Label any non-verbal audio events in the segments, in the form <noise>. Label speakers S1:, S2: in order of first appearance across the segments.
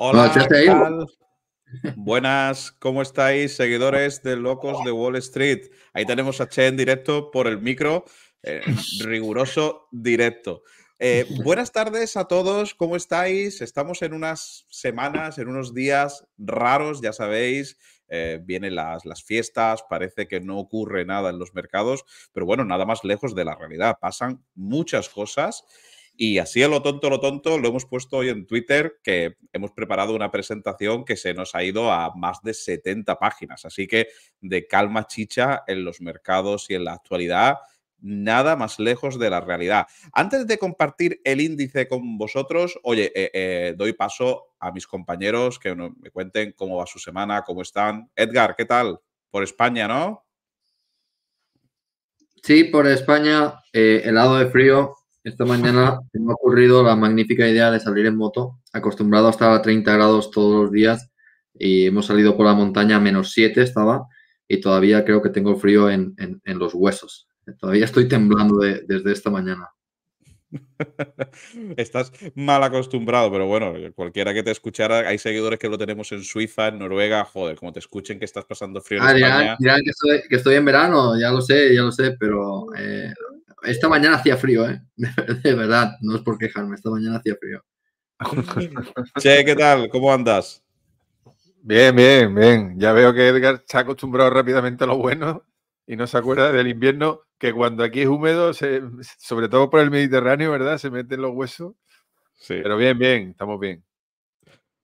S1: Hola, <laughs> Buenas, ¿cómo estáis, seguidores de Locos de Wall Street? Ahí tenemos a Chen en directo por el micro, eh, riguroso directo. Eh, buenas tardes a todos, ¿cómo estáis? Estamos en unas semanas, en unos días raros, ya sabéis, eh, vienen las, las, fiestas, parece que no ocurre nada en los mercados, pero bueno, nada más lejos de la realidad, pasan muchas cosas y así es lo tonto, lo tonto, lo hemos puesto hoy en Twitter, que hemos preparado una presentación que se nos ha ido a más de 70 páginas. Así que de calma chicha en los mercados y en la actualidad, nada más lejos de la realidad. Antes de compartir el índice con vosotros, oye, eh, eh, doy paso a mis compañeros que me cuenten cómo va su semana, cómo están. Edgar, ¿qué tal? Por España,
S2: ¿no? Sí, por España, eh, helado de frío, esta mañana me ha ocurrido la magnífica idea de salir en moto, acostumbrado a estar a 30 grados todos los días y hemos salido por la montaña menos 7 estaba y todavía creo que tengo frío en, los huesos. Todavía estoy temblando desde esta mañana.
S1: <laughs> Estás mal acostumbrado, pero bueno, cualquiera que te escuchara, hay seguidores que lo tenemos en Suiza, en Noruega, joder, como te escuchen que estás pasando frío. En ah, España...
S2: ya, que, estoy, en verano, ya lo sé, ya lo sé, pero eh, esta mañana hacía frío, ¿eh? <laughs> De verdad, no es por quejarme, esta mañana hacía frío. <laughs> che, ¿qué
S3: tal? ¿Cómo andas? Bien, bien, bien. Ya veo que Edgar se ha acostumbrado rápidamente a lo bueno y no se acuerda del invierno, que cuando aquí es húmedo, sobre todo por el Mediterráneo, ¿verdad? Se meten los huesos. Sí. Pero bien, bien, estamos bien.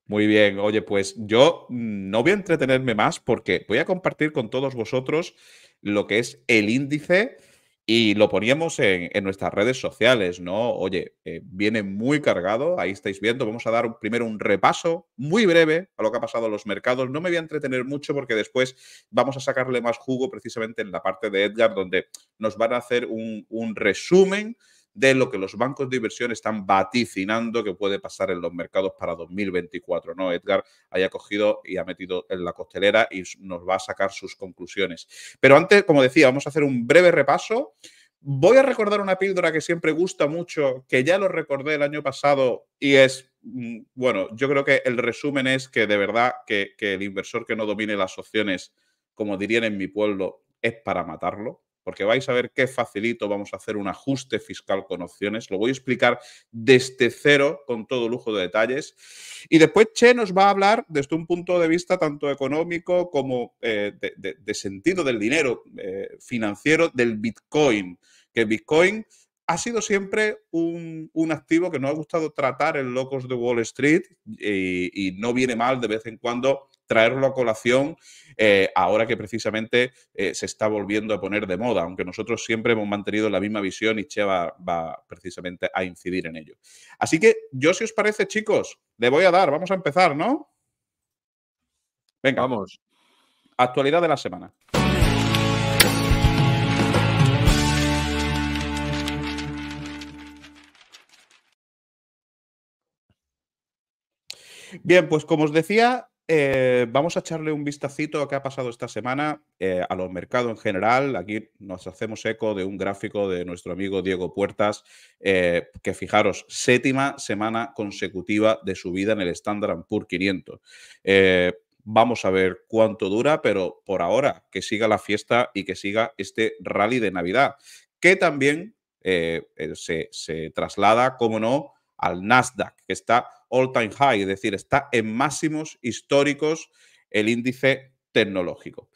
S1: Muy bien, oye, pues yo no voy a entretenerme más porque voy a compartir con todos vosotros lo que es el índice y lo poníamos en, nuestras redes sociales, ¿no? Oye, eh, viene muy cargado, ahí estáis viendo, vamos a dar primero un repaso muy breve a lo que ha pasado en los mercados. No me voy a entretener mucho porque después vamos a sacarle más jugo precisamente en la parte de Edgar, donde nos van a hacer un resumen de lo que los bancos de inversión están vaticinando que puede pasar en los mercados para 2024. ¿no? Edgar haya cogido y ha metido en la costelera y nos va a sacar sus conclusiones. Pero antes, como decía, vamos a hacer un breve repaso. Voy a recordar una píldora que siempre gusta mucho, que ya lo recordé el año pasado y es, mm, bueno, yo creo que el resumen es que de verdad que el inversor que no domine las opciones, como dirían en mi pueblo, es para matarlo porque vais a ver qué facilito vamos a hacer un ajuste fiscal con opciones. Lo voy a explicar desde cero con todo lujo de detalles. Y después Che nos va a hablar desde un punto de vista tanto económico como eh, de, sentido del dinero eh, financiero del Bitcoin, que Bitcoin ha sido siempre un, activo que no ha gustado tratar en Locos de Wall Street y no viene mal de vez en cuando traerlo a colación eh, ahora que precisamente eh, se está volviendo a poner de moda, aunque nosotros siempre hemos mantenido la misma visión y Cheva va, va, precisamente a incidir en ello. Así que yo, si os parece, chicos, le voy a dar, vamos a empezar, ¿no? Venga, vamos. Actualidad de la semana. Bien, pues como os decía, eh, vamos a echarle un vistacito a qué ha pasado esta semana, eh, a los mercados en general. Aquí nos hacemos eco de un gráfico de nuestro amigo Diego Puertas, eh, que fijaros, séptima semana consecutiva de subida en el Standard Poor's 500. Vamos a ver cuánto dura, pero por ahora que siga la fiesta y que siga este rally de Navidad, que también se, traslada, cómo no, al Nasdaq, que está all time high, es decir, está en máximos históricos el índice tecnológico.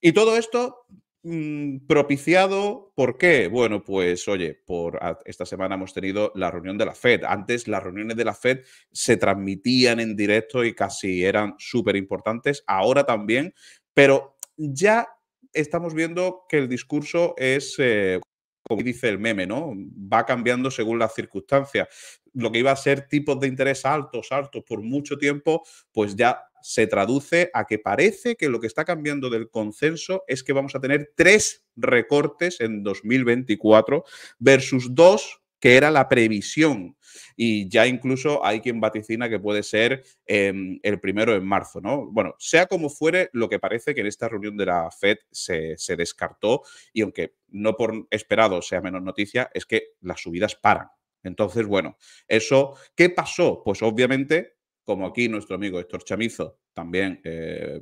S1: Y todo esto mm, propiciado, ¿por qué? Bueno, pues oye, por esta semana hemos tenido la reunión de la Fed. Antes las reuniones de la Fed se transmitían en directo y casi eran súper importantes, ahora también, pero ya estamos viendo que el discurso es... Eh, como dice el meme, ¿no? Va cambiando según las circunstancias lo que iba a ser tipos de interés altos, altos por mucho tiempo, pues ya se traduce a que parece que lo que está cambiando del consenso es que vamos a tener tres recortes en 2024 versus dos que era la previsión. Y ya incluso hay quien vaticina que puede ser em, el primero en marzo, ¿no? Bueno, sea como fuere, lo que parece que en esta reunión de la FED se descartó y aunque no por esperado sea menos noticia, es que las subidas paran. Entonces, bueno, eso, ¿qué pasó? Pues obviamente, como aquí nuestro amigo Héctor Chamizo también eh,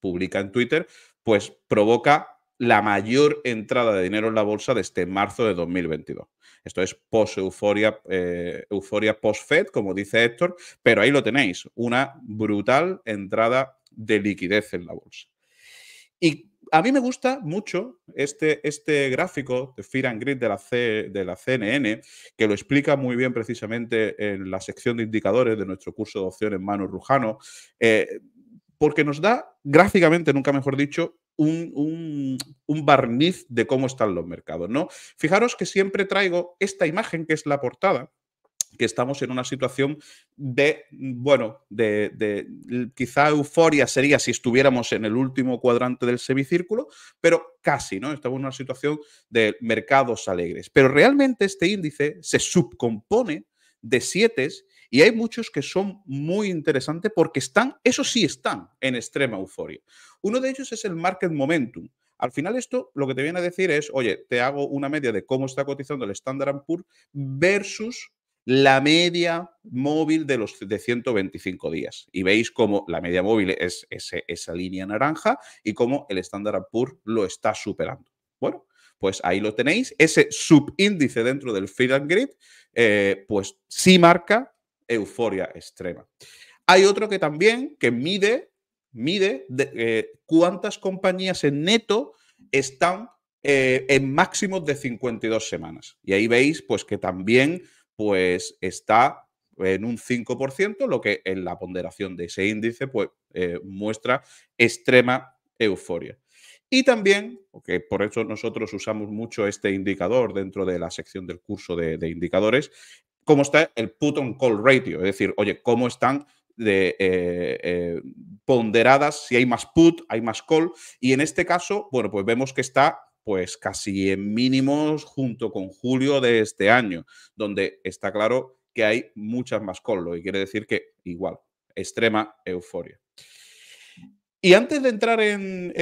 S1: publica en Twitter, pues provoca la mayor entrada de dinero en la bolsa desde marzo de 2022. Esto es post-euforia, euforia eh, post-Fed, como dice Héctor, pero ahí lo tenéis, una brutal entrada de liquidez en la bolsa. ¿Y a mí me gusta mucho este, este gráfico de Fear and Grid de la, de la CNN, que lo explica muy bien precisamente en la sección de indicadores de nuestro curso de opciones Manu Rujano, eh, porque nos da gráficamente, nunca mejor dicho, un, un, barniz de cómo están los mercados. ¿no? Fijaros que siempre traigo esta imagen que es la portada que estamos en una situación de, bueno, de, quizá euforia sería si estuviéramos en el último cuadrante del semicírculo, pero casi, ¿no? Estamos en una situación de mercados alegres. Pero realmente este índice se subcompone de siete y hay muchos que son muy interesantes porque están, eso sí están, en extrema euforia. Uno de ellos es el market momentum. Al final esto lo que te viene a decir es, oye, te hago una media de cómo está cotizando el Standard Poor's versus la media móvil de los de 125 días. Y veis cómo la media móvil es esa línea naranja y cómo el estándar pur lo está superando. Bueno, pues ahí lo tenéis. Ese subíndice dentro del Freedom Grid, eh, pues sí marca euforia extrema. Hay otro que también que mide, mide eh, cuántas compañías en neto están eh, en máximos de 52 semanas. Y ahí veis pues que también pues está en un 5%, lo que en la ponderación de ese índice pues, eh, muestra extrema euforia. Y también, que por eso nosotros usamos mucho este indicador dentro de la sección del curso de, indicadores, cómo está el put on call ratio, es decir, oye, cómo están de, eh, eh, ponderadas, si hay más put, hay más call, y en este caso, bueno, pues vemos que está pues casi en mínimos junto con julio de este año, donde está claro que hay muchas más lo y quiere decir que igual, extrema euforia. Y antes de entrar en,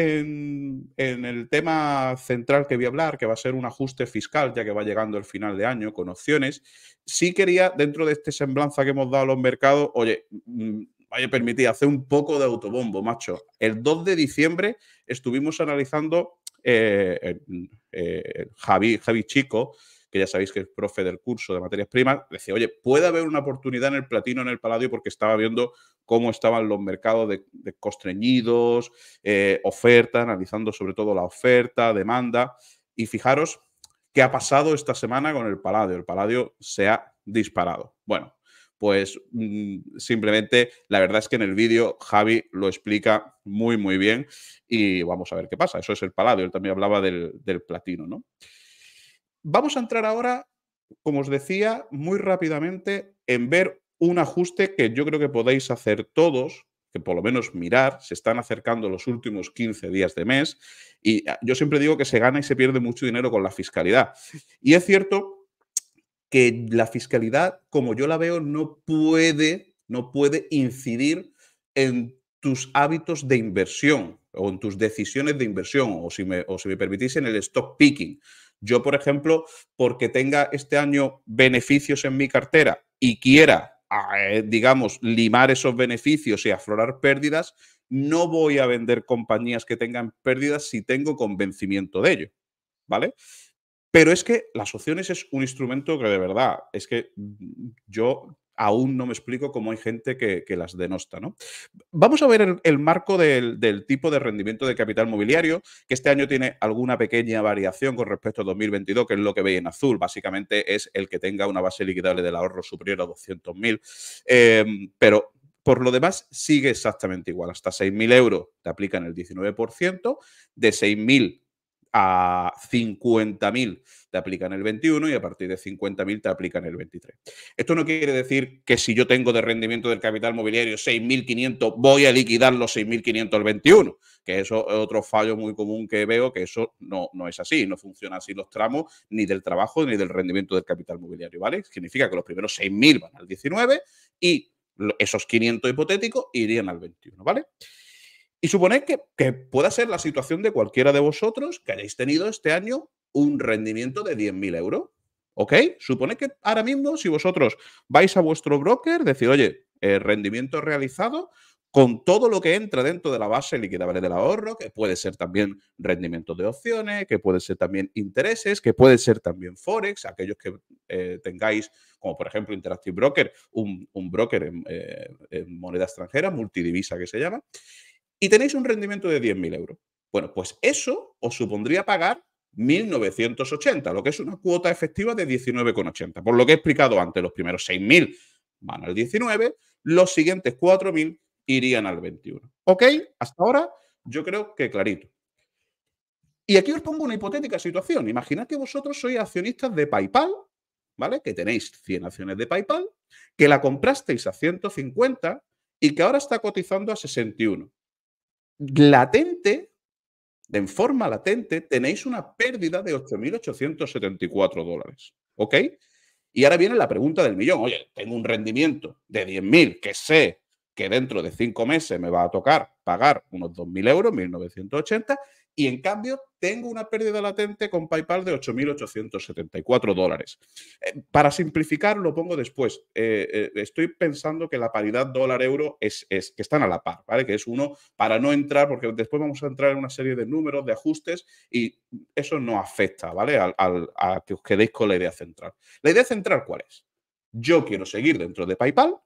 S1: el tema central que voy a hablar, que va a ser un ajuste fiscal, ya que va llegando el final de año con opciones, sí quería, dentro de este semblanza que hemos dado a los mercados, oye, mm, vaya, permitir hacer un poco de autobombo, macho. El 2 de diciembre estuvimos analizando eh, eh, Javi, Javi Chico, que ya sabéis que es profe del curso de materias primas, decía, oye, puede haber una oportunidad en el platino, en el paladio, porque estaba viendo cómo estaban los mercados de, costreñidos, eh, oferta, analizando sobre todo la oferta, demanda. Y fijaros qué ha pasado esta semana con el paladio. El paladio se ha disparado. Bueno, pues mm, simplemente la verdad es que en el vídeo Javi lo explica muy, muy bien y vamos a ver qué pasa. Eso es el paladio, él también hablaba del, platino, ¿no? Vamos a entrar ahora, como os decía, muy rápidamente en ver un ajuste que yo creo que podéis hacer todos, que por lo menos mirar, se están acercando los últimos 15 días de mes y ah, yo siempre digo que se gana y se pierde mucho dinero con la fiscalidad. Y es cierto que la fiscalidad, como yo la veo, no puede, no puede incidir en tus hábitos de inversión o en tus decisiones de inversión, o si me, o me permitís, en el stock picking. Yo, por ejemplo, porque tenga este año beneficios en mi cartera y quiera, ah, eh, digamos, limar esos beneficios y aflorar pérdidas, no voy a vender compañías que tengan pérdidas si tengo convencimiento de ello. ¿Vale? Pero es que las opciones es un instrumento que de verdad, es que mm, yo aún no me explico cómo hay gente que, las denosta. ¿no? Vamos a ver el, marco del, tipo de rendimiento de capital mobiliario, que este año tiene alguna pequeña variación con respecto a 2022, que es lo que veis en azul. Básicamente es el que tenga una base liquidable del ahorro superior a 200.000. Em, pero por lo demás, sigue exactamente igual. Hasta 6.000 euros te aplican el 19%, de 6.000 a 50.000 te aplican el 21 y a partir de 50.000 te aplican el 23. Esto no quiere decir que si yo tengo de rendimiento del capital mobiliario 6.500, voy a liquidar los 6.500 al 21, que eso es otro fallo muy común que veo, que eso no, no es así, no funciona así los tramos ni del trabajo ni del rendimiento del capital mobiliario, ¿vale? Significa que los primeros 6.000 van al 19 y esos 500 hipotéticos irían al 21, ¿vale? Y suponéis que, pueda ser la situación de cualquiera de vosotros que hayáis tenido este año un rendimiento de 10.000 euros. ¿Ok? Supone que ahora mismo, si vosotros vais a vuestro broker, decir, oye, el eh, rendimiento realizado con todo lo que entra dentro de la base liquidable del ahorro, que puede ser también rendimiento de opciones, que puede ser también intereses, que puede ser también Forex, aquellos que eh, tengáis, como por ejemplo Interactive Broker, un, broker en, eh, en moneda extranjera, multidivisa que se llama y tenéis un rendimiento de 10.000 euros. Bueno, pues eso os supondría pagar 1.980, lo que es una cuota efectiva de 19,80. Por lo que he explicado antes, los primeros 6.000 van al 19, los siguientes 4.000 irían al 21. ¿Ok? Hasta ahora yo creo que clarito. Y aquí os pongo una hipotética situación. Imaginad que vosotros sois accionistas de PayPal, ¿vale? Que tenéis 100 acciones de PayPal, que la comprasteis a 150 y que ahora está cotizando a 61 latente, en forma latente, tenéis una pérdida de 8.874 dólares. ¿Ok? Y ahora viene la pregunta del millón. Oye, tengo un rendimiento de 10.000 que sé que dentro de cinco meses me va a tocar pagar unos 2.000 euros, 1.980, y en cambio tengo una pérdida latente con PayPal de 8.874 dólares. Eh, para simplificar, lo pongo después. Eh, eh, estoy pensando que la paridad dólar-euro es, que están a la par, ¿vale? Que es uno para no entrar, porque después vamos a entrar en una serie de números, de ajustes, y eso no afecta, ¿vale? a que os quedéis con la idea central. ¿La idea central cuál es? Yo quiero seguir dentro de PayPal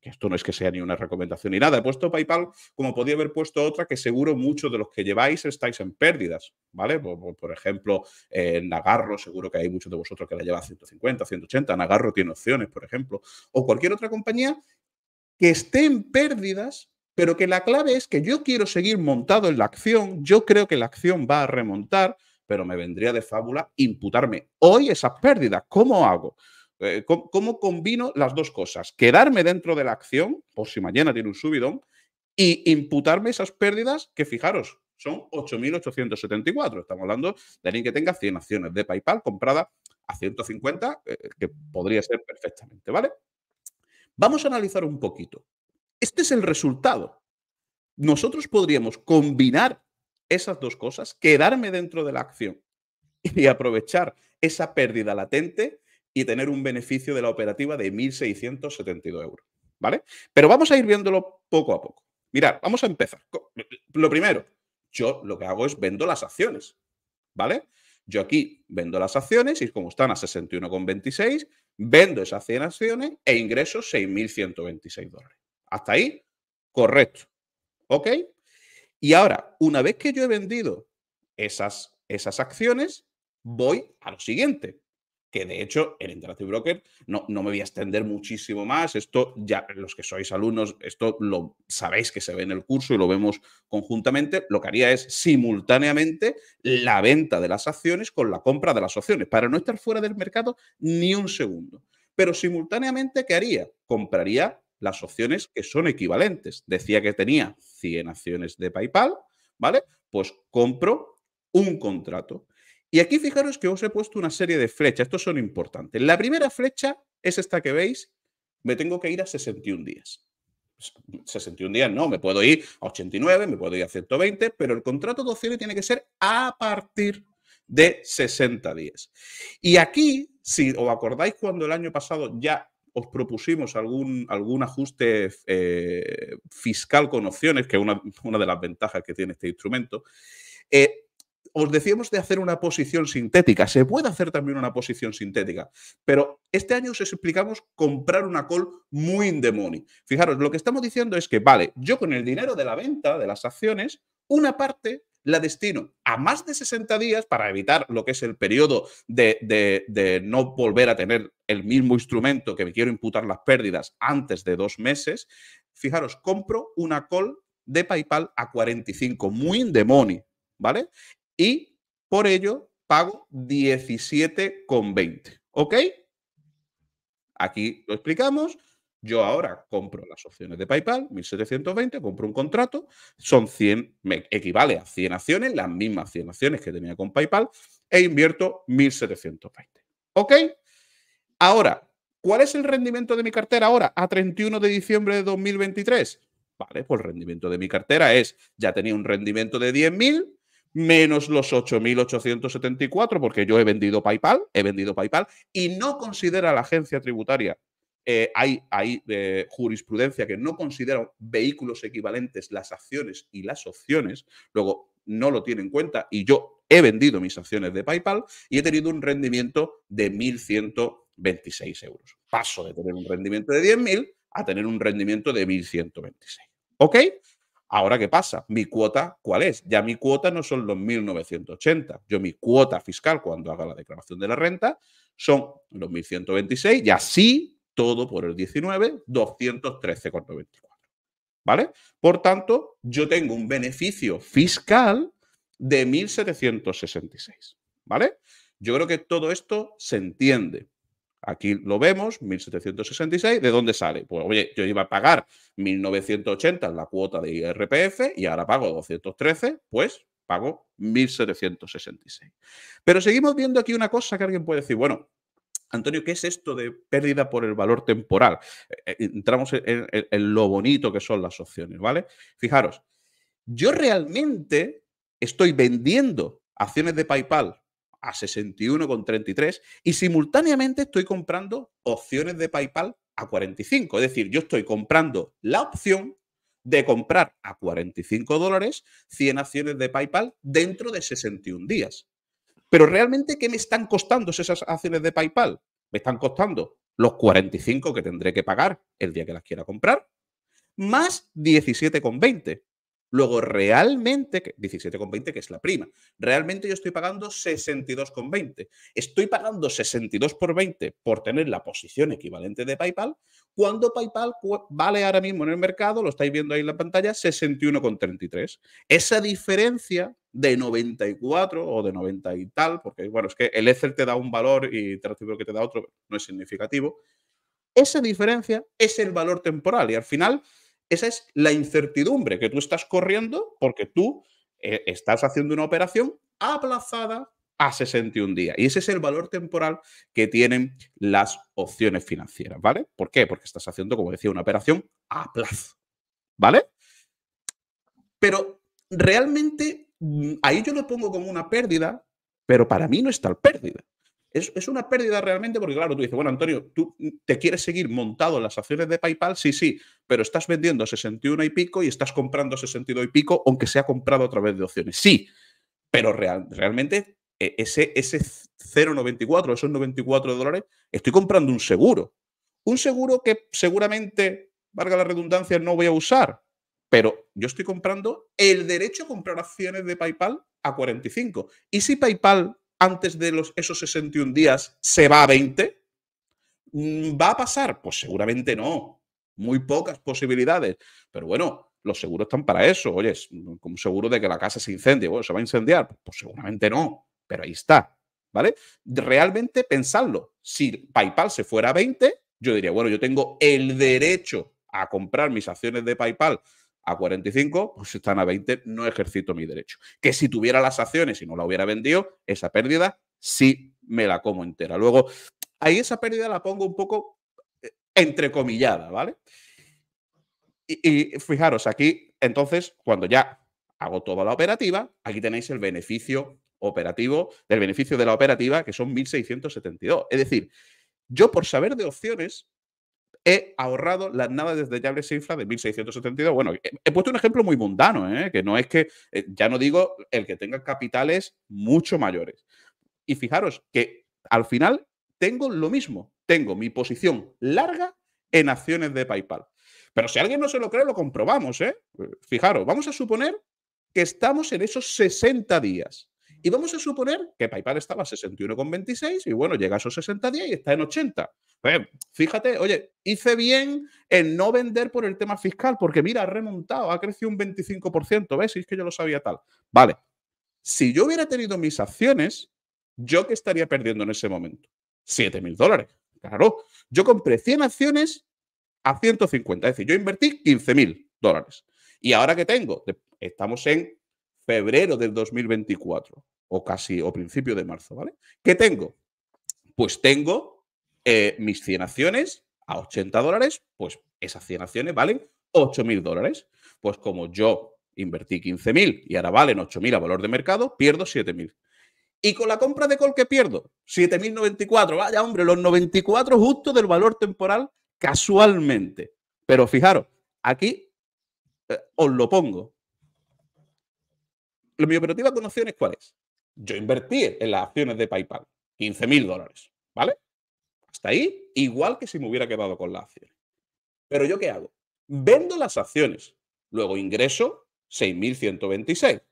S1: que esto no es que sea ni una recomendación ni nada, he puesto PayPal como podía haber puesto otra que seguro muchos de los que lleváis estáis en pérdidas, ¿vale? Por, ejemplo, en eh, Nagarro, seguro que hay muchos de vosotros que la a 150, 180, Nagarro tiene opciones, por ejemplo, o cualquier otra compañía que esté en pérdidas, pero que la clave es que yo quiero seguir montado en la acción, yo creo que la acción va a remontar, pero me vendría de fábula imputarme hoy esas pérdidas, ¿cómo hago? Eh, ¿cómo, combino las dos cosas? Quedarme dentro de la acción, por si mañana tiene un subidón, y imputarme esas pérdidas que, fijaros, son 8.874. Estamos hablando de alguien que tenga 100 acciones de PayPal comprada a 150, eh, que podría ser perfectamente, ¿vale? Vamos a analizar un poquito. Este es el resultado. Nosotros podríamos combinar esas dos cosas, quedarme dentro de la acción <laughs> y aprovechar esa pérdida latente y tener un beneficio de la operativa de 1.672 euros. ¿Vale? Pero vamos a ir viéndolo poco a poco. Mirad, vamos a empezar. Lo primero, yo lo que hago es vendo las acciones. ¿Vale? Yo aquí vendo las acciones y como están a 61,26, vendo esas 100 acciones e ingreso 6.126 dólares. Hasta ahí, correcto. ¿Ok? Y ahora, una vez que yo he vendido esas, esas acciones, voy a lo siguiente que de hecho el Interactive Broker, no, no me voy a extender muchísimo más, esto ya los que sois alumnos, esto lo sabéis que se ve en el curso y lo vemos conjuntamente, lo que haría es simultáneamente la venta de las acciones con la compra de las opciones, para no estar fuera del mercado ni un segundo. Pero simultáneamente, ¿qué haría? Compraría las opciones que son equivalentes. Decía que tenía 100 acciones de PayPal, ¿vale? Pues compro un contrato. Y aquí fijaros que os he puesto una serie de flechas, estos son importantes. La primera flecha es esta que veis, me tengo que ir a 61 días. 61 días no, me puedo ir a 89, me puedo ir a 120, pero el contrato de opciones tiene que ser a partir de 60 días. Y aquí, si os acordáis cuando el año pasado ya os propusimos algún, algún ajuste eh, fiscal con opciones, que es una, una, de las ventajas que tiene este instrumento, eh, os decíamos de hacer una posición sintética. Se puede hacer también una posición sintética, pero este año os explicamos comprar una call muy in money. Fijaros, lo que estamos diciendo es que, vale, yo con el dinero de la venta de las acciones, una parte la destino a más de 60 días para evitar lo que es el periodo de, no volver a tener el mismo instrumento que me quiero imputar las pérdidas antes de dos meses. Fijaros, compro una call de PayPal a 45, muy in the money, ¿vale? y por ello pago 17,20. ¿Ok? Aquí lo explicamos. Yo ahora compro las opciones de PayPal, 1720, compro un contrato, son 100, me equivale a 100 acciones, las mismas 100 acciones que tenía con PayPal, e invierto 1720. ¿Ok? Ahora, ¿cuál es el rendimiento de mi cartera ahora, a 31 de diciembre de 2023? Vale, pues el rendimiento de mi cartera es, ya tenía un rendimiento de 10.000, menos los 8.874, porque yo he vendido PayPal, he vendido PayPal, y no considera la agencia tributaria, eh, hay, hay eh, jurisprudencia que no considera vehículos equivalentes las acciones y las opciones, luego no lo tiene en cuenta, y yo he vendido mis acciones de PayPal y he tenido un rendimiento de 1.126 euros. Paso de tener un rendimiento de 10.000 a tener un rendimiento de 1.126. ¿Ok? Ahora, ¿qué pasa? ¿Mi cuota cuál es? Ya mi cuota no son los 1.980. Yo mi cuota fiscal cuando haga la declaración de la renta son los 1.126 y así todo por el 19, 213,94. ¿Vale? Por tanto, yo tengo un beneficio fiscal de 1.766. ¿Vale? Yo creo que todo esto se entiende. Aquí lo vemos, 1766. ¿De dónde sale? Pues oye, yo iba a pagar 1980 la cuota de IRPF y ahora pago 213, pues pago 1766. Pero seguimos viendo aquí una cosa que alguien puede decir, bueno, Antonio, ¿qué es esto de pérdida por el valor temporal? Eh, eh, entramos en, en lo bonito que son las opciones, ¿vale? Fijaros, yo realmente estoy vendiendo acciones de PayPal a 61,33 y simultáneamente estoy comprando opciones de PayPal a 45. Es decir, yo estoy comprando la opción de comprar a 45 dólares 100 acciones de PayPal dentro de 61 días. Pero realmente, ¿qué me están costando esas acciones de PayPal? Me están costando los 45 que tendré que pagar el día que las quiera comprar, más 17,20. Luego, realmente, 17,20, que es la prima, realmente yo estoy pagando 62,20. Estoy pagando 62 por 20 por tener la posición equivalente de PayPal, cuando PayPal vale ahora mismo en el mercado, lo estáis viendo ahí en la pantalla, 61,33. Esa diferencia de 94 o de 90 y tal, porque bueno, es que el Ether te da un valor y te el que te da otro, no es significativo. Esa diferencia es el valor temporal y al final esa es la incertidumbre que tú estás corriendo porque tú eh, estás haciendo una operación aplazada a 61 días. Y ese es el valor temporal que tienen las opciones financieras, ¿vale? ¿Por qué? Porque estás haciendo, como decía, una operación a plazo, ¿vale? Pero realmente mm, ahí yo lo pongo como una pérdida, pero para mí no es tal pérdida. Es, una pérdida realmente porque, claro, tú dices, bueno, Antonio, ¿tú te quieres seguir montado en las acciones de PayPal? Sí, sí, pero estás vendiendo 61 y pico y estás comprando 62 y pico, aunque sea comprado a través de opciones. Sí, pero realmente e, ese, ese 0,94, esos 94 dólares, estoy comprando un seguro. Un seguro que seguramente, valga la redundancia, no voy a usar, pero yo estoy comprando el derecho a comprar acciones de PayPal a 45. Y si PayPal antes de los, esos 61 días se va a 20? Mm, ¿Va a pasar? Pues seguramente no. Muy pocas posibilidades. Pero bueno, los seguros están para eso. Oye, es como seguro de que la casa se incendie. Bueno, ¿se va a incendiar? Pues seguramente no. Pero ahí está. ¿Vale? Realmente pensadlo. Si PayPal se fuera a 20, yo diría, bueno, yo tengo el derecho a comprar mis acciones de PayPal a 45, pues están a 20, no ejercito mi derecho. Que si tuviera las acciones y no la hubiera vendido, esa pérdida sí me la como entera. Luego, ahí esa pérdida la pongo un poco eh, entrecomillada, ¿vale? Y, y fijaros, aquí, entonces, cuando ya hago toda la operativa, aquí tenéis el beneficio operativo, del beneficio de la operativa, que son 1.672. Es decir, yo por saber de opciones he ahorrado las nada desdeñables cifra de 1672. Bueno, he puesto un ejemplo muy mundano, ¿eh? que no es que, eh, ya no digo el que tenga capitales mucho mayores. Y fijaros que al final tengo lo mismo, tengo mi posición larga en acciones de PayPal. Pero si alguien no se lo cree, lo comprobamos. ¿eh? Fijaros, vamos a suponer que estamos en esos 60 días. Y vamos a suponer que PayPal estaba a 61,26 y bueno, llega a esos 60 días y está en 80. Pues, fíjate, oye, hice bien en no vender por el tema fiscal, porque mira, ha remontado, ha crecido un 25%, ¿ves? Y es que yo lo sabía tal. Vale, si yo hubiera tenido mis acciones, ¿yo qué estaría perdiendo en ese momento? 7 mil dólares. Claro, yo compré 100 acciones a 150, es decir, yo invertí 15 mil dólares. Y ahora que tengo, estamos en febrero del 2024, o casi, o principio de marzo, ¿vale? ¿Qué tengo? Pues tengo eh, mis 100 acciones a 80 dólares, pues esas 100 acciones valen 8.000 dólares. Pues como yo invertí 15.000 y ahora valen 8.000 a valor de mercado, pierdo 7.000. Y con la compra de col que pierdo, 7.094, vaya hombre, los 94 justo del valor temporal casualmente. Pero fijaros, aquí eh, os lo pongo mi operativa con acciones ¿cuál es? Yo invertí en las acciones de PayPal, 15 mil dólares, ¿vale? Hasta ahí, igual que si me hubiera quedado con las acciones. Pero yo qué hago? Vendo las acciones, luego ingreso 6.126.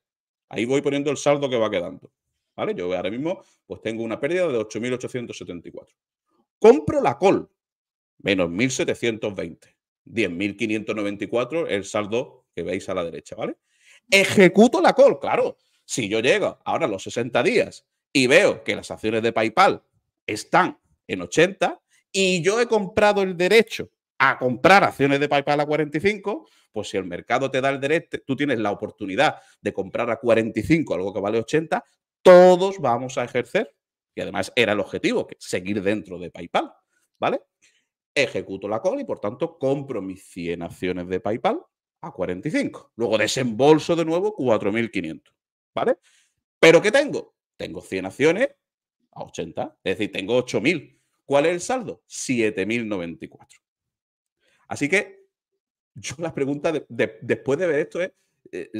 S1: Ahí voy poniendo el saldo que va quedando. ¿Vale? Yo ahora mismo pues tengo una pérdida de 8.874. Compro la col, menos 1.720. 10.594 el saldo que veis a la derecha, ¿vale? ejecuto la call. Claro, si yo llego ahora a los 60 días y veo que las acciones de PayPal están en 80 y yo he comprado el derecho a comprar acciones de PayPal a 45, pues si el mercado te da el derecho, tú tienes la oportunidad de comprar a 45 algo que vale 80, todos vamos a ejercer, y además era el objetivo, que seguir dentro de PayPal, ¿vale? Ejecuto la call y por tanto compro mis 100 acciones de PayPal a 45. Luego desembolso de nuevo 4.500, ¿vale? ¿Pero qué tengo? Tengo 100 acciones a 80, es decir, tengo 8.000. ¿Cuál es el saldo? 7.094. Así que yo la pregunta después de ver esto es, eh,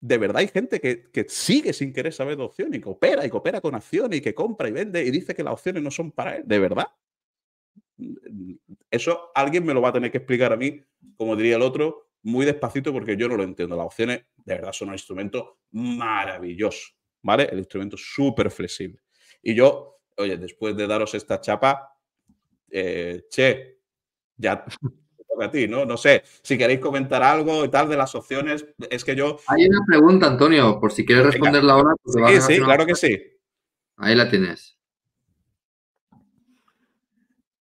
S1: de verdad hay gente que, sigue sin querer saber de opciones y que opera y coopera opera con acciones y que compra y vende y dice que las opciones no son para él, ¿de verdad? Eso alguien me lo va a tener que explicar a mí, como diría el otro, muy despacito porque yo no lo entiendo. Las opciones de verdad son un instrumento maravilloso, ¿vale? El instrumento súper flexible. Y yo, oye, después de daros esta chapa, eh, che, ya <laughs> a ti, ¿no? No sé, si queréis comentar algo y tal de las opciones, es que yo...
S2: Hay una pregunta, Antonio, por si quieres responderla ahora. Pues sí, sí, claro que sí. Ahí la tienes.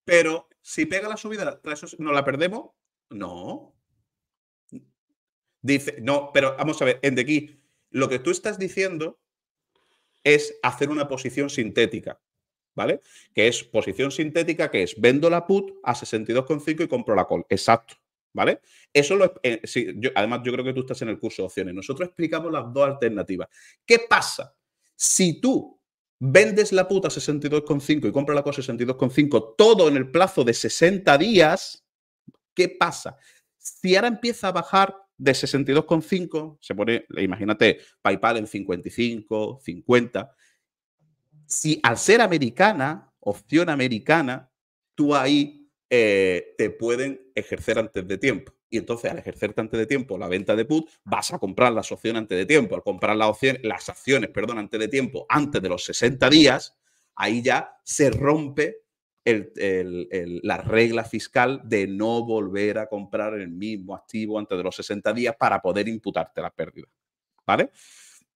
S1: Pero si pega la subida, ¿no la perdemos? No, Dice, no, pero vamos a ver, en de aquí lo que tú estás diciendo es hacer una posición sintética, ¿vale? Que es posición sintética, que es vendo la put a 62,5 y compro la call. Exacto, ¿vale? Eso lo eh, además yo creo que tú estás en el curso de opciones. Nosotros explicamos las dos alternativas. ¿Qué pasa si tú vendes la put a 62,5 y compras la a 62,5, todo en el plazo de 60 días, ¿qué pasa? Si ahora empieza a bajar de 62,5 se pone, eh, imagínate, PayPal en 55, 50. Si al ser americana, opción americana, tú ahí eh, te pueden ejercer antes de tiempo. Y entonces, al ejercerte antes de tiempo la venta de put, vas a comprar las opciones antes de tiempo. Al comprar las, opciones, las acciones, perdón, antes de tiempo, antes de los 60 días, ahí ya se rompe la regla fiscal de no volver a comprar el mismo activo antes de los 60 días para poder imputarte la pérdida. ¿Vale?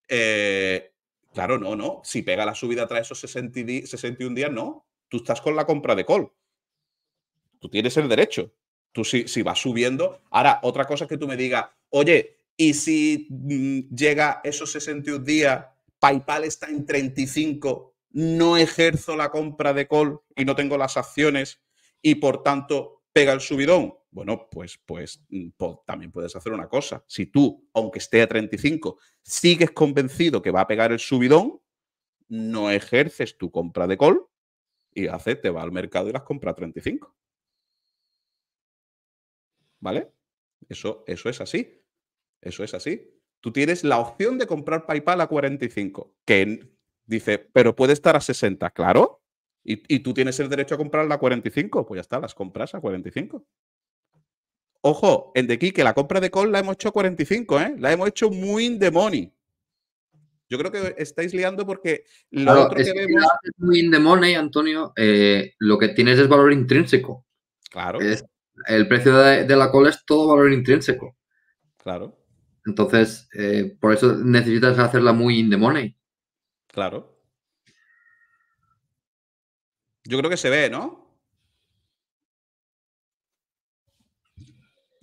S1: Eh, claro, no, no. Si pega la subida tras esos 60 61 días, no. Tú estás con la compra de call. Tú tienes el derecho. Tú si, si vas subiendo. Ahora, otra cosa es que tú me digas, oye, ¿y si mm, llega esos 61 días, PayPal está en 35 no ejerzo la compra de call y no tengo las acciones y por tanto pega el subidón. Bueno, pues, pues, mm, también puedes hacer una cosa. Si tú, aunque esté a 35, sigues convencido que va a pegar el subidón, no ejerces tu compra de call y te va al mercado y las compra a 35. ¿Vale? Eso, eso es así. Eso es así. Tú tienes la opción de comprar PayPal a 45, que, Dice, pero puede estar a 60, claro. Y, tú tienes el derecho a comprarla a 45, pues ya está, las compras a 45. Ojo, en de Key, que la compra de call la hemos hecho a 45, ¿eh? La hemos hecho muy in the money. Yo creo que estáis liando
S2: porque lo otro que vemos... muy in the money, Antonio, eh, lo que tienes es valor intrínseco. Claro. el precio de, la cola es todo valor intrínseco. Claro. Entonces, eh, por eso necesitas hacerla muy in the money.
S1: Claro. Yo creo que se ve, ¿no?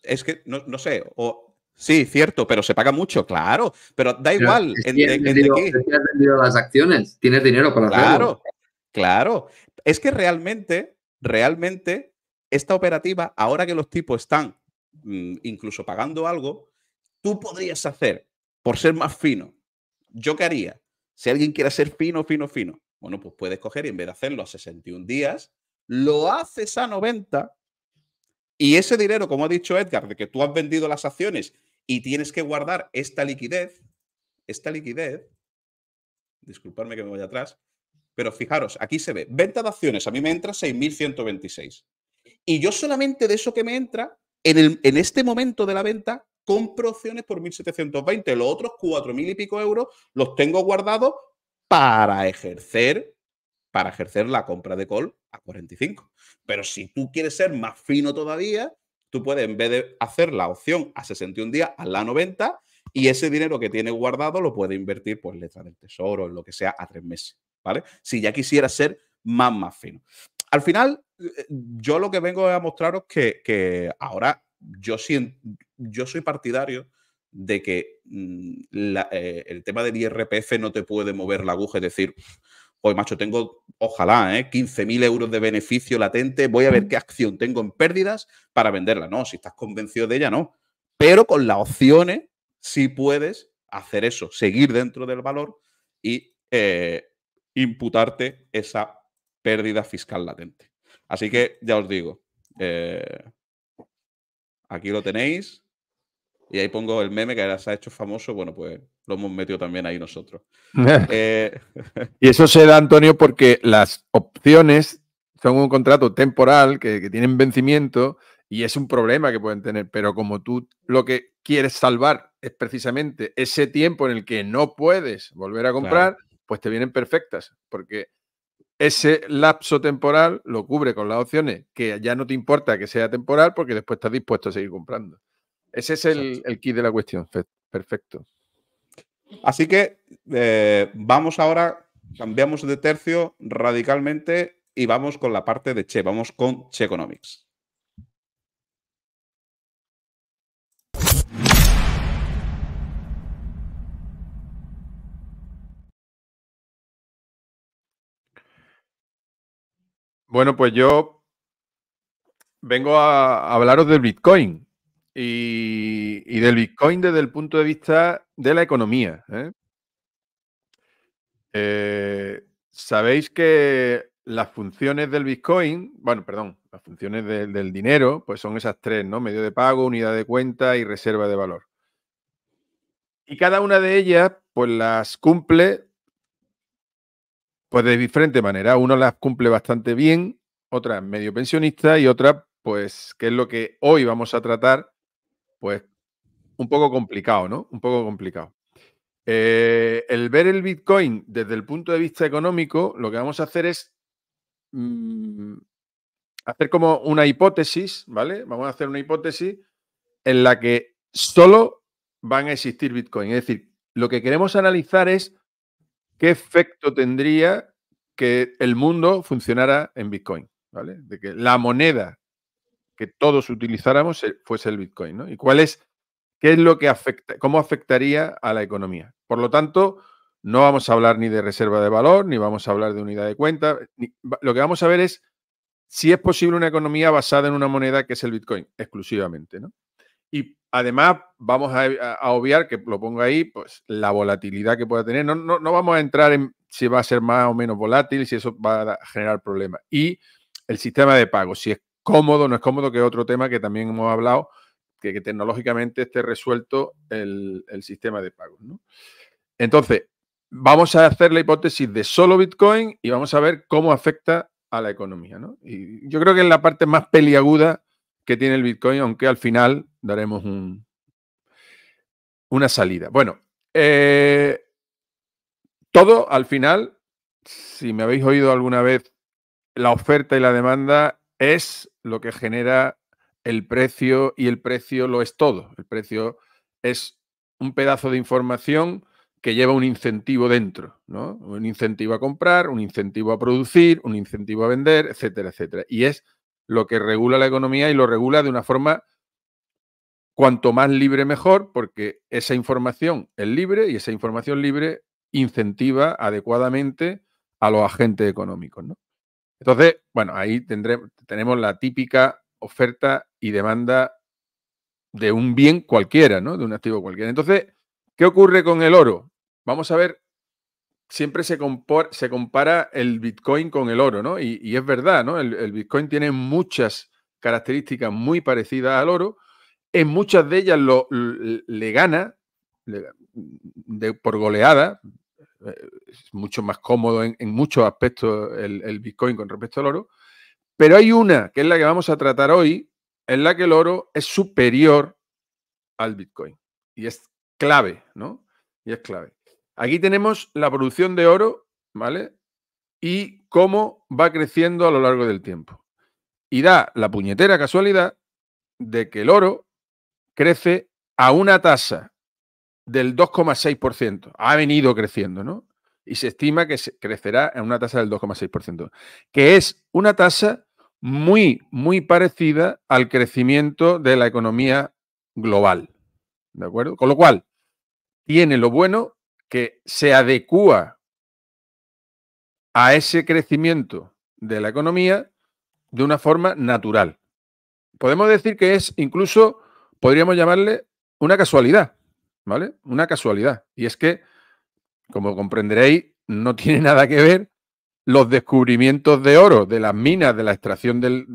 S1: Es que, no, sé, o, sí, cierto, pero se paga mucho, claro, pero da igual. en, las acciones, tienes dinero para Claro, hacerlo. claro. Es que realmente, realmente, esta operativa, ahora que los tipos están mm, incluso pagando algo, tú podrías hacer, por ser más fino, yo qué haría, si alguien quiere ser fino, fino, fino, bueno, pues puedes coger y en vez de hacerlo a 61 días, lo haces a 90 y ese dinero, como ha dicho Edgar, de que tú has vendido las acciones y tienes que guardar esta liquidez, esta liquidez, disculpadme que me voy atrás, pero fijaros, aquí se ve, venta de acciones, a mí me entra 6.126. Y yo solamente de eso que me entra, en, en este momento de la venta, compro opciones por 1.720. Los otros 4.000 y pico euros los tengo guardados para ejercer para ejercer la compra de call a 45. Pero si tú quieres ser más fino todavía, tú puedes, en vez de hacer la opción a 61 días, a la 90 y ese dinero que tienes guardado lo puedes invertir pues, letra del tesoro, en lo que sea, a tres meses. ¿Vale? Si ya quisieras ser más, más fino. Al final, eh, yo lo que vengo a mostraros que, que ahora yo siento, yo soy partidario de que mm, eh, el tema del IRPF no te puede mover la aguja, es decir, hoy macho, tengo, ojalá, 15.000 ¿eh? euros de beneficio latente, voy a ver qué acción tengo en pérdidas para venderla. No, si estás convencido de ella, no. Pero con las opciones, sí puedes hacer eso, seguir dentro del valor y eh, imputarte esa pérdida fiscal latente. Así que ya os digo, aquí lo tenéis. Y ahí pongo el meme que ahora ha hecho famoso, bueno, pues lo hemos metido también ahí nosotros. <laughs> Eh,
S3: y eso se da, Antonio, porque las opciones son un contrato temporal que, tienen vencimiento y es un problema que pueden tener, pero como tú lo que quieres salvar es precisamente ese tiempo en el que no puedes volver a comprar, pues te vienen perfectas, porque ese lapso temporal lo cubre con las opciones, que ya no te importa que sea temporal porque después estás dispuesto a seguir comprando. Ese es el, el kit de la cuestión. Perfecto. Así que eh, vamos ahora,
S1: cambiamos de tercio radicalmente y vamos con la parte de Che, vamos con Che Economics.
S3: Bueno, pues yo vengo a hablaros de Bitcoin y, del Bitcoin desde el punto de vista de la economía. ¿eh? Eh, sabéis que las funciones del Bitcoin, bueno, perdón, las funciones del dinero, pues son esas tres, ¿no? Medio de pago, unidad de cuenta y reserva de valor. Y cada una de ellas, pues las cumple, pues de diferente manera. Una las cumple bastante bien, otra medio pensionista y otra, pues, que es lo que hoy vamos a tratar, pues un poco complicado, ¿no? Un poco complicado. Eh, el ver el Bitcoin desde el punto de vista económico, lo que vamos a hacer es mm, hacer como una hipótesis, ¿vale? Vamos a hacer una hipótesis en la que solo van a existir Bitcoin. Es decir, lo que queremos analizar es qué efecto tendría que el mundo funcionara en Bitcoin, ¿vale? De que la moneda que todos utilizáramos eh, fuese el Bitcoin, ¿no? ¿Y cuál es, qué es lo que afecta, cómo afectaría a la economía? Por lo tanto, no vamos a hablar ni de reserva de valor, ni vamos a hablar de unidad de cuenta. lo que vamos a ver es si es posible una economía basada en una moneda que es el Bitcoin, exclusivamente, ¿no? Y además vamos a, obviar, que lo pongo ahí, pues la volatilidad que pueda tener. No, no vamos a entrar en si va a ser más o menos volátil, si eso va a generar problemas. Y el sistema de pago, si es cómodo, no es cómodo, que es otro tema que también hemos hablado, que, tecnológicamente esté resuelto el, sistema de pagos. Entonces, vamos a hacer la hipótesis de solo Bitcoin y vamos a ver cómo afecta a la economía. Y yo creo que es la parte más peliaguda que tiene el Bitcoin, aunque al final daremos un, una salida. Bueno, eh, todo al final, si me habéis oído alguna vez, la oferta y la demanda es lo que genera el precio y el precio lo es todo. El precio es un pedazo de información que lleva un incentivo dentro, ¿no? Un incentivo a comprar, un incentivo a producir, un incentivo a vender, etcétera, etcétera. Y es lo que regula la economía y lo regula de una forma cuanto más libre mejor, porque esa información es libre y esa información libre incentiva adecuadamente a los agentes económicos, ¿no? Entonces, bueno, ahí tenemos la típica oferta y demanda de un bien cualquiera, ¿no? De un activo cualquiera. Entonces, ¿qué ocurre con el oro? Vamos a ver, siempre se, compara el Bitcoin con el oro, ¿no? Y, es verdad, ¿no? El, Bitcoin tiene muchas características muy parecidas al oro. En muchas de ellas lo, le, gana de, por goleada, eh, es mucho más cómodo en, muchos aspectos el, el, Bitcoin con respecto al oro. Pero hay una, que es la que vamos a tratar hoy, en la que el oro es superior al Bitcoin. Y es clave, ¿no? Y es clave. Aquí tenemos la producción de oro, ¿vale? Y cómo va creciendo a lo largo del tiempo. Y da la puñetera casualidad de que el oro crece a una tasa del 2,6%. Ha venido creciendo, ¿no? Y se estima que crecerá en una tasa del 2,6%, que es una tasa muy, muy parecida al crecimiento de la economía global. ¿De acuerdo? Con lo cual, tiene lo bueno que se adecua a ese crecimiento de la economía de una forma natural. Podemos decir que es incluso, podríamos llamarle una casualidad, ¿vale? Una casualidad. Y es que, como comprenderéis, no <laughs> tiene nada que ver los descubrimientos de oro, de las minas, de la extracción del,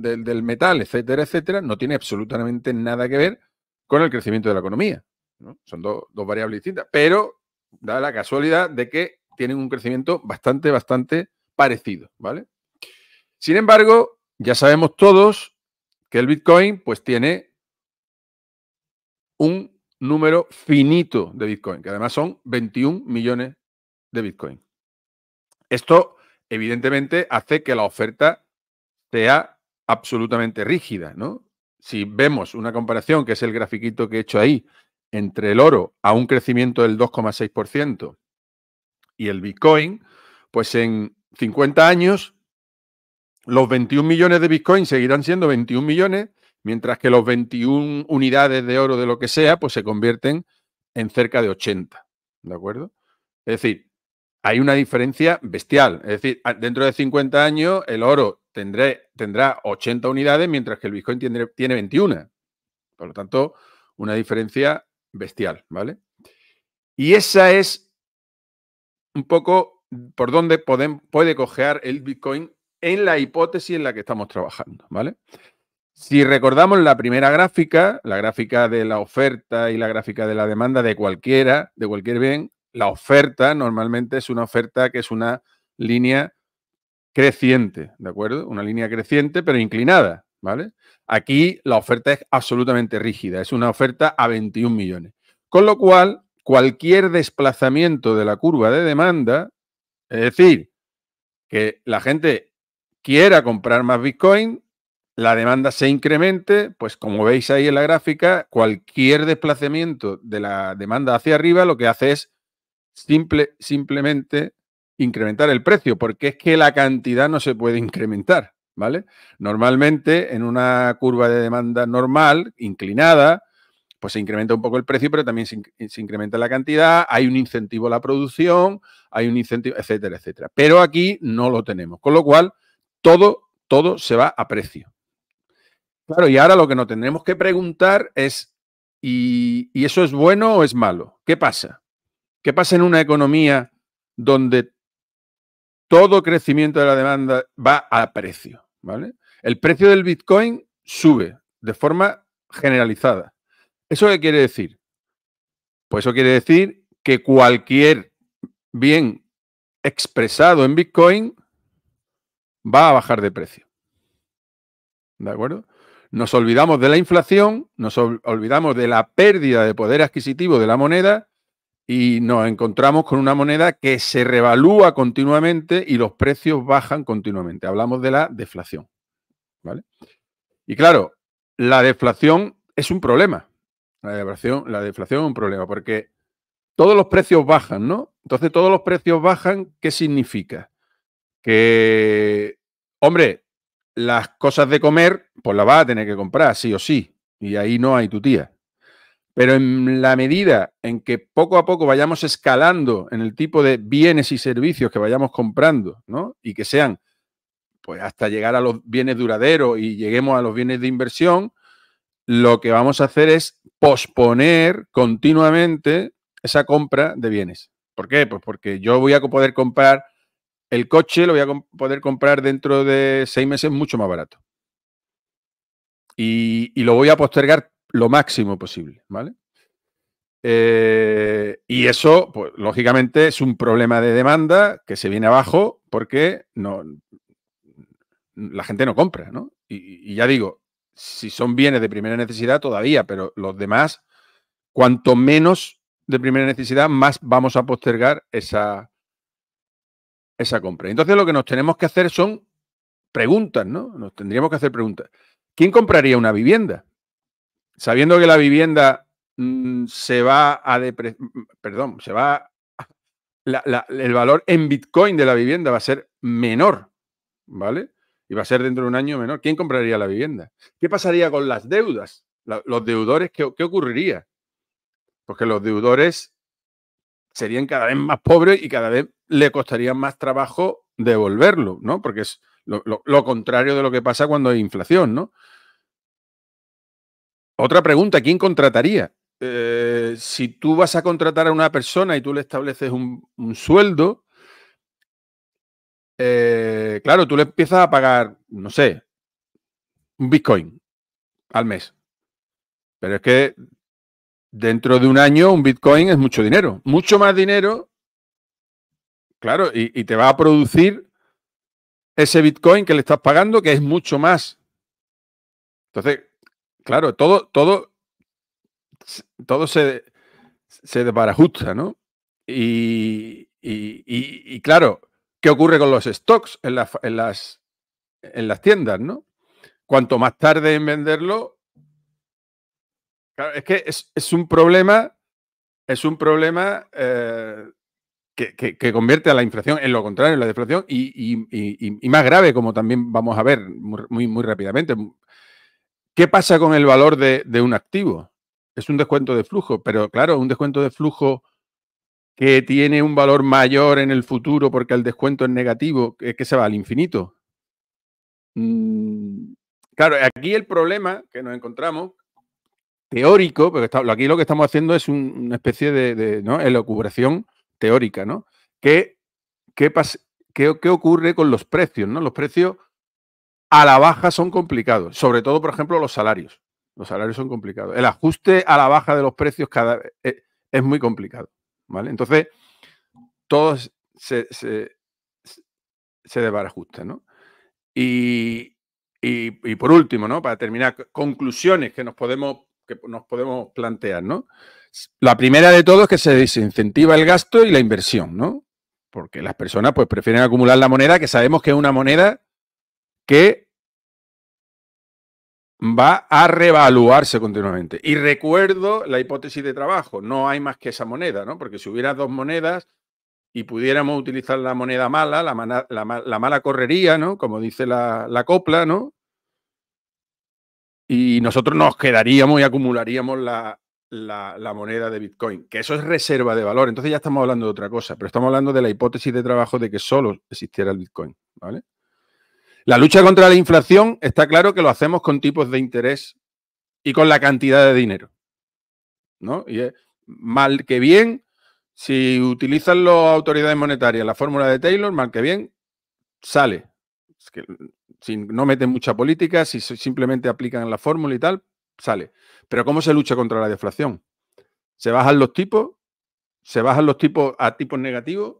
S3: metal, etcétera, etcétera, no tiene absolutamente nada que ver con el crecimiento de la economía. Son dos variables distintas, pero da la casualidad de que tienen un crecimiento bastante, bastante parecido, ¿vale? Sin embargo, ya sabemos todos que el Bitcoin pues tiene un número finito de Bitcoin, que además son 21 millones de Bitcoin. Esto, evidentemente, hace que la oferta sea absolutamente rígida, ¿no? Si vemos una comparación, que es el grafiquito que he hecho ahí, entre el oro a un crecimiento del 2,6% y el Bitcoin, pues en 50 años los 21 millones de Bitcoin seguirán siendo 21 millones mientras que los 21 unidades de oro de lo que sea, pues se convierten en cerca de 80, ¿de acuerdo? Es decir, hay una diferencia bestial, es decir, dentro de 50 años el oro tendrá 80 unidades, mientras que el Bitcoin tiene, 21. Por lo tanto, una diferencia bestial, ¿vale? Y esa es un poco por donde puede cojear el Bitcoin en la hipótesis en la que estamos trabajando, ¿vale? Si recordamos la primera gráfica, la gráfica de la oferta y la gráfica de la demanda de cualquiera, de cualquier bien, la oferta normalmente es una oferta que es una línea creciente, ¿de acuerdo? Una línea creciente pero inclinada, ¿vale? Aquí la oferta es absolutamente rígida, es una oferta a 21 millones. Con lo cual, cualquier desplazamiento de la curva de demanda, es decir, que la gente quiera comprar más Bitcoin, la demanda se incremente, pues como veis ahí en la gráfica, cualquier desplazamiento de la demanda hacia arriba lo que hace es simple, simplemente incrementar el precio, porque es que la cantidad no se puede incrementar, ¿vale? Normalmente en una curva de demanda normal, inclinada, pues se incrementa un poco el precio, pero también se, incrementa la cantidad, hay un incentivo a la producción, hay un incentivo, etcétera, etcétera. Pero aquí no lo tenemos, con lo cual todo, todo se va a precio. Claro, y ahora lo que nos tendremos que preguntar es, ¿y, ¿y, eso es bueno o es malo? ¿Qué pasa? ¿Qué pasa en una economía donde todo crecimiento de la demanda va a precio? ¿vale? El precio del Bitcoin sube de forma generalizada. ¿Eso qué quiere decir? Pues eso quiere decir que cualquier bien expresado en Bitcoin va a bajar de precio. ¿De acuerdo? nos olvidamos de la inflación, nos olvidamos de la pérdida de poder adquisitivo de la moneda y nos encontramos con una moneda que se revalúa continuamente y los precios bajan continuamente. Hablamos de la deflación. ¿vale? Y claro, la deflación es un problema. La deflación, la deflación es un problema porque todos los precios bajan, ¿no? Entonces todos los precios bajan, ¿qué significa? Que, hombre, las cosas de comer, pues las vas a tener que comprar, sí o sí. Y ahí no hay tu tía. Pero en la medida en que poco a poco vayamos escalando en el tipo de bienes y servicios que vayamos comprando, ¿no? Y que sean, pues hasta llegar a los bienes duraderos y lleguemos a los bienes de inversión, lo que vamos a hacer es posponer continuamente esa compra de bienes. ¿Por qué? Pues porque yo voy a poder comprar el coche lo voy a poder comprar dentro de seis meses mucho más barato. Y, lo voy a postergar lo máximo posible, ¿vale? Eh, y eso, pues, lógicamente, es un problema de demanda que se viene abajo porque no, la gente no compra, ¿no? Y, y ya digo, si son bienes de primera necesidad todavía, pero los demás, cuanto menos de primera necesidad, más vamos a postergar esa, esa compra. Entonces lo que nos tenemos que hacer son preguntas, ¿no? Nos tendríamos que hacer preguntas. ¿Quién compraría una vivienda? Sabiendo que la vivienda mm, se va a perdón, se va a el valor en Bitcoin de la vivienda va a ser menor, ¿vale? Y va a ser dentro de un año menor. ¿Quién compraría la vivienda? ¿Qué pasaría con las deudas? los deudores, ¿qué ocurriría? Porque los deudores serían cada vez más pobres y cada vez le costaría más trabajo devolverlo, ¿no? Porque es lo, contrario de lo que pasa cuando hay inflación, ¿no? Otra pregunta, ¿quién contrataría? Eh, si tú vas a contratar a una persona y tú le estableces un, sueldo, eh, claro, tú le empiezas a pagar, no sé, un Bitcoin al mes. Pero es que dentro de un año un Bitcoin es mucho dinero, mucho más dinero, claro, y, te va a producir ese Bitcoin que le estás pagando, que es mucho más. Entonces, claro, todo, todo, todo se, se desbarajusta, ¿no? Y, y, y, claro, ¿qué ocurre con los stocks en las, en las, en las tiendas, ¿no? Cuanto más tarde en venderlo, Claro, es que es, un problema, es un problema eh, que, que, convierte a la inflación en lo contrario, en la deflación, y, y, más grave, como también vamos a ver muy, muy rápidamente. ¿Qué pasa con el valor de, un activo? Es un descuento de flujo, pero claro, un descuento de flujo que tiene un valor mayor en el futuro porque el descuento es negativo, es que se va al infinito. Mm. claro, aquí el problema que nos encontramos teórico, porque aquí lo que estamos haciendo es una especie de, ¿no? elocubración teórica, ¿no? ¿Qué, qué, ocurre con los precios? ¿no? Los precios a la baja son complicados, sobre todo, por ejemplo, los salarios. Los salarios son complicados. El ajuste a la baja de los precios cada, es, eh, es muy complicado. ¿vale? Entonces, todo se, se, se ajuste, ¿no? Y, y, por último, ¿no? para terminar, conclusiones que nos podemos que nos podemos plantear, ¿no? La primera de todo es que se desincentiva el gasto y la inversión, ¿no? Porque las personas pues prefieren acumular la moneda que sabemos que es una moneda que va a revaluarse continuamente. Y recuerdo la hipótesis de trabajo, no hay más que esa moneda, ¿no? Porque si hubiera dos monedas y pudiéramos utilizar la moneda mala, la, mala correría, ¿no? Como dice la copla, ¿no? y nosotros nos quedaríamos y acumularíamos la, moneda de Bitcoin, que eso es reserva de valor. Entonces ya estamos hablando de otra cosa, pero estamos hablando de la hipótesis de trabajo de que solo existiera el Bitcoin. ¿vale? La lucha contra la inflación está claro que lo hacemos con tipos de interés y con la cantidad de dinero. ¿no? Y mal que bien, si utilizan las autoridades monetarias la fórmula de Taylor, mal que bien, sale. Es que si no meten mucha política, si simplemente aplican la fórmula y tal, sale. Pero ¿cómo se lucha contra la deflación? ¿Se bajan los tipos? ¿Se bajan los tipos a tipos negativos?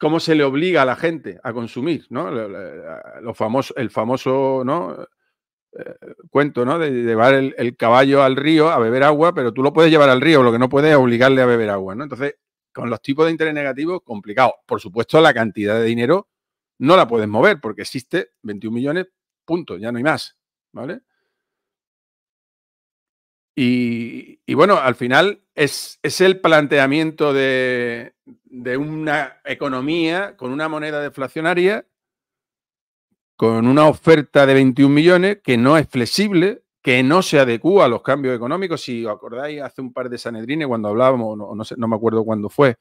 S3: ¿Cómo se le obliga a la gente a consumir? ¿no? el famoso ¿no? Eh, cuento ¿no? de llevar el, caballo al río a beber agua, pero tú lo puedes llevar al río, lo que no puedes es obligarle a beber agua. ¿no? Entonces, con los tipos de interés negativos, complicado. Por supuesto, la cantidad de dinero no la puedes mover porque existe 21 millones, punto, ya no hay más, ¿vale? Y, bueno, al final es, el planteamiento de, de una economía con una moneda deflacionaria, con una oferta de 21 millones que no es flexible, que no se adecúa a los cambios económicos. Si os acordáis, hace un par de sanedrines cuando hablábamos, no, no me acuerdo cuándo fue,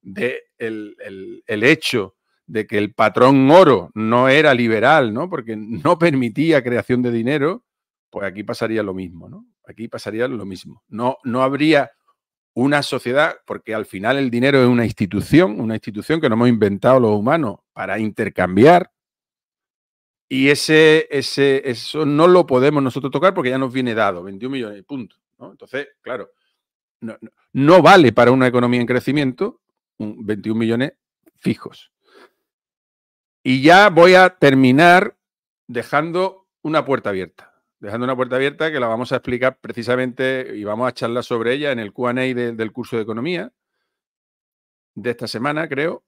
S3: de el hecho de que el patrón oro no era liberal, ¿no? Porque no <laughs> permitía creación de dinero, pues aquí pasaría lo mismo, ¿no? Aquí pasaría lo mismo. No, no habría una sociedad, porque al final el dinero es una institución, una institución que nos hemos inventado los humanos para intercambiar, y ese, ese, eso no lo podemos nosotros tocar porque ya nos viene dado, 21 millones, punto. Entonces, claro, no, vale para una economía en crecimiento 21 millones fijos. Y ya voy a terminar dejando una puerta abierta. Dejando una puerta abierta que la vamos a explicar precisamente y vamos a charlar sobre ella en el QA del curso de economía de esta semana, creo.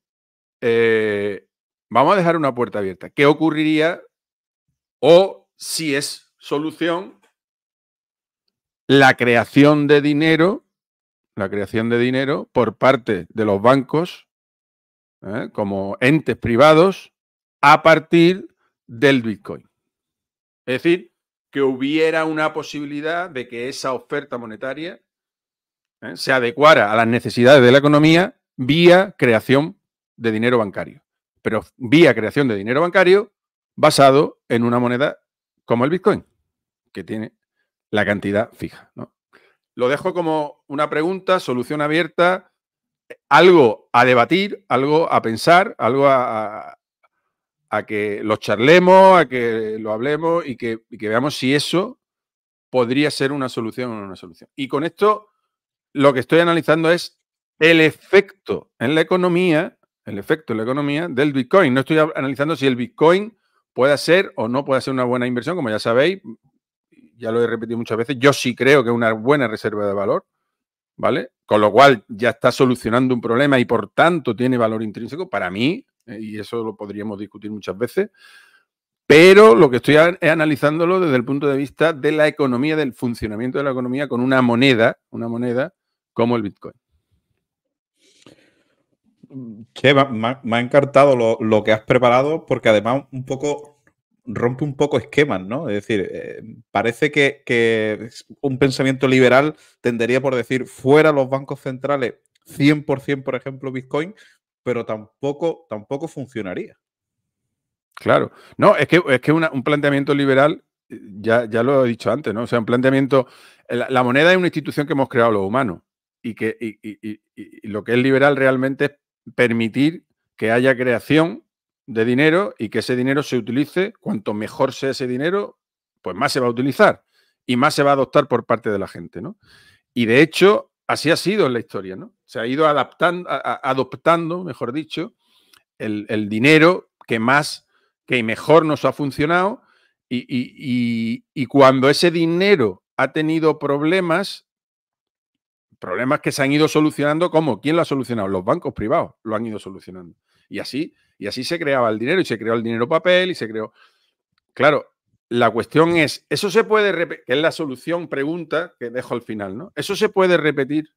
S3: Eh, vamos a dejar una puerta abierta. ¿Qué ocurriría o si es solución la creación de dinero, la creación de dinero por parte de los bancos eh, como entes privados a partir del Bitcoin. Es decir, que hubiera una posibilidad de que esa oferta monetaria ¿eh? se adecuara a las necesidades de la economía vía creación de dinero bancario, pero vía creación de dinero bancario basado en una moneda como el Bitcoin, que tiene la cantidad fija. Lo dejo como una pregunta, solución abierta, algo a debatir, algo a pensar, algo a, a que los charlemos, a que lo hablemos y que, veamos si eso podría ser una solución o no una solución. Y con esto lo que estoy analizando es el efecto en la economía, el efecto en la economía del Bitcoin. No estoy analizando si el Bitcoin puede ser o no puede ser una buena inversión, como ya sabéis, ya lo he repetido muchas veces, yo sí creo que es una buena reserva de valor, ¿vale? Con lo cual ya está solucionando un problema y por tanto tiene valor intrínseco. Para mí, eh, y eso lo podríamos discutir muchas veces, pero lo que estoy analizándolo desde el punto de vista de la economía, del funcionamiento de la economía con una moneda, una moneda como el Bitcoin. Che, me, ha, encantado lo,
S1: que has preparado porque además un poco rompe un poco esquemas, ¿no? Es decir, eh, parece que, que, un pensamiento liberal tendería por decir fuera los bancos centrales 100% por ejemplo Bitcoin, pero tampoco, tampoco funcionaría.
S3: Claro, no, es que, es que un planteamiento liberal, eh, ya, ya lo he dicho antes, ¿no? O sea, un planteamiento, eh, la, moneda es una institución que hemos creado los humanos y que y, lo que es liberal realmente es permitir que haya creación de dinero y que ese dinero se utilice, cuanto mejor sea ese dinero, pues más se va a utilizar y más se va a adoptar por parte de la gente, ¿no? Y de hecho, así ha sido en la historia, ¿no? Se ha ido adaptando, adoptando, mejor dicho, el, dinero que más, que mejor nos ha funcionado y, cuando ese dinero ha tenido problemas, problemas que se han ido solucionando, ¿cómo? ¿Quién lo ha solucionado? Los bancos privados lo han ido solucionando. Y así, y así se creaba el dinero, y se creó el dinero papel, y se creó... Claro, la cuestión es, ¿eso se puede repetir? Que es la solución, pregunta que dejo al final, ¿no? ¿Eso se puede repetir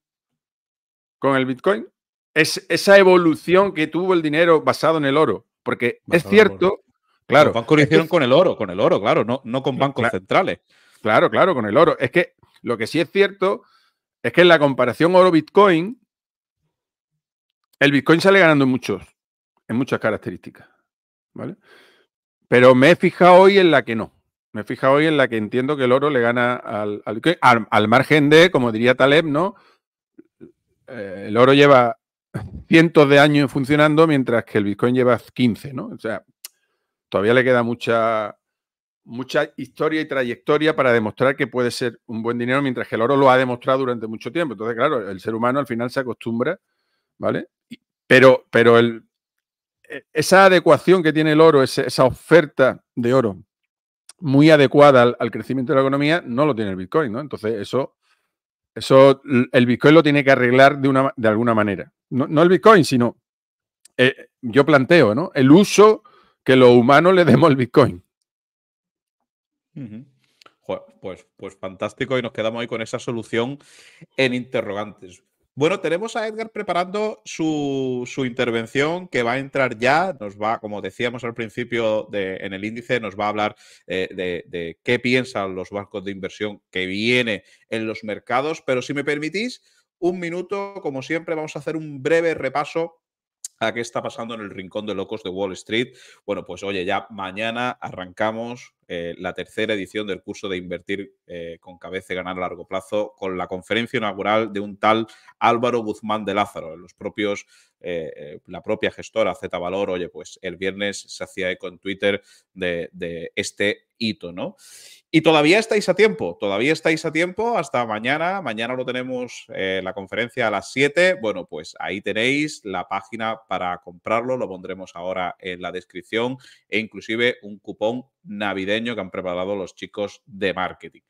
S3: con el Bitcoin? Es esa evolución que tuvo el dinero basado en el oro. Porque es cierto, claro. Los bancos con el oro, con el oro, claro, no, no con bancos centrales. Claro, claro, con el oro. Es que lo que sí es cierto es que en la comparación oro-Bitcoin, el Bitcoin sale ganando en muchos, en muchas características. ¿Vale? Pero me he fijado hoy en la que no. Me he hoy en la que entiendo que el oro le gana al, al, al, margen de, como diría Taleb, ¿no? Eh, el oro lleva cientos de años funcionando, mientras que el Bitcoin lleva 15, ¿no? O sea, todavía le queda mucha, mucha historia y trayectoria para demostrar que puede ser un buen dinero, mientras que el oro lo ha demostrado durante mucho tiempo. Entonces, claro, el ser humano al final se acostumbra, ¿vale? Pero, pero e, esa adecuación que tiene el oro, esa oferta de oro muy adecuada al, crecimiento de la economía, no lo tiene el Bitcoin, ¿no? Entonces, eso, eso el Bitcoin lo tiene que arreglar de, una, de alguna manera. No, el Bitcoin, sino, eh, yo planteo, ¿no? El uso que lo humano le demos al Bitcoin.
S1: Pues, pues fantástico y nos quedamos ahí con esa solución en interrogantes. Bueno, tenemos a Edgar preparando su, su, intervención que va a entrar ya. Nos va, como decíamos al principio de, en el índice, nos va a hablar eh, de, de, qué piensan los bancos de inversión que viene en los mercados. Pero si me permitís, un minuto, como siempre, vamos a hacer un breve repaso qué está pasando en el rincón de locos de Wall Street. Bueno, pues oye, ya mañana arrancamos eh, la tercera edición del curso de invertir eh, con cabeza y ganar a largo plazo con la conferencia inaugural de un tal Álvaro Guzmán de Lázaro, los propios, eh, la propia gestora Z Valor. Oye, pues el viernes se hacía eco en Twitter de, de este hito, ¿no? Y todavía estáis a tiempo, todavía estáis a tiempo hasta mañana. Mañana lo tenemos eh, la conferencia a las 7. Bueno, pues ahí tenéis la página para comprarlo, lo pondremos ahora en la descripción e inclusive un cupón navideño que han preparado los chicos de marketing.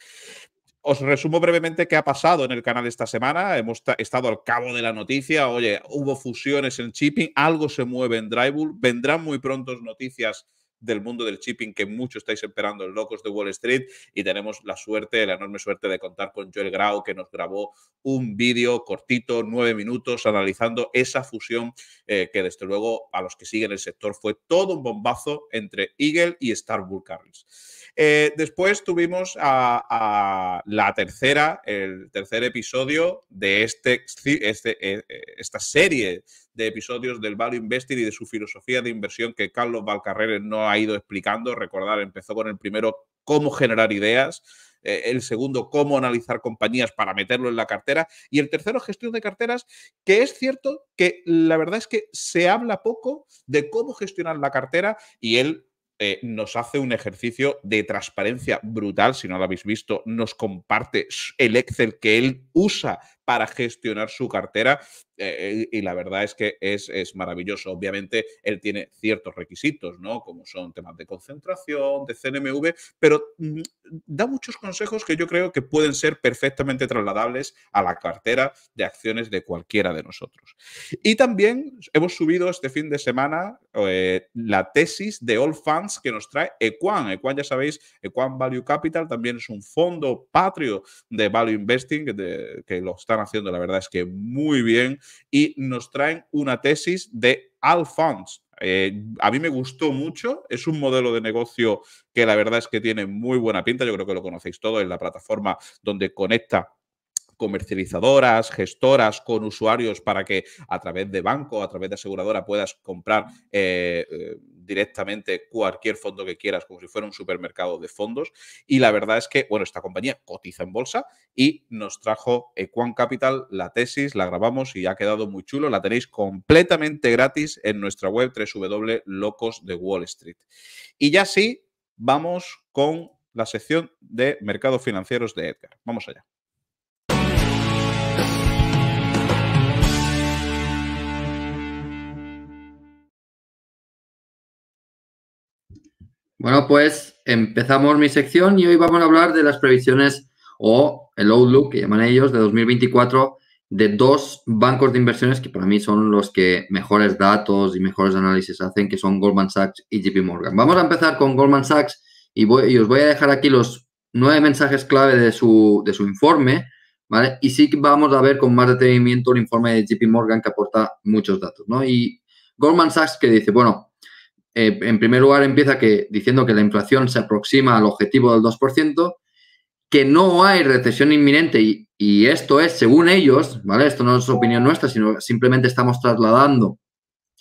S1: Os resumo brevemente qué ha pasado en el canal esta semana. Hemos estado al cabo de la noticia. Oye, hubo fusiones en shipping, algo se mueve en Drybull, Vendrán muy pronto noticias del mundo del chipping que mucho estáis esperando en Locos de Wall Street y tenemos la suerte, la enorme suerte de contar con Joel Grau que nos grabó un vídeo cortito, nueve minutos, analizando esa fusión eh, que desde luego a los que siguen el sector fue todo un bombazo entre Eagle y Star eh, después tuvimos a, la tercera, el tercer episodio de este, este eh, esta serie de episodios del Value Investing y de su filosofía de inversión que Carlos Valcarreres no ha ido explicando. Recordar, empezó con el primero, cómo generar ideas. Eh, el segundo, cómo analizar compañías para meterlo en la cartera, y el tercero, gestión de carteras, que es cierto que la verdad es que se habla poco de cómo gestionar la cartera y él... Eh, nos hace un ejercicio de transparencia brutal, si no lo habéis visto, nos comparte el Excel que él usa para gestionar su cartera eh, y la verdad es que es, maravilloso. Obviamente él tiene ciertos requisitos, ¿no? Como son temas de concentración, de CNMV, pero mm, da muchos consejos que yo creo que pueden ser perfectamente trasladables a la cartera de acciones de cualquiera de nosotros. Y también hemos subido este fin de semana eh, la tesis de All Funds que nos trae Equan. Equan, ya sabéis, Equan Value Capital también es un fondo patrio de Value Investing que lo están haciendo, la verdad es que muy bien, y nos traen una tesis de Alphonse. Eh, a mí me gustó mucho, es un modelo de negocio que la verdad es que tiene muy buena pinta, yo creo que lo conocéis todos, es la plataforma donde conecta comercializadoras, gestoras, con usuarios para que a través de banco, a través de aseguradora puedas comprar eh, eh, directamente cualquier fondo que quieras, como si fuera un supermercado de fondos. Y la verdad es que, bueno, esta compañía cotiza en bolsa y nos trajo Equan Capital la tesis, la grabamos y ha quedado muy chulo. La tenéis completamente gratis en nuestra web www.locosdewallstreet. de Y ya sí, vamos con la sección de mercados financieros de Edgar. Vamos allá.
S2: Bueno, pues empezamos mi sección y hoy vamos a hablar de las previsiones o el outlook, que llaman ellos, de 2024 de dos bancos de inversiones que para mí son los que mejores datos y mejores análisis hacen, que son Goldman Sachs y JP Morgan. Vamos a empezar con Goldman Sachs y, voy, y os voy a dejar aquí los nueve mensajes clave de su, de su informe, ¿vale? Y sí que vamos a ver con más detenimiento el informe de JP Morgan que aporta muchos datos, ¿no? Y Goldman Sachs que dice, bueno, eh, en primer lugar empieza que, diciendo que la inflación se aproxima al objetivo del 2%, que no hay recesión inminente y, esto es, según ellos, ¿vale? Esto no es opinión nuestra, sino simplemente estamos trasladando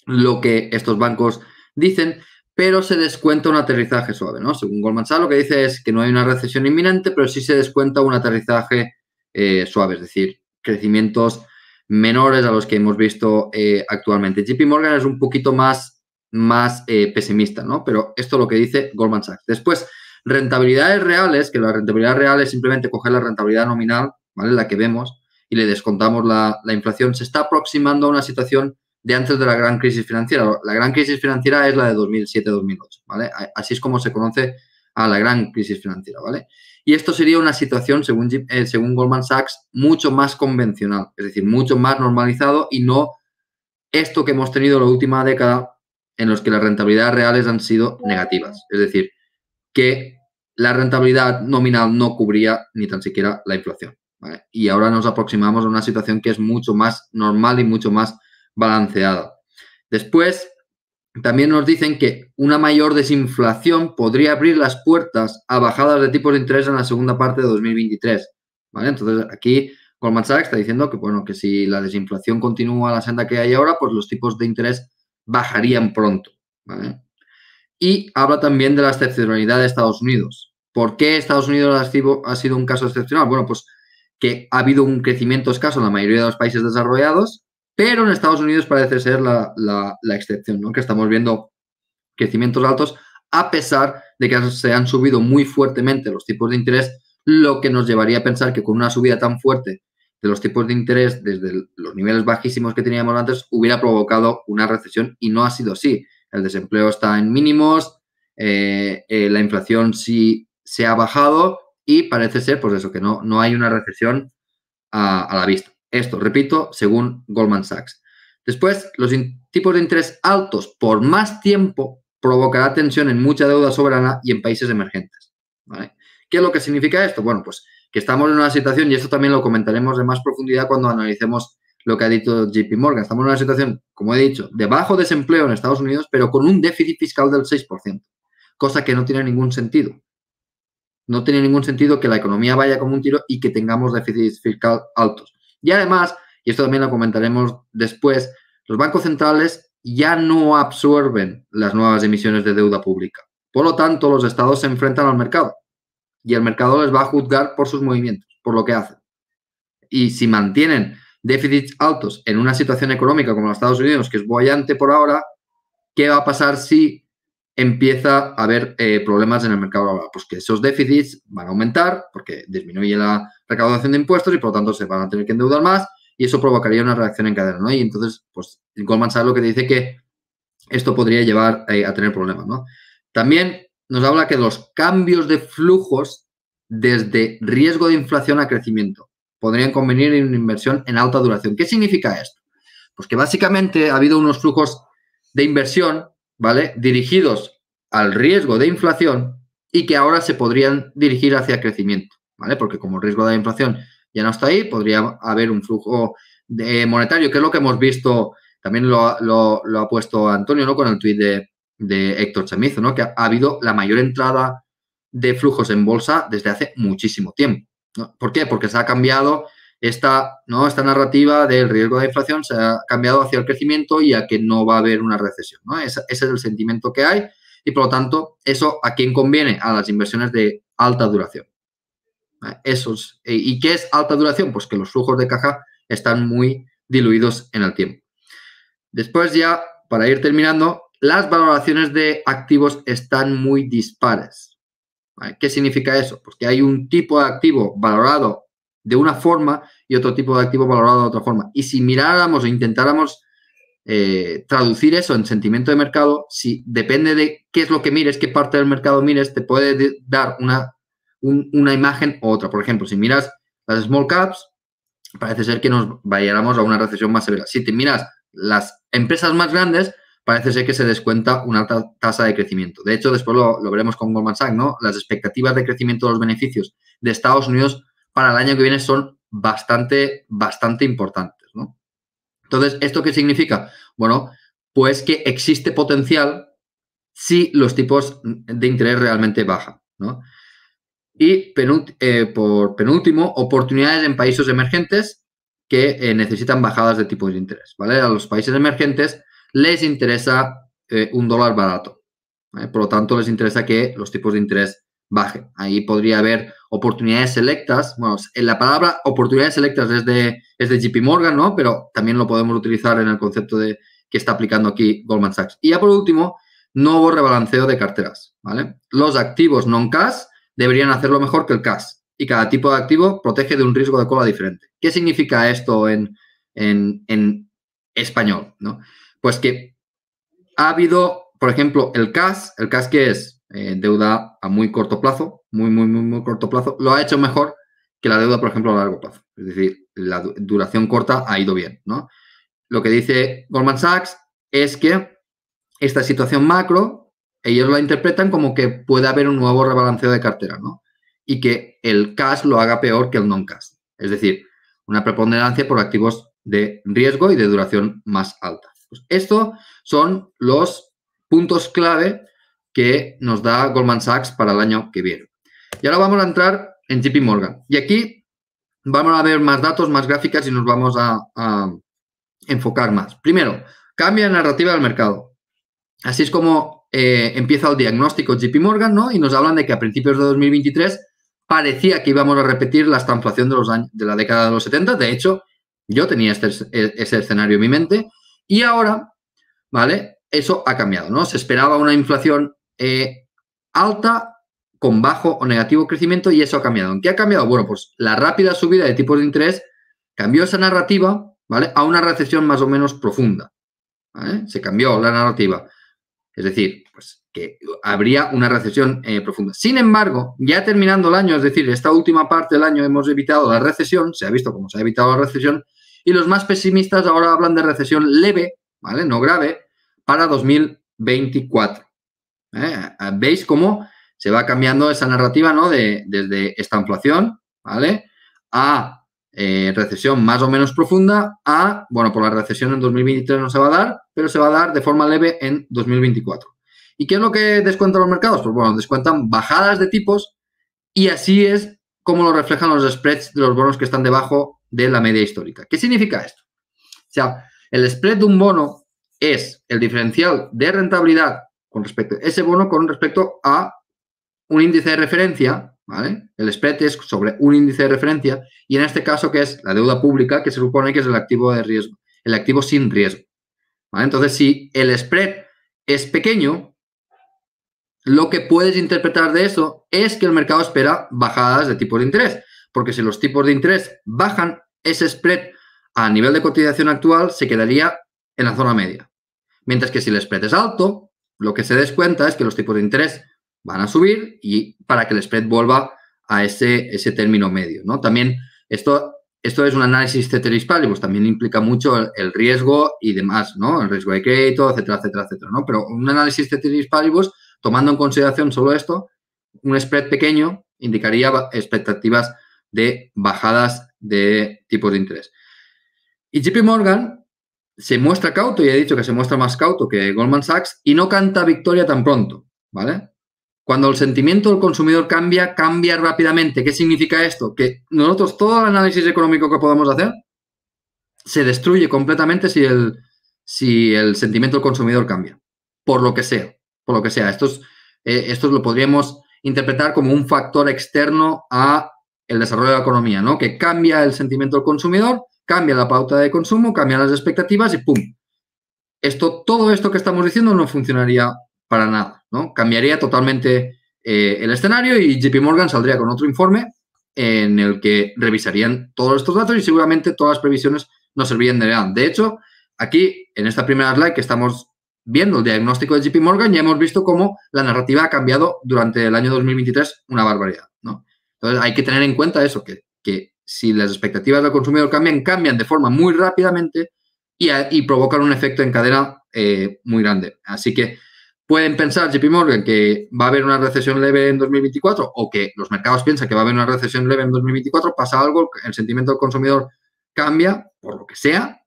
S2: lo que estos bancos dicen, pero se descuenta un aterrizaje suave, ¿no? Según Goldman Sachs lo que dice es que no hay una recesión inminente, pero sí se descuenta un aterrizaje eh, suave, es decir, crecimientos menores a los que hemos visto eh, actualmente. JP Morgan es un poquito más más eh, pesimista, ¿no? Pero esto es lo que dice Goldman Sachs. Después, rentabilidades reales, que la rentabilidad real es simplemente coger la rentabilidad nominal, ¿vale? La que vemos y le descontamos la, inflación, se está aproximando a una situación de antes de la gran crisis financiera. La gran crisis financiera es la de 2007-2008, ¿vale? Así es como se conoce a la gran crisis financiera, ¿vale? Y esto sería una situación, según, eh, según Goldman Sachs, mucho más convencional, es decir, mucho más normalizado y no esto que hemos tenido la última década en los que las rentabilidades reales han sido negativas. Es decir, que la rentabilidad nominal no cubría ni tan siquiera la inflación. Y ahora nos aproximamos a una situación que es mucho más normal y mucho más balanceada. Después, también nos dicen que una mayor desinflación podría abrir las puertas a bajadas de tipos de interés en la segunda parte de 2023. ¿vale? Entonces, aquí Goldman Sachs está diciendo que, bueno, que si la desinflación continúa la senda que hay ahora, pues los tipos de interés bajarían pronto. Y habla también de la excepcionalidad de Estados Unidos. ¿Por qué Estados Unidos ha sido un caso excepcional? Bueno, pues que ha habido un crecimiento escaso en la mayoría de los países desarrollados, pero en Estados Unidos parece ser la, la excepción, ¿no? que estamos viendo crecimientos altos a pesar de que se han subido muy fuertemente los tipos de interés, lo que nos llevaría a pensar que con una subida tan fuerte de los tipos de interés desde los niveles bajísimos que teníamos antes hubiera provocado una recesión y no ha sido así. El desempleo está en mínimos, eh, eh, la inflación sí se ha bajado y parece ser, pues eso, que no, no hay una recesión a, la vista. Esto, repito, según Goldman Sachs. Después, los tipos de interés altos por más tiempo provocará tensión en mucha deuda soberana y en países emergentes. ¿Qué es lo que significa esto? Bueno, pues que estamos en una situación, y esto también lo comentaremos de más profundidad cuando analicemos lo que ha dicho JP Morgan, estamos en una situación, como he dicho, de bajo desempleo en Estados Unidos, pero con un déficit fiscal del 6%, cosa que no tiene ningún sentido. No tiene ningún sentido que la economía vaya como un tiro y que tengamos déficits fiscales altos. Y además, y esto también lo comentaremos después, los bancos centrales ya no absorben las nuevas emisiones de deuda pública. Por lo tanto, los estados se enfrentan al mercado y el mercado les va a juzgar por sus movimientos, por lo que hacen. Y si mantienen déficits altos en una situación económica como los Estados Unidos, que es bollante por ahora, ¿qué va a pasar si empieza a haber eh, problemas en el mercado laboral? Pues que esos déficits van a aumentar porque disminuye la recaudación de impuestos y por lo tanto se van a tener que endeudar más y eso provocaría una reacción en cadena, ¿no? Y entonces, pues Goldman Sachs lo que dice que esto podría llevar eh, a tener problemas, ¿no? También nos habla que los cambios de flujos desde riesgo de inflación a crecimiento podrían convenir en una inversión en alta duración. ¿Qué significa esto? Pues que básicamente ha habido unos flujos de inversión, ¿vale? Dirigidos al riesgo de inflación y que ahora se podrían dirigir hacia crecimiento, ¿vale? Porque como el riesgo de inflación ya no está ahí, podría haber un flujo monetario, que es lo que hemos visto, también lo, lo ha puesto Antonio, ¿no? Con el tuit de, de Héctor Chamizo, ¿no? Que ha, habido la mayor entrada de flujos en bolsa desde hace muchísimo tiempo. ¿Por qué? Porque se ha cambiado esta, ¿no? esta narrativa del riesgo de inflación, se ha cambiado hacia el crecimiento y a que no va a haber una recesión. ¿no? Ese, ese es el sentimiento que hay y por lo tanto, ¿eso a quién conviene? A las inversiones de alta duración. Esos, eh, ¿Y qué es alta duración? Pues que los flujos de caja están muy diluidos en el tiempo. Después ya, para ir terminando, las valoraciones de activos están muy dispares. ¿Qué significa eso? Pues que hay un tipo de activo valorado de una forma y otro tipo de activo valorado de otra forma. Y si miráramos o intentáramos eh, traducir eso en sentimiento de mercado, si depende de qué es lo que mires, qué parte del mercado mires, te puede dar una, una imagen u otra. Por ejemplo, si miras las small caps, parece ser que nos vayáramos a una recesión más severa. Si te miras las empresas más grandes, parece ser que se descuenta una alta tasa de crecimiento. De hecho, después lo, veremos con Goldman Sachs, ¿no? Las expectativas de crecimiento de los beneficios de Estados Unidos para el año que viene son bastante, bastante importantes, ¿no? Entonces, ¿esto qué significa? Bueno, pues que existe potencial si los tipos de interés realmente bajan, ¿no? Y eh, por penúltimo, oportunidades en países emergentes que eh, necesitan bajadas de tipos de interés, ¿vale? A los países emergentes les interesa eh, un dólar barato. ¿eh? Por lo tanto, les interesa que los tipos de interés bajen. Ahí podría haber oportunidades selectas. Bueno, la palabra oportunidades selectas es de, JP Morgan, ¿no? Pero también lo podemos utilizar en el concepto de que está aplicando aquí Goldman Sachs. Y ya por último, nuevo rebalanceo de carteras, ¿vale? Los activos non-cash deberían hacerlo mejor que el cash. Y cada tipo de activo protege de un riesgo de cola diferente. ¿Qué significa esto en, en español? ¿no? Pues que ha habido, por ejemplo, el CAS, el CAS que es eh, deuda a muy corto plazo, muy, muy, muy, muy corto plazo, lo ha hecho mejor que la deuda, por ejemplo, a largo plazo. Es decir, la duración corta ha ido bien, ¿no? Lo que dice Goldman Sachs es que esta situación macro, ellos la interpretan como que puede haber un nuevo rebalanceo de cartera, ¿no? Y que el cash lo haga peor que el non-cash. Es decir, una preponderancia por activos de riesgo y de duración más alta. Pues Estos son los puntos clave que nos da Goldman Sachs para el año que viene. Y ahora vamos a entrar en JP Morgan. Y aquí vamos a ver más datos, más gráficas y nos vamos a, enfocar más. Primero, cambia la narrativa del mercado. Así es como eh, empieza el diagnóstico JP Morgan, ¿no? Y nos hablan de que a principios de 2023 parecía que íbamos a repetir la estampación de, los de la década de los 70. De hecho, yo tenía ese este escenario en mi mente y ahora, ¿vale? Eso ha cambiado, ¿no? Se esperaba una inflación eh, alta con bajo o negativo crecimiento y eso ha cambiado. qué ha cambiado? Bueno, pues la rápida subida de tipos de interés cambió esa narrativa, ¿vale? A una recesión más o menos profunda. Se cambió la narrativa. Es decir, pues que habría una recesión eh, profunda. Sin embargo, ya terminando el año, es decir, esta última parte del año hemos evitado la recesión, se ha visto cómo se ha evitado la recesión, y los más pesimistas ahora hablan de recesión leve, ¿vale? No grave, para 2024. ¿Eh? ¿Veis cómo se va cambiando esa narrativa, ¿no? De, desde esta inflación, ¿vale? A eh, recesión más o menos profunda, a, bueno, por la recesión en 2023 no se va a dar, pero se va a dar de forma leve en 2024. ¿Y qué es lo que descuentan los mercados? Pues bueno, descuentan bajadas de tipos y así es como lo reflejan los spreads de los bonos que están debajo de la media histórica. ¿Qué significa esto? O sea, el spread de un bono es el diferencial de rentabilidad con respecto a ese bono con respecto a un índice de referencia, ¿vale? El spread es sobre un índice de referencia y en este caso que es la deuda pública, que se supone que es el activo de riesgo, el activo sin riesgo. ¿vale? Entonces, si el spread es pequeño, lo que puedes interpretar de eso es que el mercado espera bajadas de tipo de interés porque si los tipos de interés bajan, ese spread a nivel de cotización actual se quedaría en la zona media. Mientras que si el spread es alto, lo que se descuenta es que los tipos de interés van a subir y para que el spread vuelva a ese, ese término medio. ¿no? También esto, esto es un análisis ceteris paribus, también implica mucho el, riesgo y demás, ¿no? el riesgo de crédito, etcétera, etcétera, etcétera. ¿no? Pero un análisis ceteris paribus, tomando en consideración solo esto, un spread pequeño indicaría expectativas de bajadas de tipos de interés. Y JP Morgan se muestra cauto, y he dicho que se muestra más cauto que Goldman Sachs, y no canta victoria tan pronto, ¿vale? Cuando el sentimiento del consumidor cambia, cambia rápidamente. ¿Qué significa esto? Que nosotros todo el análisis económico que podamos hacer se destruye completamente si el, si el sentimiento del consumidor cambia, por lo que sea, por lo que sea. Esto, eh, esto lo podríamos interpretar como un factor externo a el desarrollo de la economía, ¿no? Que cambia el sentimiento del consumidor, cambia la pauta de consumo, cambia las expectativas y ¡pum! Esto, todo esto que estamos diciendo no funcionaría para nada, ¿no? Cambiaría totalmente eh, el escenario y JP Morgan saldría con otro informe en el que revisarían todos estos datos y seguramente todas las previsiones no servirían de nada. De hecho, aquí, en esta primera slide que estamos viendo el diagnóstico de JP Morgan, ya hemos visto cómo la narrativa ha cambiado durante el año 2023 una barbaridad, ¿no? Entonces hay que tener en cuenta eso, que, si las expectativas del consumidor cambian, cambian de forma muy rápidamente y, provocan un efecto en cadena eh, muy grande. Así que pueden pensar JP Morgan que va a haber una recesión leve en 2024 o que los mercados piensan que va a haber una recesión leve en 2024, pasa algo, el sentimiento del consumidor cambia, por lo que sea,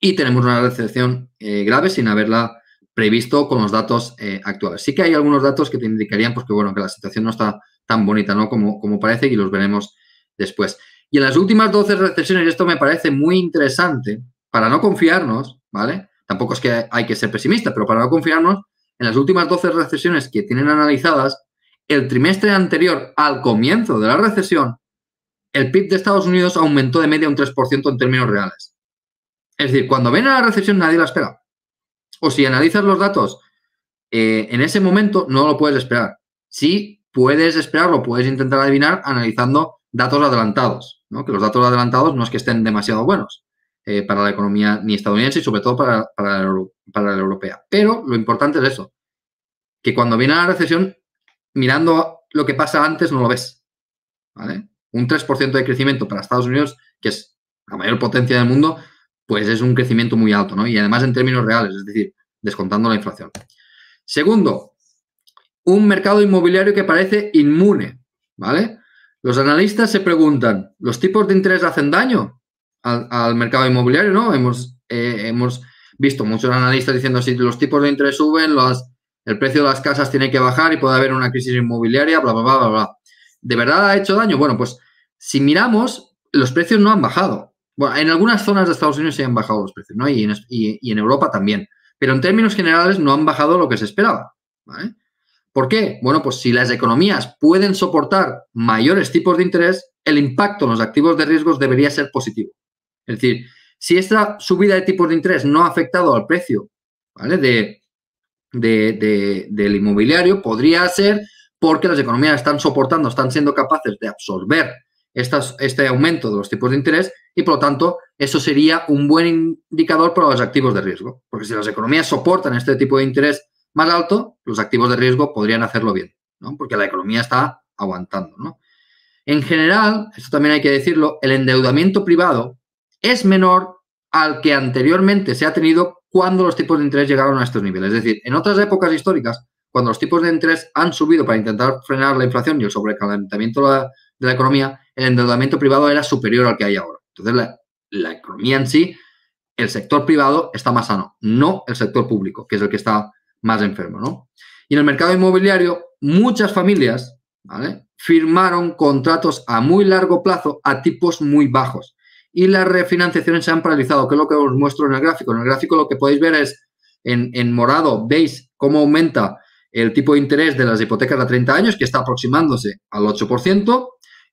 S2: y tenemos una recesión eh, grave sin haberla previsto con los datos eh, actuales. Sí que hay algunos datos que te indicarían porque pues, bueno, que la situación no está tan bonita ¿no? como, como parece y los veremos después. Y en las últimas 12 recesiones, esto me parece muy interesante, para no confiarnos, ¿vale? Tampoco es que hay que ser pesimista, pero para no confiarnos, en las últimas 12 recesiones que tienen analizadas, el trimestre anterior al comienzo de la recesión, el PIB de Estados Unidos aumentó de media un 3% en términos reales. Es decir, cuando viene la recesión nadie la espera. O si analizas los datos eh, en ese momento, no lo puedes esperar. Sí puedes esperarlo, puedes intentar adivinar analizando datos adelantados, que los datos adelantados no es que estén demasiado buenos eh, para la economía ni estadounidense y sobre todo para, la, europea. Pero lo importante es eso, que cuando viene la recesión, mirando lo que pasa antes, no lo ves. Un 3% de crecimiento para Estados Unidos, que es la mayor potencia del mundo, pues es un crecimiento muy alto, ¿no? Y además en términos reales, es decir, descontando la inflación. Segundo, un mercado inmobiliario que parece inmune, ¿vale? Los analistas se preguntan, ¿los tipos de interés hacen daño al, mercado inmobiliario? No, hemos, eh, hemos visto muchos analistas diciendo, si los tipos de interés suben, el precio de las casas tiene que bajar y puede haber una crisis inmobiliaria, bla, bla, bla, bla, bla. ¿De verdad ha hecho daño? Bueno, pues si miramos, los precios no han bajado. Bueno, en algunas zonas de Estados Unidos se han bajado los precios, ¿no? Y en, en Europa también. Pero en términos generales no han bajado lo que se esperaba. ¿vale? ¿Por qué? Bueno, pues si las economías pueden soportar mayores tipos de interés, el impacto en los activos de riesgos debería ser positivo. Es decir, si esta subida de tipos de interés no ha afectado al precio del inmobiliario, podría ser porque las economías están soportando, están siendo capaces de absorber este aumento de los tipos de interés y por lo tanto eso sería un buen indicador para los activos de riesgo, porque si las economías soportan este tipo de interés más alto, los activos de riesgo podrían hacerlo bien, porque la economía está aguantando. En general, esto también hay que decirlo, el endeudamiento privado es menor al que anteriormente se ha tenido cuando los tipos de interés llegaron a estos niveles. Es decir, en otras épocas históricas, cuando los tipos de interés han subido para intentar frenar la inflación y el sobrecalentamiento de la economía, el endeudamiento privado era superior al que hay ahora. Entonces, la, economía en sí, el sector privado está más sano, no el sector público, que es el que está más enfermo, Y en el mercado inmobiliario, muchas familias firmaron contratos a muy largo plazo a tipos muy bajos. Y las refinanciaciones se han paralizado, que es lo que os muestro en el gráfico. En el gráfico lo que podéis ver es, en, en morado, veis cómo aumenta el tipo de interés de las hipotecas a 30 años, que está aproximándose al 8%,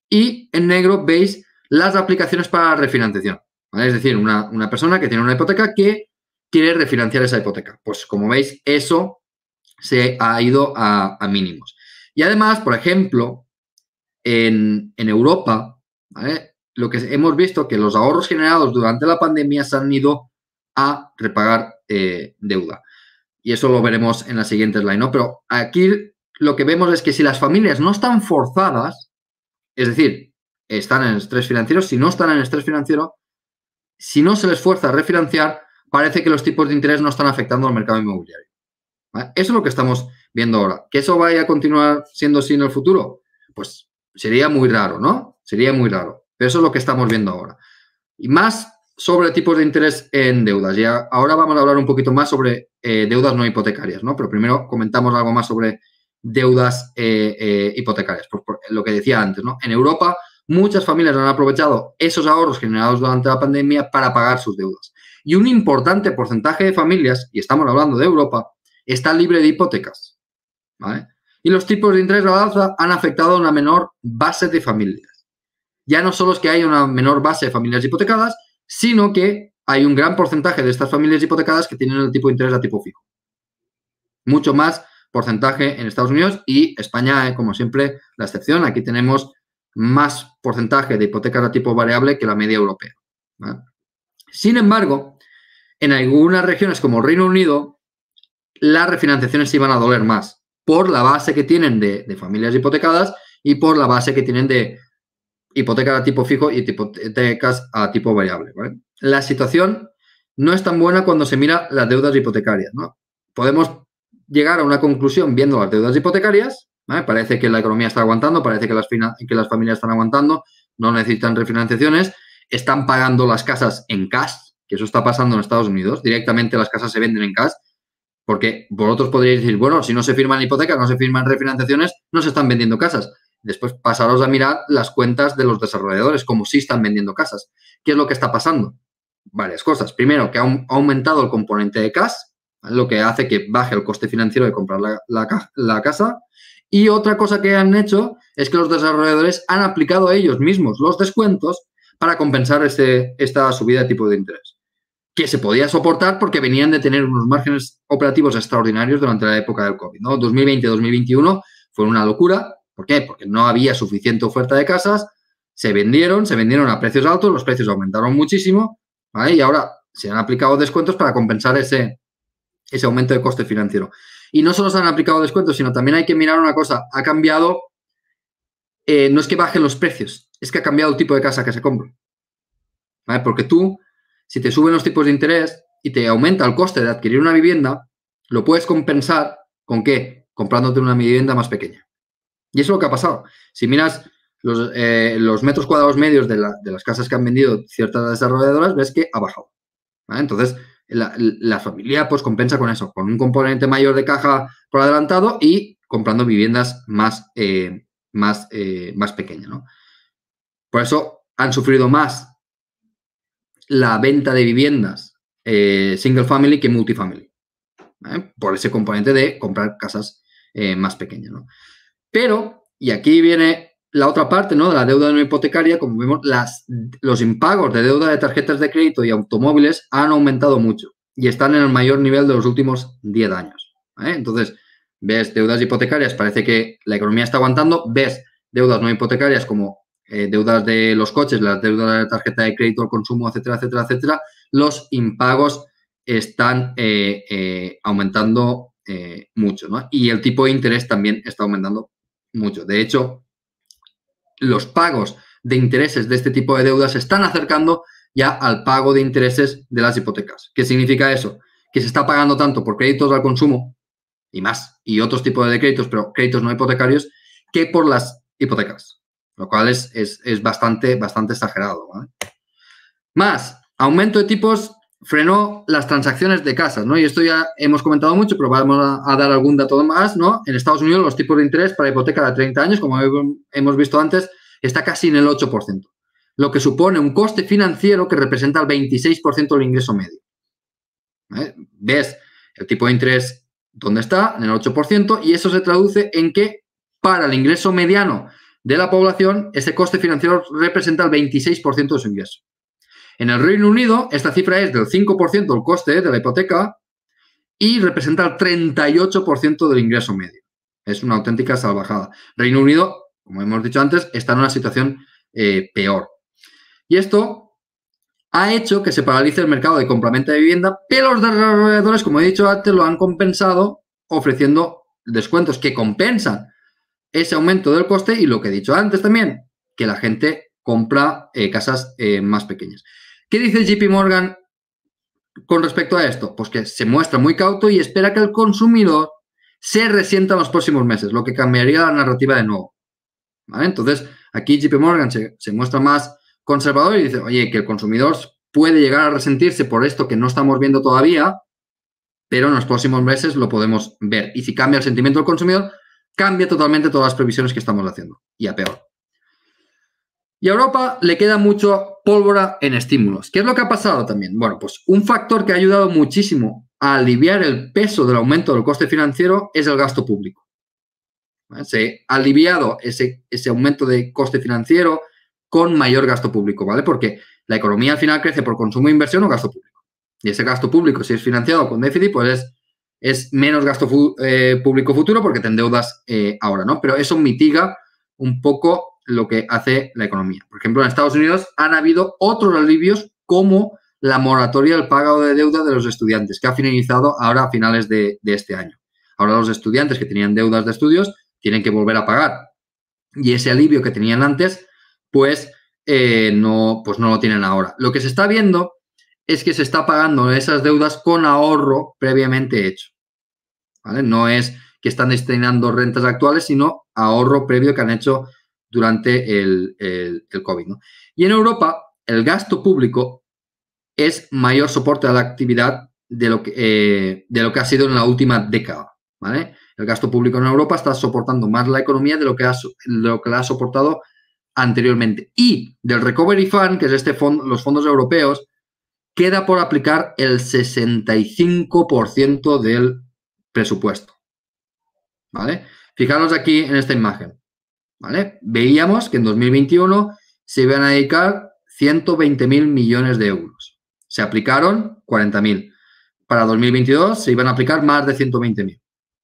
S2: y en negro veis las aplicaciones para refinanciación. Es decir, una, persona que tiene una hipoteca que quiere refinanciar esa hipoteca. Pues como veis, eso se ha ido a, mínimos. Y además, por ejemplo, en, Europa, lo que hemos visto que los ahorros generados durante la pandemia se han ido a repagar eh, deuda. Y eso lo veremos en la siguiente slide, Pero aquí lo que vemos es que si las familias no están forzadas es decir, están en estrés financiero. Si no están en estrés financiero, si no se les fuerza a refinanciar, parece que los tipos de interés no están afectando al mercado inmobiliario. Eso es lo que estamos viendo ahora. ¿Que eso vaya a continuar siendo así en el futuro? Pues sería muy raro, ¿no? Sería muy raro. Pero eso es lo que estamos viendo ahora. Y más sobre tipos de interés en deudas. Y ahora vamos a hablar un poquito más sobre eh, deudas no hipotecarias, ¿no? Pero primero comentamos algo más sobre deudas eh, eh, hipotecarias. Por, lo que decía antes, ¿no? En Europa muchas familias han aprovechado esos ahorros generados durante la pandemia para pagar sus deudas. Y un importante porcentaje de familias, y estamos hablando de Europa, está libre de hipotecas. ¿vale? Y los tipos de interés de la alza han afectado a una menor base de familias. Ya no solo es que hay una menor base de familias hipotecadas, sino que hay un gran porcentaje de estas familias hipotecadas que tienen el tipo de interés a tipo fijo. Mucho más porcentaje en Estados Unidos y España, como siempre, la excepción. Aquí tenemos más porcentaje de hipotecas a tipo variable que la media europea. Sin embargo, en algunas regiones como el Reino Unido, las refinanciaciones iban a doler más por la base que tienen de, familias hipotecadas y por la base que tienen de hipotecas a tipo fijo y hipotecas a tipo variable. La situación no es tan buena cuando se mira las deudas hipotecarias. ¿no? Podemos llegar a una conclusión viendo las deudas hipotecarias. Parece que la economía está aguantando, parece que las, que las familias están aguantando, no necesitan refinanciaciones, están pagando las casas en cash, que eso está pasando en Estados Unidos, directamente las casas se venden en cash, porque vosotros podríais decir, bueno, si no se firman hipotecas, no se firman refinanciaciones, no se están vendiendo casas. Después pasaros a mirar las cuentas de los desarrolladores, como si están vendiendo casas. ¿Qué es lo que está pasando? Varias cosas. Primero, que ha aumentado el componente de cash, lo que hace que baje el coste financiero de comprar la, casa. Y otra cosa que han hecho es que los desarrolladores han aplicado a ellos mismos los descuentos para compensar este, esta subida de tipo de interés, que se podía soportar porque venían de tener unos márgenes operativos extraordinarios durante la época del COVID. ¿no? 2020-2021 fue una locura. ¿Por qué? Porque no había suficiente oferta de casas, se vendieron, se vendieron a precios altos, los precios aumentaron muchísimo, y ahora se han aplicado descuentos para compensar ese, ese aumento de coste financiero. Y no solo se han aplicado descuentos, sino también hay que mirar una cosa, ha cambiado, eh, no es que bajen los precios, es que ha cambiado el tipo de casa que se compra. Porque tú, si te suben los tipos de interés y te aumenta el coste de adquirir una vivienda, lo puedes compensar con qué? Comprándote una vivienda más pequeña. Y eso es lo que ha pasado. Si miras los, eh, metros cuadrados medios de, las casas que han vendido ciertas desarrolladoras, ves que ha bajado. Entonces, la, familia pues compensa con eso, con un componente mayor de caja por adelantado y comprando viviendas más, eh, más, eh, más pequeñas. ¿no? Por eso han sufrido más la venta de viviendas eh, single family que multifamily, por ese componente de comprar casas más pequeñas. ¿no? Pero, y aquí viene la otra parte ¿no? de la deuda no hipotecaria, como vemos, las, los impagos de deuda de tarjetas de crédito y automóviles han aumentado mucho y están en el mayor nivel de los últimos 10 años. ¿eh? Entonces, ves deudas hipotecarias, parece que la economía está aguantando, ves deudas no hipotecarias como eh, deudas de los coches, las deudas de tarjeta de crédito al consumo, etcétera, etcétera, etcétera, los impagos están eh, aumentando mucho, ¿no? Y el tipo de interés también está aumentando mucho. De hecho, los pagos de intereses de este tipo de deudas se están acercando ya al pago de intereses de las hipotecas. ¿Qué significa eso? Que se está pagando tanto por créditos al consumo y más, y otros tipos de créditos, pero créditos no hipotecarios, que por las hipotecas, lo cual es, es, bastante, bastante exagerado. Más, aumento de tipos frenó las transacciones de casas, ¿no? Y esto ya hemos comentado mucho, pero vamos a, dar algún dato más, ¿no? En Estados Unidos los tipos de interés para hipoteca de 30 años, como hemos visto antes, está casi en el 8%, lo que supone un coste financiero que representa el 26% del ingreso medio. ¿Ves? El tipo de interés, ¿dónde está? En el 8%, y eso se traduce en que para el ingreso mediano de la población, ese coste financiero representa el 26% de su ingreso. En el Reino Unido, esta cifra es del 5% del coste de la hipoteca y representa el 38% del ingreso medio. Es una auténtica salvajada. Reino Unido, como hemos dicho antes, está en una situación eh, peor. Y esto ha hecho que se paralice el mercado de compraventa de vivienda, pero los desarrolladores, como he dicho antes, lo han compensado ofreciendo descuentos que compensan ese aumento del coste y lo que he dicho antes también, que la gente compra eh, casas eh, más pequeñas. ¿Qué dice JP Morgan con respecto a esto? Pues que se muestra muy cauto y espera que el consumidor se resienta en los próximos meses, lo que cambiaría la narrativa de nuevo. Entonces, aquí JP Morgan se, se muestra más conservador y dice, oye, que el consumidor puede llegar a resentirse por esto que no estamos viendo todavía, pero en los próximos meses lo podemos ver. Y si cambia el sentimiento del consumidor, cambia totalmente todas las previsiones que estamos haciendo. Y a peor. Y a Europa le queda mucho pólvora en estímulos. ¿Qué es lo que ha pasado también? Bueno, pues un factor que ha ayudado muchísimo a aliviar el peso del aumento del coste financiero es el gasto público. Se ha aliviado ese, ese aumento de coste financiero con mayor gasto público, ¿vale? Porque la economía al final crece por consumo, e inversión o gasto público. Y ese gasto público, si es financiado con déficit, pues es, menos gasto eh, público futuro porque te endeudas eh, ahora, ¿no? Pero eso mitiga un poco lo que hace la economía. Por ejemplo, en Estados Unidos han habido otros alivios como la moratoria del pago de deuda de los estudiantes, que ha finalizado ahora a finales de, este año. Ahora los estudiantes que tenían deudas de estudios tienen que volver a pagar. Y ese alivio que tenían antes, pues, eh, no, pues no lo tienen ahora. Lo que se está viendo es que se está pagando esas deudas con ahorro previamente hecho. No es que están destinando rentas actuales, sino ahorro previo que han hecho durante el, el, COVID. ¿no? Y en Europa, el gasto público es mayor soporte a la actividad de lo que, eh, de lo que ha sido en la última década. ¿vale? El gasto público en Europa está soportando más la economía de lo que, lo que la ha soportado anteriormente. Y del Recovery Fund, que es este fondo, los fondos europeos, queda por aplicar el 65% del presupuesto. ¿Vale? Fijaros aquí en esta imagen. Veíamos que en 2021 se iban a dedicar 120.000 millones de euros. Se aplicaron 40.000. Para 2022 se iban a aplicar más de 120.000.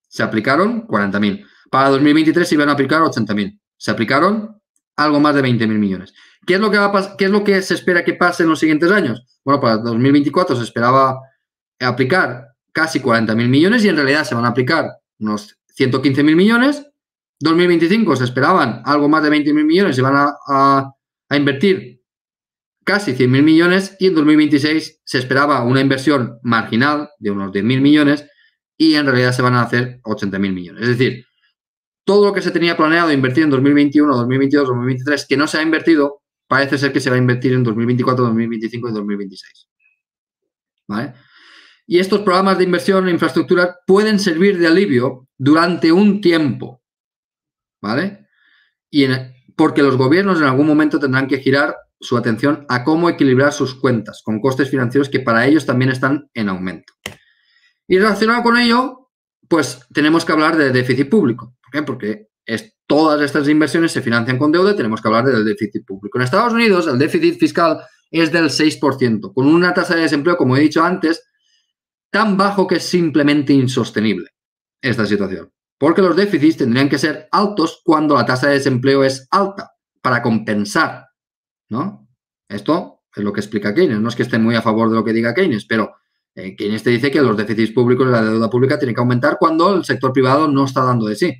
S2: Se aplicaron 40.000. Para 2023 se iban a aplicar 80.000. Se aplicaron algo más de 20.000 millones. ¿Qué es, lo que ¿Qué es lo que se espera que pase en los siguientes años? Bueno, para 2024 se esperaba aplicar casi 40.000 millones y en realidad se van a aplicar unos 115.000 millones 2025 se esperaban algo más de 20.000 millones y van a, a, invertir casi 100.000 millones y en 2026 se esperaba una inversión marginal de unos 10.000 millones y en realidad se van a hacer 80.000 millones. Es decir, todo lo que se tenía planeado invertir en 2021, 2022, 2023, que no se ha invertido, parece ser que se va a invertir en 2024, 2025 y 2026. ¿Vale? Y estos programas de inversión en infraestructura pueden servir de alivio durante un tiempo, ¿vale? Y e, porque los gobiernos en algún momento tendrán que girar su atención a cómo equilibrar sus cuentas con costes financieros que para ellos también están en aumento. Y relacionado con ello, pues tenemos que hablar de déficit público. ¿Por qué? Porque todas estas inversiones se financian con deuda y tenemos que hablar del déficit público. En Estados Unidos el déficit fiscal es del 6%, con una tasa de desempleo, como he dicho antes, tan bajo que es simplemente insostenible esta situación porque los déficits tendrían que ser altos cuando la tasa de desempleo es alta, para compensar, ¿no? Esto es lo que explica Keynes, no es que esté muy a favor de lo que diga Keynes, pero eh, Keynes te dice que los déficits públicos y la deuda pública tienen que aumentar cuando el sector privado no está dando de sí.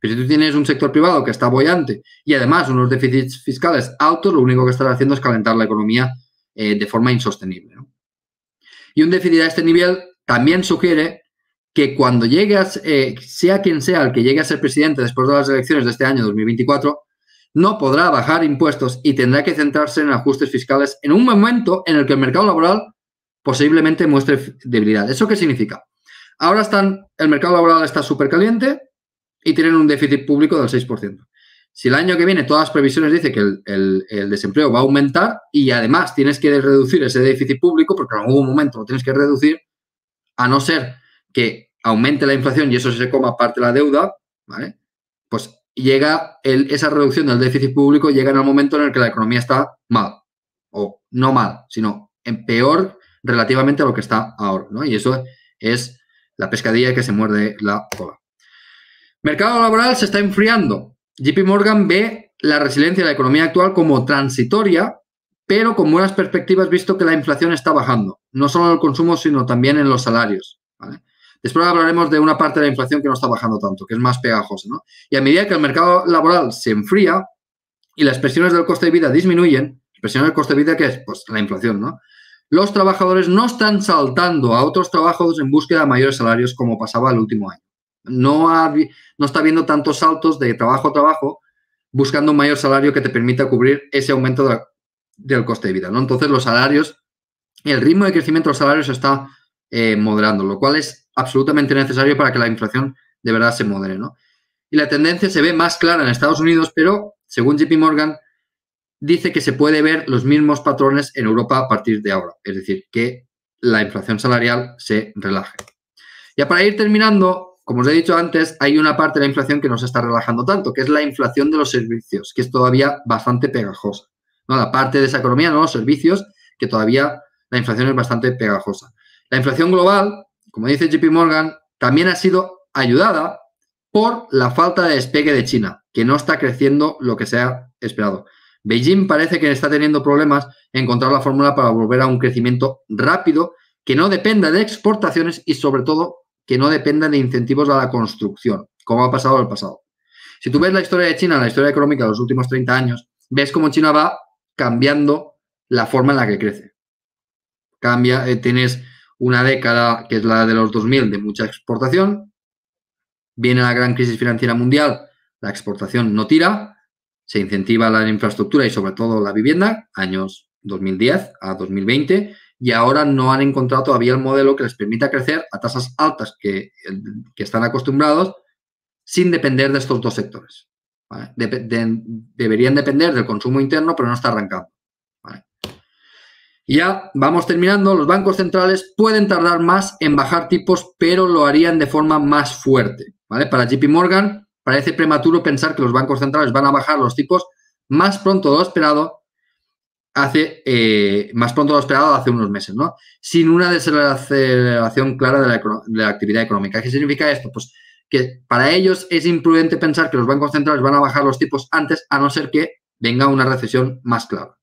S2: Pero si tú tienes un sector privado que está bollante y además unos déficits fiscales altos, lo único que estás haciendo es calentar la economía eh, de forma insostenible. Y un déficit a este nivel también sugiere que cuando llegues eh, sea quien sea el que llegue a ser presidente después de las elecciones de este año 2024, no podrá bajar impuestos y tendrá que centrarse en ajustes fiscales en un momento en el que el mercado laboral posiblemente muestre debilidad. ¿Eso qué significa? Ahora están, el mercado laboral está súper caliente y tienen un déficit público del 6%. Si el año que viene todas las previsiones dicen que el, el, desempleo va a aumentar y además tienes que reducir ese déficit público, porque en algún momento lo tienes que reducir, a no ser que aumente la inflación y eso se coma parte de la deuda, ¿vale? Pues llega esa reducción del déficit público llega en el momento en el que la economía está mal, o no mal, sino en peor relativamente a lo que está ahora, ¿no? Y eso es la pescadilla que se muerde la cola. Mercado laboral se está enfriando. JP Morgan ve la resiliencia de la economía actual como transitoria, pero con buenas perspectivas visto que la inflación está bajando, no solo en el consumo, sino también en los salarios. ¿vale? Después hablaremos de una parte de la inflación que no está bajando tanto, que es más pegajosa. Y a medida que el mercado laboral se enfría y las presiones del coste de vida disminuyen, presiones del coste de vida que es pues, la inflación, ¿no? los trabajadores no están saltando a otros trabajos en búsqueda de mayores salarios como pasaba el último año. No, no está habiendo tantos saltos de trabajo a trabajo buscando un mayor salario que te permita cubrir ese aumento del coste de vida. ¿no? Entonces los salarios, el ritmo de crecimiento de los salarios está eh, moderando, lo cual es absolutamente necesario para que la inflación de verdad se modere. ¿no? Y la tendencia se ve más clara en Estados Unidos, pero según JP Morgan, dice que se puede ver los mismos patrones en Europa a partir de ahora, es decir, que la inflación salarial se relaje. Ya para ir terminando, como os he dicho antes, hay una parte de la inflación que no se está relajando tanto, que es la inflación de los servicios, que es todavía bastante pegajosa. ¿no? La parte de esa economía, ¿no? los servicios, que todavía la inflación es bastante pegajosa. La inflación global como dice JP Morgan, también ha sido ayudada por la falta de despegue de China, que no está creciendo lo que se ha esperado. Beijing parece que está teniendo problemas en encontrar la fórmula para volver a un crecimiento rápido que no dependa de exportaciones y sobre todo que no dependa de incentivos a la construcción, como ha pasado en el pasado. Si tú ves la historia de China, la historia económica de los últimos 30 años, ves cómo China va cambiando la forma en la que crece. Cambia, eh, tienes una década que es la de los 2000 de mucha exportación, viene la gran crisis financiera mundial, la exportación no tira, se incentiva la infraestructura y sobre todo la vivienda, años 2010 a 2020, y ahora no han encontrado todavía el modelo que les permita crecer a tasas altas que, están acostumbrados sin depender de estos dos sectores. deberían depender del consumo interno, pero no está arrancando ya vamos terminando, los bancos centrales pueden tardar más en bajar tipos, pero lo harían de forma más fuerte. ¿vale? Para JP Morgan parece prematuro pensar que los bancos centrales van a bajar los tipos más pronto de lo esperado hace eh, más pronto lo esperado hace unos meses, ¿no? Sin una desaceleración clara de la, de la actividad económica. ¿Qué significa esto? Pues que para ellos es imprudente pensar que los bancos centrales van a bajar los tipos antes, a no ser que venga una recesión más clara.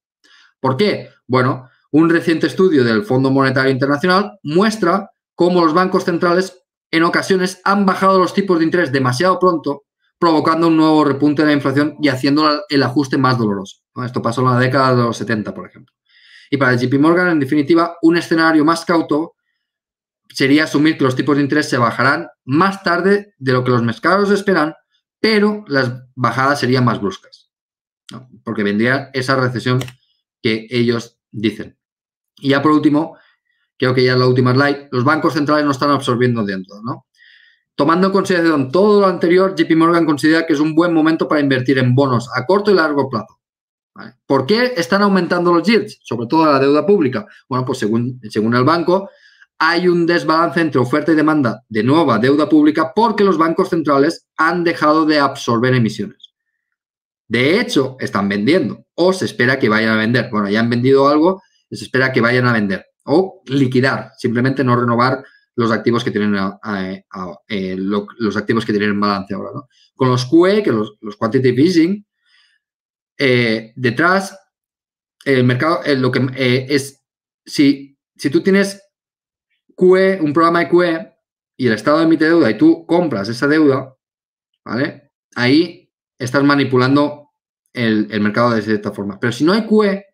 S2: ¿Por qué? Bueno, un reciente estudio del Fondo Monetario Internacional muestra cómo los bancos centrales en ocasiones han bajado los tipos de interés demasiado pronto, provocando un nuevo repunte de la inflación y haciendo el ajuste más doloroso. Esto pasó en la década de los 70, por ejemplo. Y para el JP Morgan, en definitiva, un escenario más cauto sería asumir que los tipos de interés se bajarán más tarde de lo que los mercados esperan, pero las bajadas serían más bruscas, porque vendría esa recesión que ellos dicen. Y ya por último, creo que ya es la última slide, los bancos centrales no están absorbiendo dentro, ¿no? Tomando en consideración todo lo anterior, JP Morgan considera que es un buen momento para invertir en bonos a corto y largo plazo. ¿Por qué están aumentando los yields? Sobre todo la deuda pública. Bueno, pues según, según el banco, hay un desbalance entre oferta y demanda de nueva deuda pública porque los bancos centrales han dejado de absorber emisiones. De hecho, están vendiendo o se espera que vayan a vender. Bueno, ya han vendido algo, les espera que vayan a vender o liquidar, simplemente no renovar los activos que tienen eh, los activos que tienen en balance ahora. Con los QE, que los, los quantitative easing, eh, detrás el mercado eh, lo que es si, si tú tienes QE, un programa de QE y el Estado emite deuda y tú compras esa deuda, ¿vale? Ahí estás manipulando el, el mercado de cierta forma. Pero si no hay QE,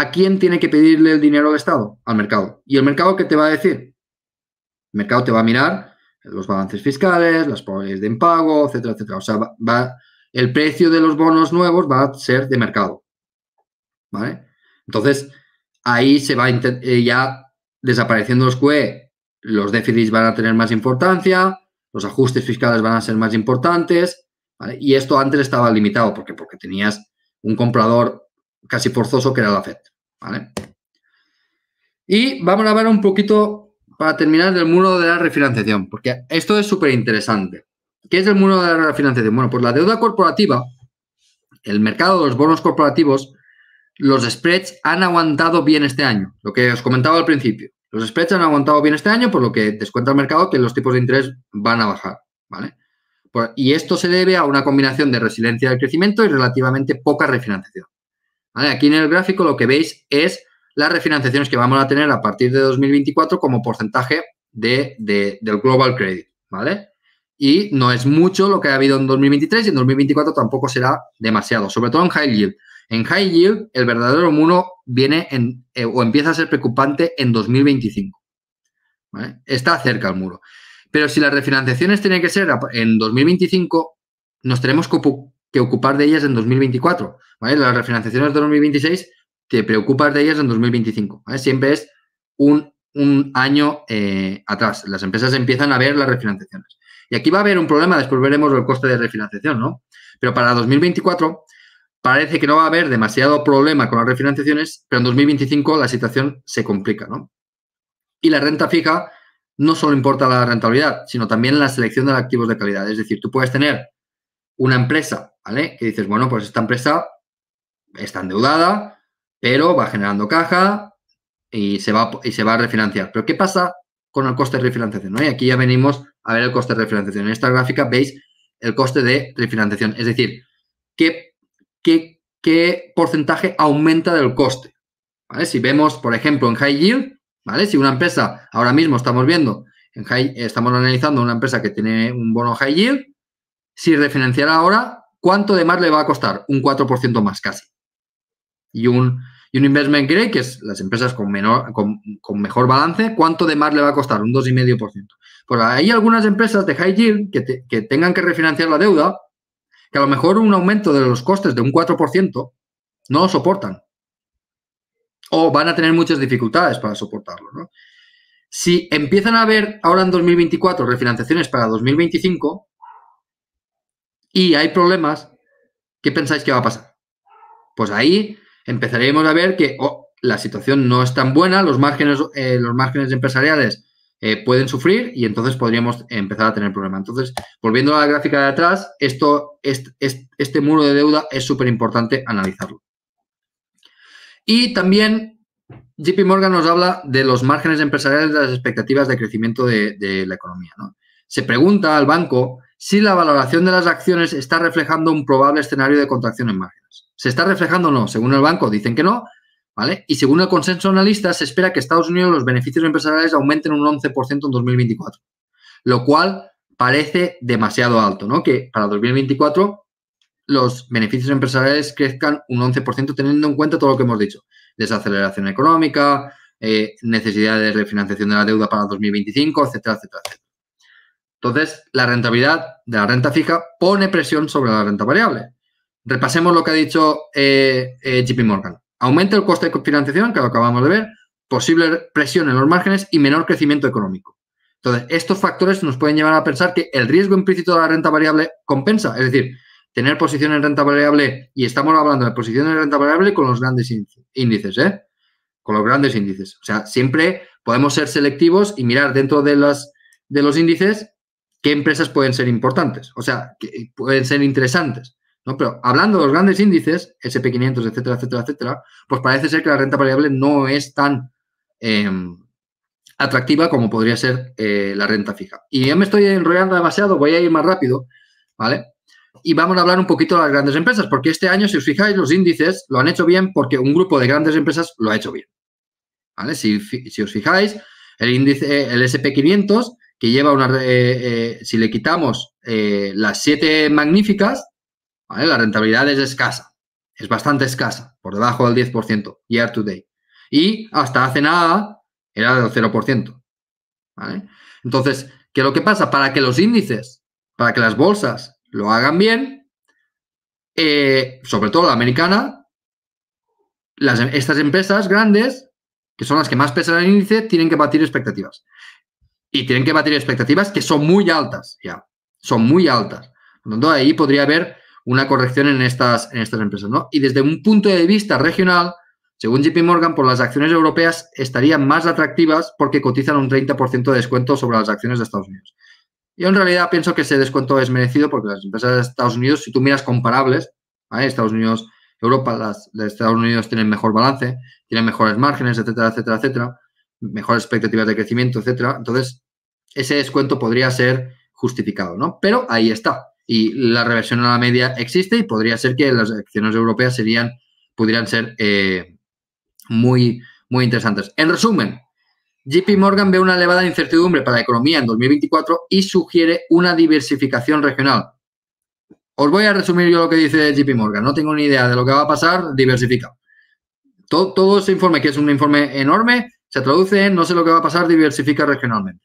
S2: ¿A quién tiene que pedirle el dinero de Estado? Al mercado. ¿Y el mercado qué te va a decir? El mercado te va a mirar los balances fiscales, las probabilidades de impago, etcétera, etcétera. O sea, va, el precio de los bonos nuevos va a ser de mercado. ¿Vale? Entonces, ahí se va eh, ya desapareciendo los QE, los déficits van a tener más importancia, los ajustes fiscales van a ser más importantes, Y esto antes estaba limitado, qué? porque tenías un comprador casi forzoso que era la FED. ¿vale? Y vamos a hablar un poquito para terminar del muro de la refinanciación, porque esto es súper interesante. ¿Qué es el muro de la refinanciación? Bueno, pues la deuda corporativa, el mercado de los bonos corporativos, los spreads han aguantado bien este año, lo que os comentaba al principio. Los spreads han aguantado bien este año, por lo que descuenta el mercado que los tipos de interés van a bajar, ¿vale? y esto se debe a una combinación de resiliencia del crecimiento y relativamente poca refinanciación. Aquí en el gráfico lo que veis es las refinanciaciones que vamos a tener a partir de 2024 como porcentaje de, del Global Credit, ¿vale? Y no es mucho lo que ha habido en 2023 y en 2024 tampoco será demasiado, sobre todo en High Yield. En High Yield el verdadero muro viene en, eh, o empieza a ser preocupante en 2025. Está cerca el muro. Pero si las refinanciaciones tienen que ser en 2025, nos tenemos que que ocupar de ellas en 2024. ¿vale? Las refinanciaciones de 2026 te preocupas de ellas en 2025. Siempre es un, año eh, atrás. Las empresas empiezan a ver las refinanciaciones. Y aquí va a haber un problema, después veremos el coste de refinanciación, ¿no? Pero para 2024 parece que no va a haber demasiado problema con las refinanciaciones, pero en 2025 la situación se complica, ¿no? Y la renta fija no solo importa la rentabilidad, sino también la selección de activos de calidad. Es decir, tú puedes tener una empresa ¿vale? Que dices, bueno, pues esta empresa está endeudada, pero va generando caja y se va, se va a refinanciar. Pero ¿qué pasa con el coste de refinanciación? Y aquí ya venimos a ver el coste de refinanciación. En esta gráfica veis el coste de refinanciación, es decir, qué, qué, porcentaje aumenta del coste. Si vemos, por ejemplo, en High Yield, ¿vale? Si una empresa, ahora mismo estamos viendo, estamos analizando una empresa que tiene un bono High Yield, si refinanciara ahora, ¿Cuánto de más le va a costar? Un 4% más casi. Y un, investment grade, que es las empresas con, menor, con, mejor balance, ¿cuánto de más le va a costar? Un 2,5%. Pues hay algunas empresas de high yield que, tengan que refinanciar la deuda, que a lo mejor un aumento de los costes de un 4% no lo soportan. O van a tener muchas dificultades para soportarlo. Si empiezan a haber ahora en 2024 refinanciaciones para 2025, y hay problemas, ¿qué pensáis que va a pasar? Pues ahí empezaremos a ver que la situación no es tan buena, los márgenes, eh, los márgenes empresariales eh, pueden sufrir y entonces podríamos empezar a tener problemas. Entonces, volviendo a la gráfica de atrás, esto, este, este, muro de deuda es súper importante analizarlo. Y también JP Morgan nos habla de los márgenes empresariales de las expectativas de crecimiento de, la economía. Se pregunta al banco si la valoración de las acciones está reflejando un probable escenario de contracción en márgenes. ¿Se está reflejando o no? Según el banco dicen que no, ¿vale? Y según el consenso analista, se espera que Estados Unidos los beneficios empresariales aumenten un 11% en 2024, lo cual parece demasiado alto, ¿no? Que para 2024 los beneficios empresariales crezcan un 11% teniendo en cuenta todo lo que hemos dicho, desaceleración económica, eh, necesidades de refinanciación de la deuda para 2025, etcétera, etcétera, etcétera. Entonces, la rentabilidad de la renta fija pone presión sobre la renta variable. Repasemos lo que ha dicho eh, eh, JP Morgan. Aumenta el coste de financiación, que lo acabamos de ver, posible presión en los márgenes y menor crecimiento económico. Entonces, estos factores nos pueden llevar a pensar que el riesgo implícito de la renta variable compensa, es decir, tener posición en renta variable, y estamos hablando de posición en renta variable con los grandes índices, ¿eh? Con los grandes índices. O sea, siempre podemos ser selectivos y mirar dentro de, las, de los índices qué empresas pueden ser importantes, o sea, que eh, pueden ser interesantes. ¿no? Pero hablando de los grandes índices, SP500, etcétera, etcétera, etcétera, pues parece ser que la renta variable no es tan em, atractiva como podría ser eh, la renta fija. Y ya me estoy enrollando demasiado, voy a ir más rápido, ¿vale? Y vamos a hablar un poquito de las grandes empresas, porque este año, si os fijáis, los índices lo han hecho bien porque un grupo de grandes empresas lo ha hecho bien. ¿Vale? Si, os fijáis, el índice, el SP500 que lleva una, eh, si le quitamos eh, las siete magníficas, la rentabilidad es escasa, es bastante escasa, por debajo del 10% year to day Y hasta hace nada era del 0%. Entonces, ¿qué lo que pasa? Para que los índices, para que las bolsas lo hagan bien, eh, sobre todo la americana, estas empresas grandes, que son las que más pesan el índice, tienen que batir expectativas y tienen que batir expectativas que son muy altas, ya, son muy altas. Por ahí podría haber una corrección en estas, en empresas, ¿no? Y desde un punto de vista regional, según JP Morgan, por las acciones europeas estarían más atractivas porque cotizan un 30% de descuento sobre las acciones de Estados Unidos. Yo en realidad pienso que ese descuento es merecido porque las empresas de Estados Unidos, si tú miras comparables, a Estados Unidos, Europa, las de Estados Unidos tienen mejor balance, tienen mejores márgenes, etcétera, etcétera, etcétera mejores expectativas de crecimiento, etcétera. Entonces, ese descuento podría ser justificado, ¿no? Pero ahí está. Y la reversión a la media existe y podría ser que las acciones europeas serían, pudieran ser eh, muy, muy interesantes. En resumen, JP Morgan ve una elevada incertidumbre para la economía en 2024 y sugiere una diversificación regional. Os voy a resumir yo lo que dice JP Morgan. No tengo ni idea de lo que va a pasar, diversifica. todo ese informe, que es un informe enorme, se traduce no sé lo que va a pasar, diversifica regionalmente.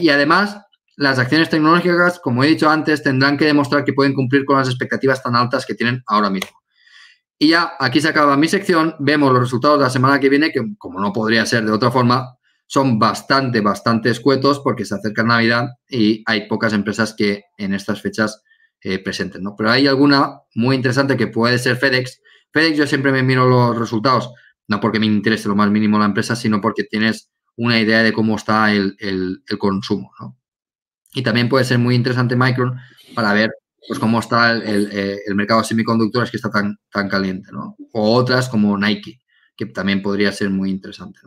S2: Y además, las acciones tecnológicas, como he dicho antes, tendrán que demostrar que pueden cumplir con las expectativas tan altas que tienen ahora mismo. Y ya aquí se acaba mi sección, vemos los resultados de la semana que viene, que como no podría ser de otra forma, son bastante, bastante escuetos porque se acerca Navidad y hay pocas empresas que en estas fechas eh, presenten. ¿no? Pero hay alguna muy interesante que puede ser FedEx. FedEx yo siempre me miro los resultados no porque me interese lo más mínimo la empresa, sino porque tienes una idea de cómo está el, consumo. Y también puede ser muy interesante Micron para ver pues, cómo está el, eh, mercado de semiconductores que está tan, tan caliente. ¿no? O otras como Nike, que también podría ser muy interesante.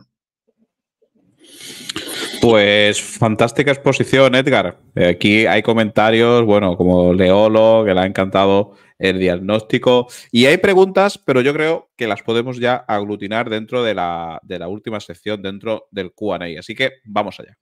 S1: Pues fantástica exposición, Edgar. Aquí hay comentarios, bueno, como Leolo, que le ha encantado el diagnóstico. Y hay preguntas, pero yo creo que las podemos ya aglutinar dentro de la, última sección, dentro del QA. Así que vamos allá.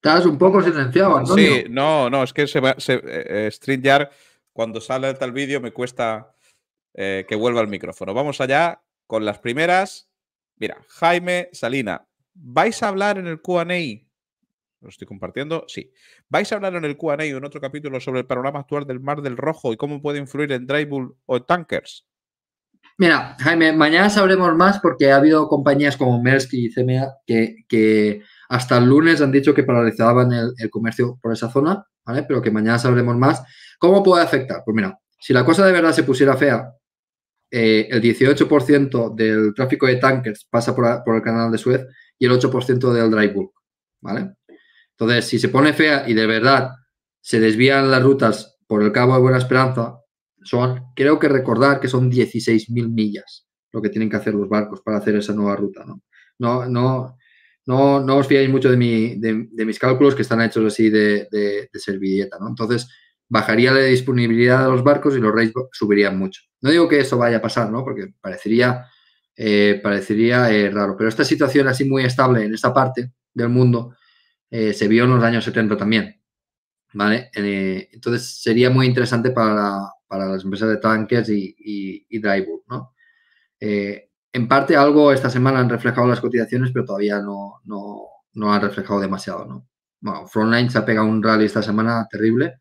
S2: Estás un poco silenciado, Antonio. Sí,
S3: no, no, es que se, va, eh,
S1: eh, cuando sale tal vídeo me cuesta eh, que vuelva el micrófono. Vamos allá con las primeras. Mira, Jaime Salina, ¿vais a hablar en el QA? Lo estoy compartiendo, sí. ¿Vais a hablar en el QA o en otro capítulo sobre el panorama actual del Mar del Rojo y cómo puede influir en dry o tankers?
S2: Mira, Jaime, mañana sabremos más porque ha habido compañías como Maersk y CMA que, que hasta el lunes han dicho que paralizaban el, comercio por esa zona, ¿vale? Pero que mañana sabremos más. ¿Cómo puede afectar? Pues mira, si la cosa de verdad se pusiera fea, eh, el 18% del tráfico de tankers pasa por, el canal de Suez y el 8% del dry bulk, ¿vale? Entonces, si se pone fea y de verdad se desvían las rutas por el Cabo de Buena Esperanza, son, creo que recordar que son 16.000 millas lo que tienen que hacer los barcos para hacer esa nueva ruta, ¿no? No, no, no, no os fiáis mucho de, mis cálculos que están hechos así de, servilleta, ¿no? Entonces, bajaría la disponibilidad de los barcos y los rates subirían mucho. No digo que eso vaya a pasar, ¿no? Porque parecería, eh, parecería eh, raro. Pero esta situación así muy estable en esta parte del mundo eh, se vio en los años 70 también, ¿vale? entonces, sería muy interesante para, las empresas de tanques y, y, ¿no? en parte algo esta semana han reflejado las cotizaciones, pero todavía no, han reflejado demasiado, ¿no? Bueno, Frontline se ha pegado un rally esta semana terrible,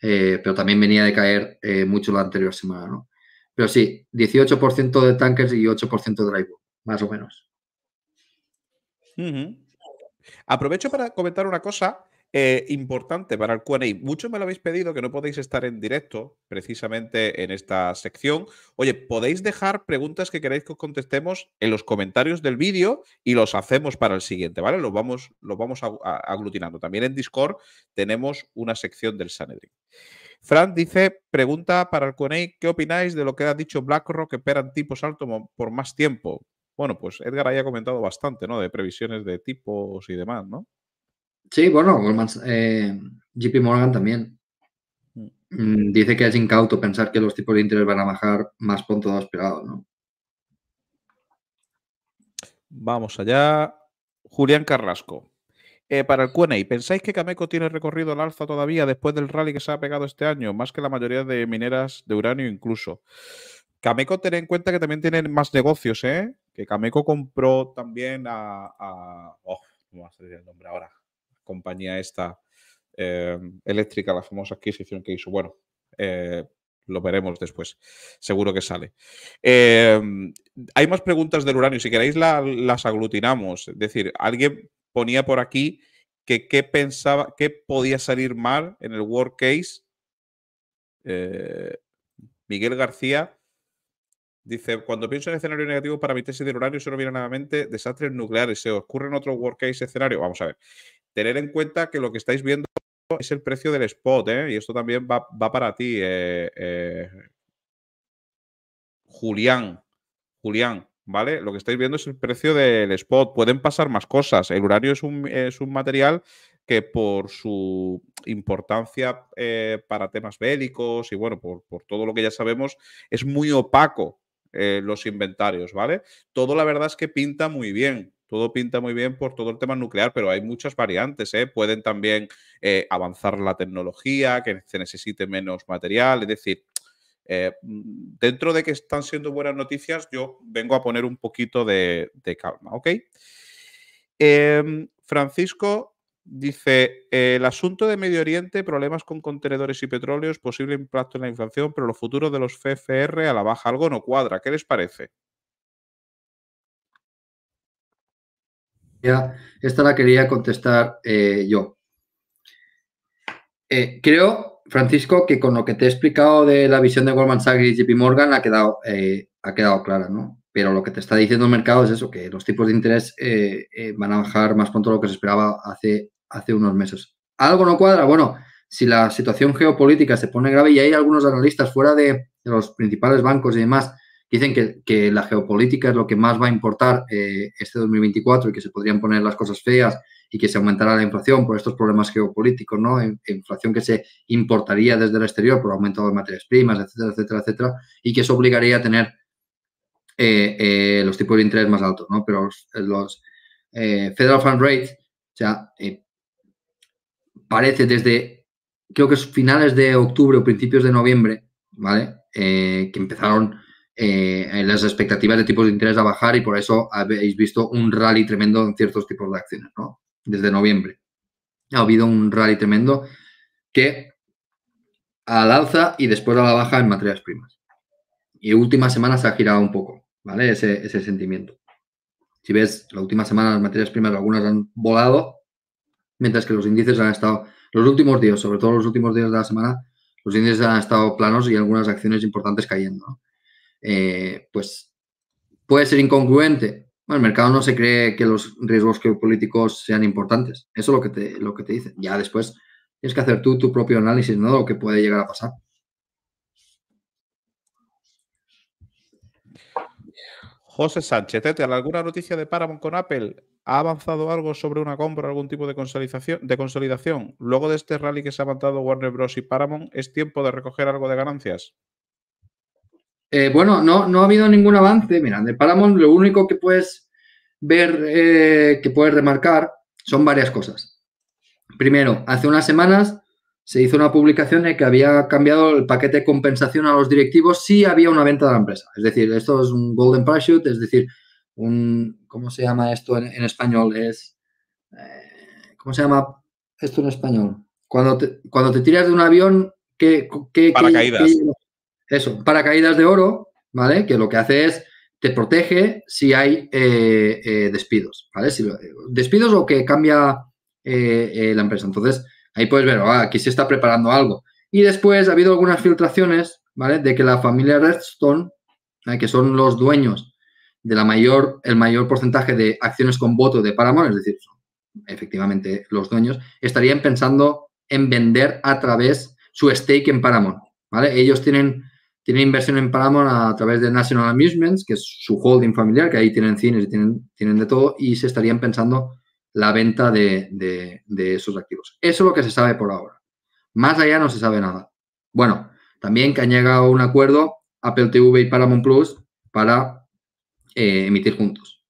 S2: eh, pero también venía de caer eh, mucho la anterior semana, ¿no? Pero sí, 18% de tankers y 8% de dry más o menos.
S1: Aprovecho para comentar una cosa eh, importante para el QA. Muchos me lo habéis pedido que no podéis estar en directo, precisamente en esta sección. Oye, podéis dejar preguntas que queráis que os contestemos en los comentarios del vídeo y los hacemos para el siguiente, ¿vale? Los vamos, los vamos aglutinando. También en Discord tenemos una sección del Sanedrin. Fran dice, pregunta para el QA, ¿qué opináis de lo que ha dicho BlackRock que esperan tipos altos por más tiempo? Bueno, pues Edgar haya comentado bastante, ¿no? De previsiones de
S2: tipos y demás, ¿no? Sí, bueno, Goldman, eh, JP Morgan también. Mm, dice que es incauto pensar que los tipos de interés van a bajar más pronto de lo esperado, ¿no?
S1: Vamos allá. Julián Carrasco. Eh, para el QA, ¿pensáis que Cameco tiene recorrido al alza todavía después del rally que se ha pegado este año? Más que la mayoría de mineras de uranio incluso. Cameco, ten en cuenta que también tienen más negocios, ¿eh? Que Cameco compró también a... oh, no me vas a decir el nombre ahora compañía esta em, eléctrica, la famosa adquisición que hizo. Bueno, eh, lo veremos después. Seguro que sale. Em, hay más preguntas del uranio. Si queréis, las aglutinamos. Es decir, alguien ponía por aquí que qué pensaba, qué podía salir mal en el work case. Eh, Miguel García dice: Cuando pienso en escenario negativo para mi tesis del uranio, solo viene a la mente desastres nucleares. ¿Se ocurren otro work case escenario? Vamos a ver tener en cuenta que lo que estáis viendo es el precio del spot, ¿eh? y esto también va, para ti, eh, eh, Julián. Julián, ¿vale? Lo que estáis viendo es el precio del spot. Pueden pasar más cosas. El uranio es un, es un material que por su importancia eh, para temas bélicos y bueno, por, todo lo que ya sabemos, es muy opaco, los inventarios, ¿vale? Todo la verdad es que pinta muy bien, todo pinta muy bien por todo el tema nuclear, pero hay muchas variantes. ¿eh? Pueden también eh, avanzar la tecnología, que se necesite menos material, es decir, eh, mm, dentro de que están siendo buenas noticias, yo vengo a poner un poquito de, calma, ¿ok? Em, Francisco dice, el asunto de Medio Oriente, problemas con contenedores y petróleos, posible impacto en la inflación, pero los futuro de los CFR a la baja, algo no cuadra, ¿qué les parece?
S2: esta la quería contestar eh, yo. Eh, creo, Francisco, que con lo que te he explicado de la visión de Goldman Sachs y JP Morgan ha quedado, eh, ha quedado clara, ¿no? Pero lo que te está diciendo el mercado es eso, que los tipos de interés van a bajar más pronto de lo que se esperaba hace, hace unos meses. ¿Algo no cuadra? Bueno, si la situación geopolítica se pone grave y hay algunos analistas fuera de los principales bancos y demás Dicen que, que, la geopolítica es lo que más va a importar eh, este 2024 y que se podrían poner las cosas feas y que se aumentará la inflación por estos problemas geopolíticos, ¿no? Inflación que se importaría desde el exterior por aumento de materias primas, etcétera, etcétera, etcétera, y que eso obligaría a tener eh, eh, los tipos de interés más altos, ¿no? Pero los, los Federal Fund Rate, o sea, parece desde, creo que es finales de octubre o principios de noviembre, ¿vale? que empezaron eh, las expectativas de tipos de interés a bajar y por eso habéis visto un rally tremendo en ciertos tipos de acciones, ¿no? Desde noviembre. Ha habido un rally tremendo que al alza y después a la baja en materias primas. Y últimas semanas se ha girado un poco, ¿vale? Ese, ese sentimiento. Si ves, la última semana las materias primas algunas han volado, mientras que los índices han estado, los últimos días, sobre todo los últimos días de la semana, los índices han estado planos y algunas acciones importantes cayendo. ¿no? Eh, pues puede ser incongruente. Bueno, el mercado no se cree que los riesgos geopolíticos sean importantes. Eso es lo que te, lo que te dice. Ya después tienes que hacer tú tu propio análisis, ¿no? Lo que puede llegar a pasar.
S1: José Sánchez, Tete, ¿alguna noticia de Paramount con Apple? ¿Ha avanzado algo sobre una compra, algún tipo de consolidación, de consolidación? Luego de este rally que se ha mandado Warner Bros. y
S2: Paramount, ¿es tiempo de
S1: recoger algo de ganancias?
S2: Eh, bueno, no, no ha habido ningún avance. Mira, el Paramount lo único que puedes ver, eh, que puedes remarcar, son varias cosas. Primero, hace unas semanas se hizo una publicación de que había cambiado el paquete de compensación a los directivos si había una venta de la empresa. Es decir, esto es un golden parachute, es decir, un, ¿cómo se llama esto en, español? Es, eh, ¿cómo se llama esto en español? Cuando te, cuando te tiras de un avión, ¿qué, qué, Paracaídas eso, para paracaídas de oro, ¿vale? Que lo que hace es te protege si hay eh, eh, despidos, ¿vale? Si, despidos o que cambia eh, la empresa. Entonces, ahí puedes ver, ah, aquí se está preparando algo. Y después ha habido algunas filtraciones, ¿vale? De que la familia Redstone, que son los dueños de la mayor, el mayor porcentaje de acciones con voto de Paramount, es decir, efectivamente los dueños, estarían pensando en vender a través su stake en Paramount, ¿vale? Ellos tienen tiene inversión en Paramount a través de National Amusements, que es su holding familiar, que ahí tienen cines y tienen, tienen de todo, y se estarían pensando la venta de, esos activos. Eso es lo que se sabe por ahora. Más allá no se sabe nada. Bueno, también que han llegado a un acuerdo Apple TV y Paramount Plus para eh, emitir juntos.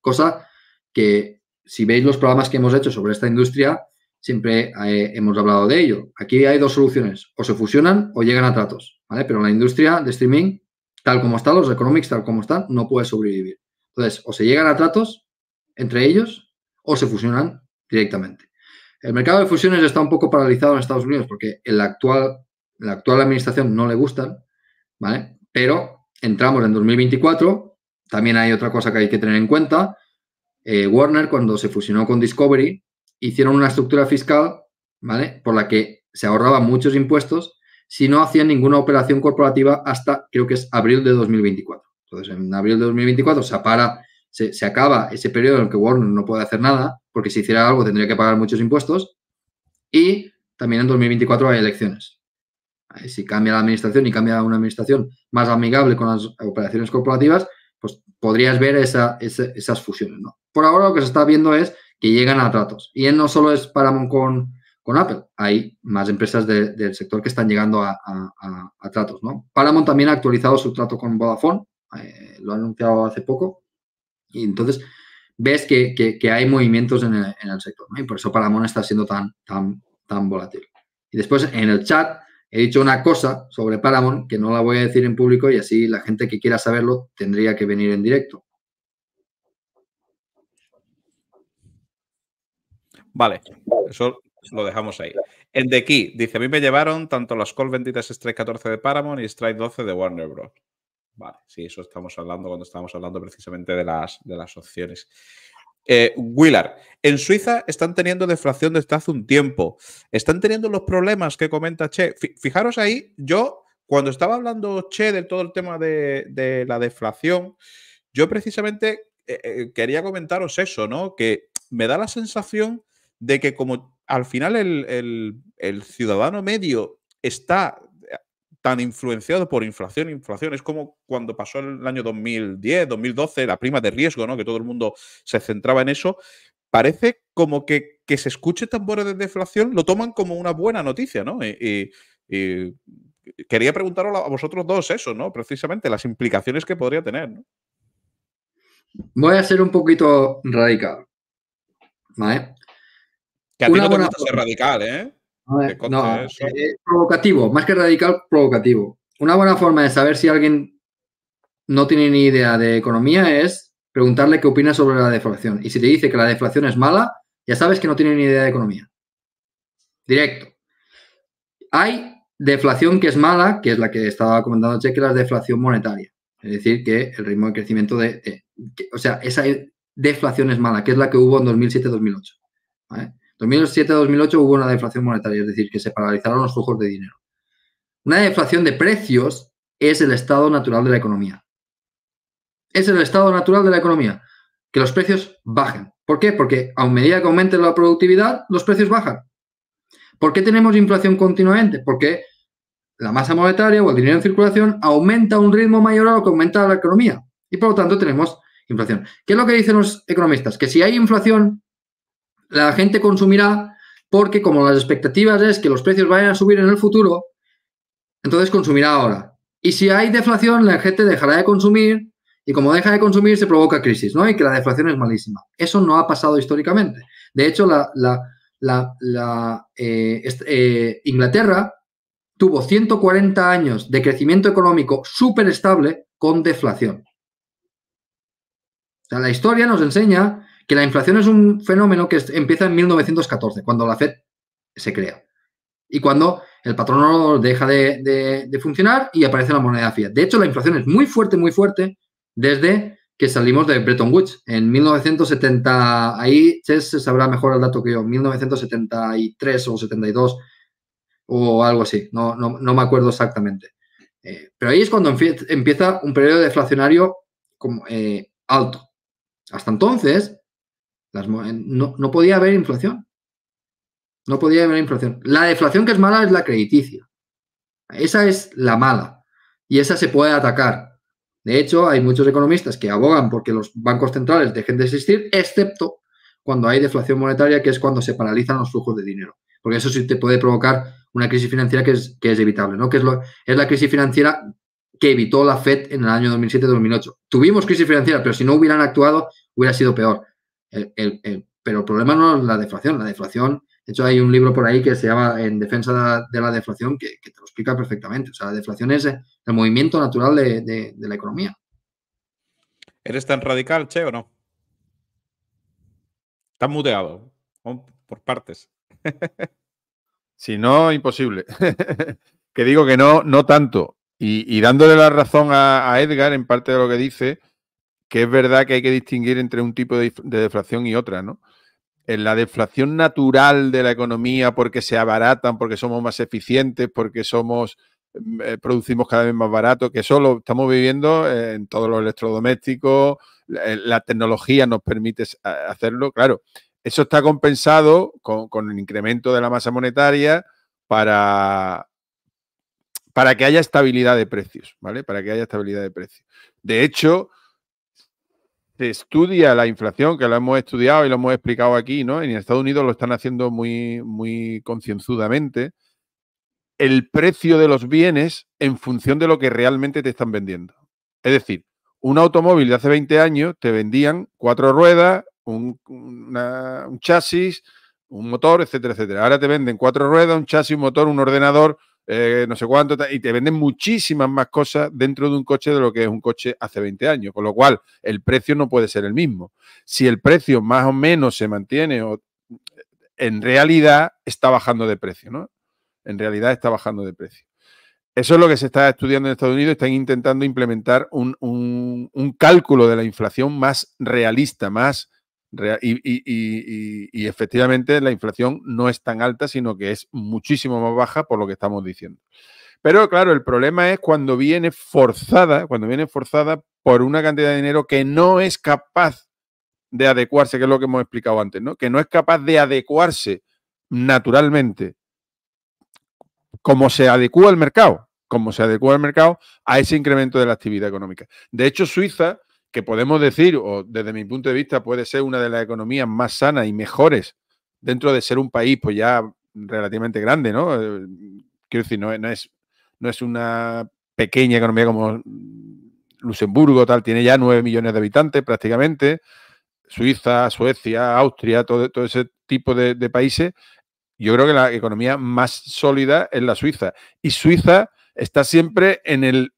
S2: Cosa que si veis los programas que hemos hecho sobre esta industria, siempre eh, hemos hablado de ello. Aquí hay dos soluciones, o se fusionan o llegan a tratos. Pero la industria de streaming, tal como está, los economics, tal como están, no puede sobrevivir. Entonces, o se llegan a tratos entre ellos o se fusionan directamente. El mercado de fusiones está un poco paralizado en Estados Unidos porque en la actual, la actual administración no le gustan, ¿vale? Pero entramos en 2024, también hay otra cosa que hay que tener en cuenta. Eh, Warner, cuando se fusionó con Discovery, hicieron una estructura fiscal, ¿vale? Por la que se ahorraban muchos impuestos si no hacían ninguna operación corporativa hasta creo que es abril de 2024. Entonces, en abril de 2024 se para, se, acaba ese periodo en el que Warner no puede hacer nada, porque si hiciera algo tendría que pagar muchos impuestos. Y también en 2024 hay elecciones. Eh, si cambia la administración y cambia una administración más amigable con las operaciones corporativas, pues podrías ver esas fusiones. ¿no? Por ahora lo que se está viendo es que llegan a tratos. Y no solo es para... con, con Apple. Hay más empresas del sector que están llegando a, tratos. ¿no? Paramount también ha actualizado su trato con Vodafone, eh, lo ha anunciado hace poco, y entonces ves que, hay movimientos en el, sector, y por eso Paramount está siendo tan, tan, tan volátil. Y después en el chat he dicho una cosa sobre Paramount que no la voy a decir en público y así la gente que quiera saberlo tendría que venir en directo.
S1: Vale, eso lo dejamos ahí. En The Key, dice, a mí me llevaron tanto las Call 23 Strike 14 de Paramount y Strike 12 de Warner Bros. Vale, sí, eso estamos hablando cuando estamos hablando precisamente de las, de las opciones. Eh, Willard, en Suiza están teniendo deflación desde hace un tiempo. Están teniendo los problemas que comenta Che. Fijaros ahí, yo cuando estaba hablando Che de todo el tema de, la deflación, yo precisamente eh, eh, quería comentaros eso, ¿no? Que me da la sensación de que como al final el, ciudadano medio está eh, tan influenciado por inflación. Inflación es como cuando pasó el año 2010, 2012, la prima de riesgo, ¿no? Que todo el mundo se centraba en eso. Parece como que, que se escuche tambores de deflación, lo toman como una buena noticia, ¿no? quería preguntaros a vosotros dos eso, ¿no? Precisamente las implicaciones que podría tener,
S2: Voy a ser un poquito radical. ¿Vale? Que a ti no te gusta ser radical, ¿eh? no, es eh, provocativo, más que radical, provocativo. Una buena forma de saber si alguien no tiene ni idea de economía es preguntarle qué opina sobre la deflación. Y si te dice que la deflación es mala, ya sabes que no tiene ni idea de economía. Directo. Hay deflación que es mala, que es la que estaba comentando Che, que es la deflación monetaria. Es decir, que el ritmo de crecimiento de... o sea, esa deflación es mala, que es la que hubo en 2007-2008. ¿vale? 2007-2008 hubo una deflación monetaria, es decir, que se paralizaron los flujos de dinero. Una deflación de precios es el estado natural de la economía. Es el estado natural de la economía, que los precios bajen. ¿Por qué? Porque a medida que aumente la productividad, los precios bajan. ¿Por qué tenemos inflación continuamente? Porque la masa monetaria o el dinero en circulación aumenta a un ritmo mayor a lo que aumenta la economía. Y por lo tanto tenemos inflación. ¿Qué es lo que dicen los economistas? Que si hay inflación la gente consumirá porque como las expectativas es que los precios vayan a subir en el futuro, entonces consumirá ahora. Y si hay deflación, la gente dejará de consumir y como deja de consumir se provoca crisis, ¿no? Y que la deflación es malísima. Eso no ha pasado históricamente. De hecho, la, eh, eh, Inglaterra tuvo 140 años de crecimiento económico súper estable con deflación. la historia nos enseña que la inflación es un fenómeno que empieza en 1914, cuando la Fed se crea. Y cuando el patrono deja de, funcionar y aparece la moneda fiat. De hecho, la inflación es muy fuerte, muy fuerte desde que salimos de Bretton Woods. En 1970, ahí se sabrá mejor el dato que yo, 1973 o 72 o algo así, no, me acuerdo exactamente. Eh, pero ahí es cuando empieza un periodo deflacionario como, eh, alto. Hasta entonces, no, podía haber inflación. No podía haber inflación. La deflación que es mala es la crediticia. Esa es la mala. Y esa se puede atacar. De hecho, hay muchos economistas que abogan porque los bancos centrales dejen de existir, excepto cuando hay deflación monetaria, que es cuando se paralizan los flujos de dinero. Porque eso sí te puede provocar una crisis financiera que es, que es evitable, ¿no? Que es, lo, es la crisis financiera que evitó la FED en el año 2007-2008. Tuvimos crisis financiera, pero si no hubieran actuado, hubiera sido peor pero el problema no es la deflación. La deflación, de hecho, hay un libro por ahí que se llama En defensa de la deflación que, te lo explica perfectamente. O sea, la deflación es el movimiento natural de, la economía.
S1: ¿Eres tan radical, Che, o no? Estás muteado, por partes. <laughs>
S3: si no, imposible. <laughs> que digo que no, no tanto. Y, dándole la razón a Edgar en parte de lo que dice, que es verdad que hay que distinguir entre un tipo de, deflación y otra, ¿no? En la deflación natural de la economía, porque se abaratan, porque somos más eficientes, porque somos mm, eh, producimos cada vez más barato, que eso lo estamos viviendo eh, en todos los electrodomésticos, la, eh, tecnología nos permite hacerlo, claro. Eso está compensado con, con el incremento de la masa monetaria para, para que haya estabilidad de precios, ¿vale? Para que haya estabilidad de precios. De hecho, se estudia la inflación, que lo hemos estudiado y lo hemos explicado aquí, ¿no? En Estados Unidos lo están haciendo muy, muy concienzudamente, el precio de los bienes en función de lo que realmente te están vendiendo. Es decir, un automóvil de hace 20 años te vendían cuatro ruedas, un, un chasis, un motor, etcétera, etcétera. Ahora te venden cuatro ruedas, un chasis, un motor, un ordenador, eh, no sé cuánto, y te venden muchísimas más cosas dentro de un coche de lo que es un coche hace 20 años, con lo cual el precio no puede ser el mismo. Si el precio más o menos se mantiene, o, en realidad está bajando de precio, ¿no? En realidad está bajando de precio. Eso es lo que se está estudiando en Estados Unidos. Están intentando implementar un, un cálculo de la inflación más realista, más y, efectivamente la inflación no es tan alta, sino que es muchísimo más baja por lo que estamos diciendo. Pero claro, el problema es cuando viene forzada, cuando viene forzada por una cantidad de dinero que no es capaz de adecuarse, que es lo que hemos explicado antes, ¿no? Que no es capaz de adecuarse naturalmente como se adecua el mercado, como se adecua el mercado a ese incremento de la actividad económica. De hecho, Suiza que podemos decir, o desde mi punto de vista, puede ser una de las economías más sanas y mejores dentro de ser un país, pues ya relativamente grande, ¿no? Eh, quiero decir, no, es, no es una pequeña economía como Luxemburgo, tal, tiene ya 9 millones de habitantes prácticamente, Suiza, Suecia, Austria, todo, ese tipo de países. Yo creo que la economía más sólida es la Suiza. Y Suiza está siempre en el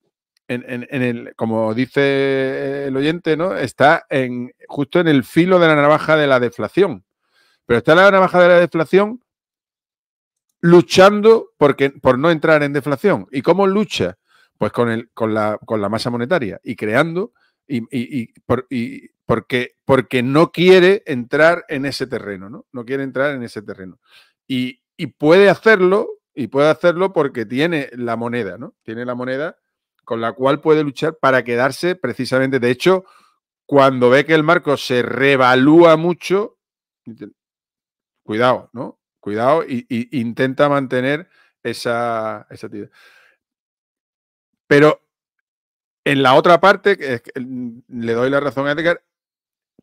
S3: el, como dice el oyente, ¿no? Está justo en el filo de la navaja de la deflación. Pero está la navaja de la deflación luchando porque, por no entrar en deflación. ¿Y cómo lucha? Pues con, la, masa monetaria y creando y, porque, no quiere entrar en ese terreno, ¿no? quiere entrar en ese terreno. Y, y puede hacerlo, y puede hacerlo porque tiene la moneda, ¿no? Tiene la moneda con la cual puede luchar para quedarse precisamente. De hecho, cuando ve que el marco se revalúa mucho, cuidado, ¿no? Cuidado y, intenta mantener esa, esa Pero en la otra parte, mm, le doy la razón a Edgar,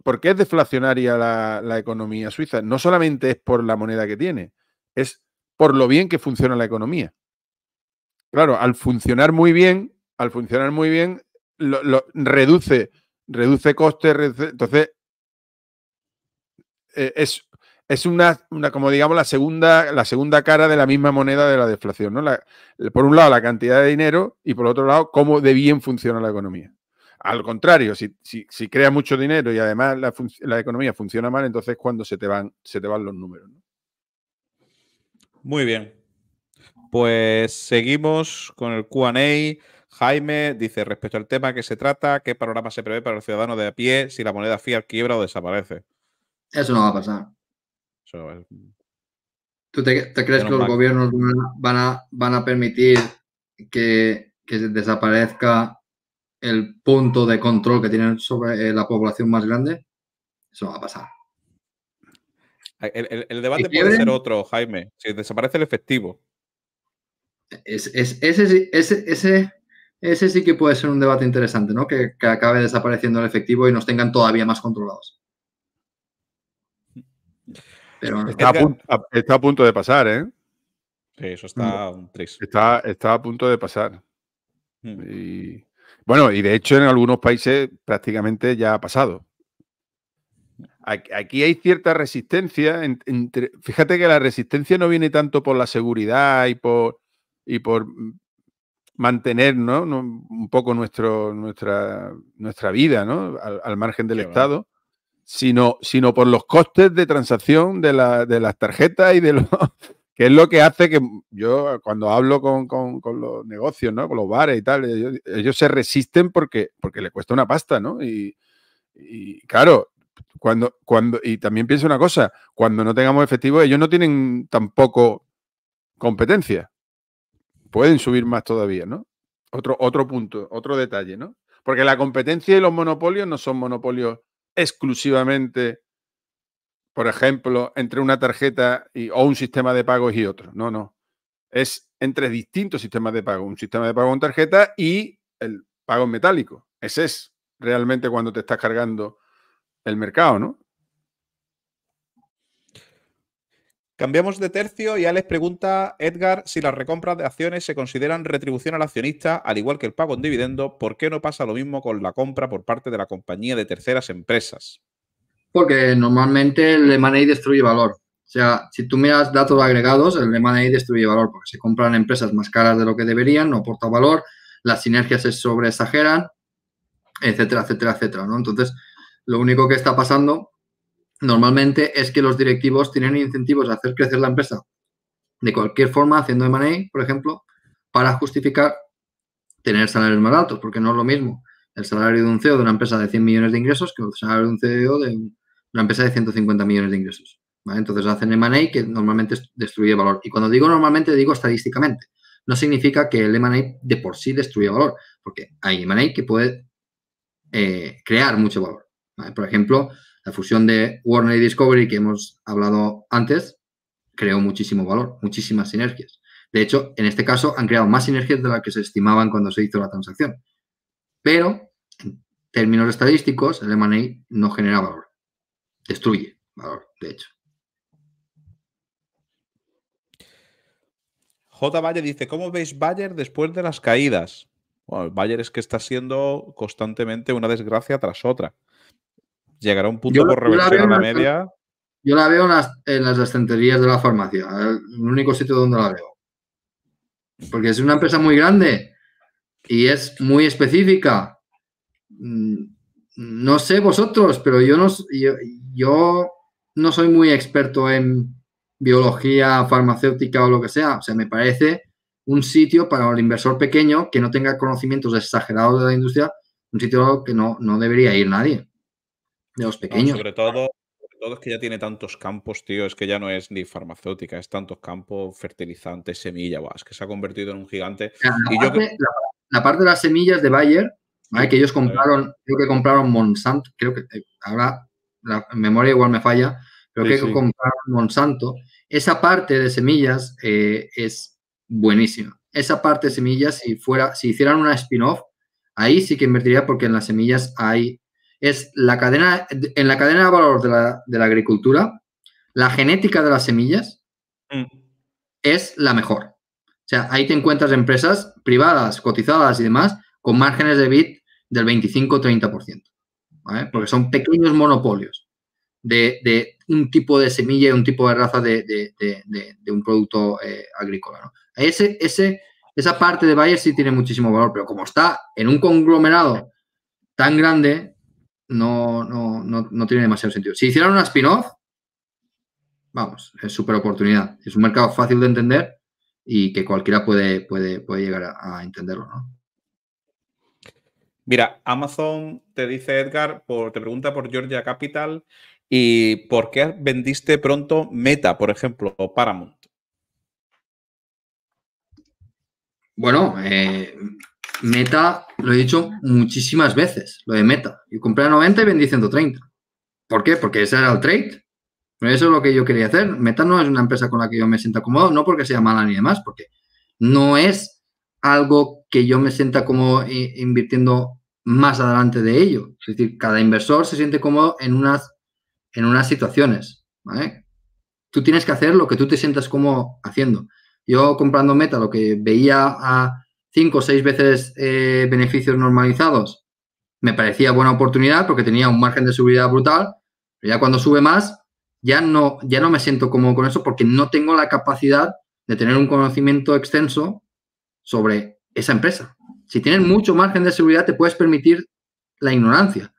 S3: porque es deflacionaria la, economía suiza? No solamente es por la moneda que tiene, es por lo bien que funciona la economía. Claro, al funcionar muy bien, al funcionar muy bien, reduce, reduce costes, entonces eh, es, es una, como digamos, la segunda, la segunda cara de la misma moneda de la deflación, ¿no? por un lado, la cantidad de dinero y por otro lado, cómo de bien funciona la economía. Al contrario, si, si, creas mucho dinero y además la, economía funciona mal, entonces cuando se te van, se te van los números.
S1: Muy bien. Pues seguimos con el QA. Jaime dice, respecto al tema que se trata, ¿qué panorama se prevé para el ciudadano de a pie si la moneda fiat quiebra o desaparece?
S2: Eso no va a pasar. ¿Tú te, crees que los gobiernos van a, van a permitir que, desaparezca el punto de control que tienen sobre eh, la población más grande? Eso no va a pasar.
S1: El, debate puede ser otro, Jaime. Si desaparece el efectivo.
S2: es, ese, ese, ese ese sí que puede ser un debate interesante, ¿no? Que, acabe desapareciendo el efectivo y nos tengan todavía más controlados. está, a punto, de pasar, ¿eh? eso está mm. un Está,
S3: está a punto de pasar. Mm. bueno, y de hecho en algunos países prácticamente ya ha pasado. Aquí hay cierta resistencia. Entre, fíjate que la resistencia no viene tanto por la seguridad y por, y por mantener ¿no? un poco nuestro, nuestra, nuestra vida ¿no? al, margen del Estado, sino, sino por los costes de transacción de, la, de las tarjetas y de lo <laughs> que es lo que hace que yo cuando hablo con, con, los negocios, ¿no? con los bares y tal, ellos, se resisten porque, porque le cuesta una pasta, ¿no? Y, y claro, cuando, cuando, y también pienso una cosa, cuando no tengamos efectivo, ellos no tienen tampoco competencia pueden subir más todavía, ¿no? Otro, otro punto, otro detalle, ¿no? Porque la competencia y los monopolios no son monopolios exclusivamente, por ejemplo, entre una tarjeta o un sistema de pagos y otro. No, no. Es entre distintos sistemas de pago. Un sistema de pago con tarjeta y el pago en metálico. Ese es realmente cuando te estás cargando el mercado, ¿no?
S1: Cambiamos de tercio y Alex pregunta, Edgar, si las recompras de acciones se consideran retribución al accionista, al igual que el pago en dividendo, ¿por qué no pasa lo mismo con la compra por parte de la compañía de terceras empresas?
S2: Porque normalmente el M&A destruye valor. O sea, si tú miras datos agregados, el M&A destruye valor porque se compran empresas más caras de lo que deberían, no aporta valor, las sinergias se sobreexageran, etcétera, etcétera, etcétera, ¿no? Entonces, lo único que está pasando normalmente es que los directivos tienen incentivos a hacer crecer la empresa de cualquier forma, haciendo M&A, por ejemplo, para justificar tener salarios más altos, porque no es lo mismo el salario de un CEO de una empresa de 100 millones de ingresos que el salario de un CEO de una empresa de 150 millones de ingresos. Entonces hacen M&A que normalmente destruye valor. Y cuando digo normalmente, digo estadísticamente. No significa que el M&A de por sí destruya valor, porque hay M&A que puede eh, crear mucho valor. Por ejemplo, la fusión de Warner y Discovery que hemos hablado antes creó muchísimo valor, muchísimas sinergias. De hecho, en este caso han creado más sinergias de las que se estimaban cuando se hizo la transacción. Pero, en términos estadísticos, el M&A no genera valor. Destruye valor, de hecho.
S1: J. Valle dice, ¿cómo veis Bayer después de las caídas? Bueno, Bayer es que está siendo constantemente una desgracia
S2: tras otra llegará un punto por reversión a la, media. Yo la veo en las, en estanterías de la farmacia, el único sitio donde la veo. Porque es una empresa muy grande y es muy específica. Mm, no sé vosotros, pero yo no, yo, no soy muy experto en biología farmacéutica o lo que sea. O sea, me parece un sitio para el inversor pequeño que no tenga conocimientos exagerados de la industria, un sitio que no debería ir nadie sobre,
S1: todo, es que ya tiene tantos campos, tío. Es que ya no es ni farmacéutica, es tantos campos, fertilizantes, semilla, es que se ha convertido en un
S2: gigante. La, parte, de las semillas de Bayer, que ellos compraron, creo que compraron Monsanto, creo que eh, ahora la memoria igual me falla, Creo que compraron Monsanto. Esa parte de semillas eh, es buenísima. Esa parte de semillas, si fuera, si hicieran una spin-off, ahí sí que invertiría porque en las semillas hay es la cadena, en la cadena de valor de la, de la agricultura, la genética de las semillas mm. es la mejor. O sea, ahí te encuentras empresas privadas, cotizadas y demás, con márgenes de bit del 25-30%, ¿vale? porque son pequeños monopolios de, un tipo de semilla y un tipo de raza de, un producto eh, agrícola. ¿no? esa parte de Bayer sí tiene muchísimo valor, pero como está en un conglomerado tan grande, no, no, tiene demasiado sentido. Si hicieran una spin-off, vamos, es súper oportunidad. Es un mercado fácil de entender y que cualquiera puede, puede, llegar a, entenderlo, ¿no?
S1: Mira, Amazon te dice Edgar, por, te pregunta por Georgia Capital y por qué vendiste pronto Meta, por ejemplo, o Paramount.
S2: Bueno, eh, Meta, lo he dicho muchísimas veces, lo de Meta. Yo compré a 90 y vendí 130. ¿Por qué? Porque ese era el trade. Eso es lo que yo quería hacer. Meta no es una empresa con la que yo me sienta cómodo, no porque sea mala ni demás, porque no es algo que yo me sienta como invirtiendo más adelante de ello. Es decir, cada inversor se siente cómodo en unas, en unas situaciones. Tú tienes que hacer lo que tú te sientas como haciendo. Yo comprando Meta, lo que veía a cinco o seis veces eh, beneficios normalizados, me parecía buena oportunidad porque tenía un margen de seguridad brutal, pero ya cuando sube más, ya no, ya no me siento cómodo con eso porque no tengo la capacidad de tener un conocimiento extenso sobre esa empresa. Si tienes mucho margen de seguridad, te puedes permitir la ignorancia.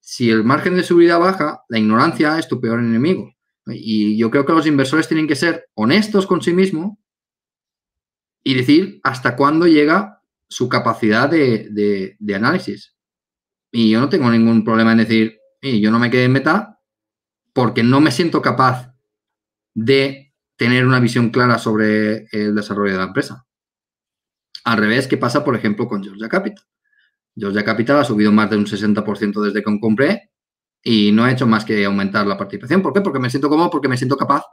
S2: Si el margen de seguridad baja, la ignorancia es tu peor enemigo. Y yo creo que los inversores tienen que ser honestos con sí mismos y decir hasta cuándo llega su capacidad de, análisis. Y yo no tengo ningún problema en decir, yo no me quedé en meta porque no me siento capaz de tener una visión clara sobre el desarrollo de la empresa. Al revés, ¿qué pasa, por ejemplo, con Georgia Capital? Georgia Capital ha subido más de un 60% desde que compré y no ha hecho más que aumentar la participación. ¿Por qué? Porque me siento cómodo, porque me siento capaz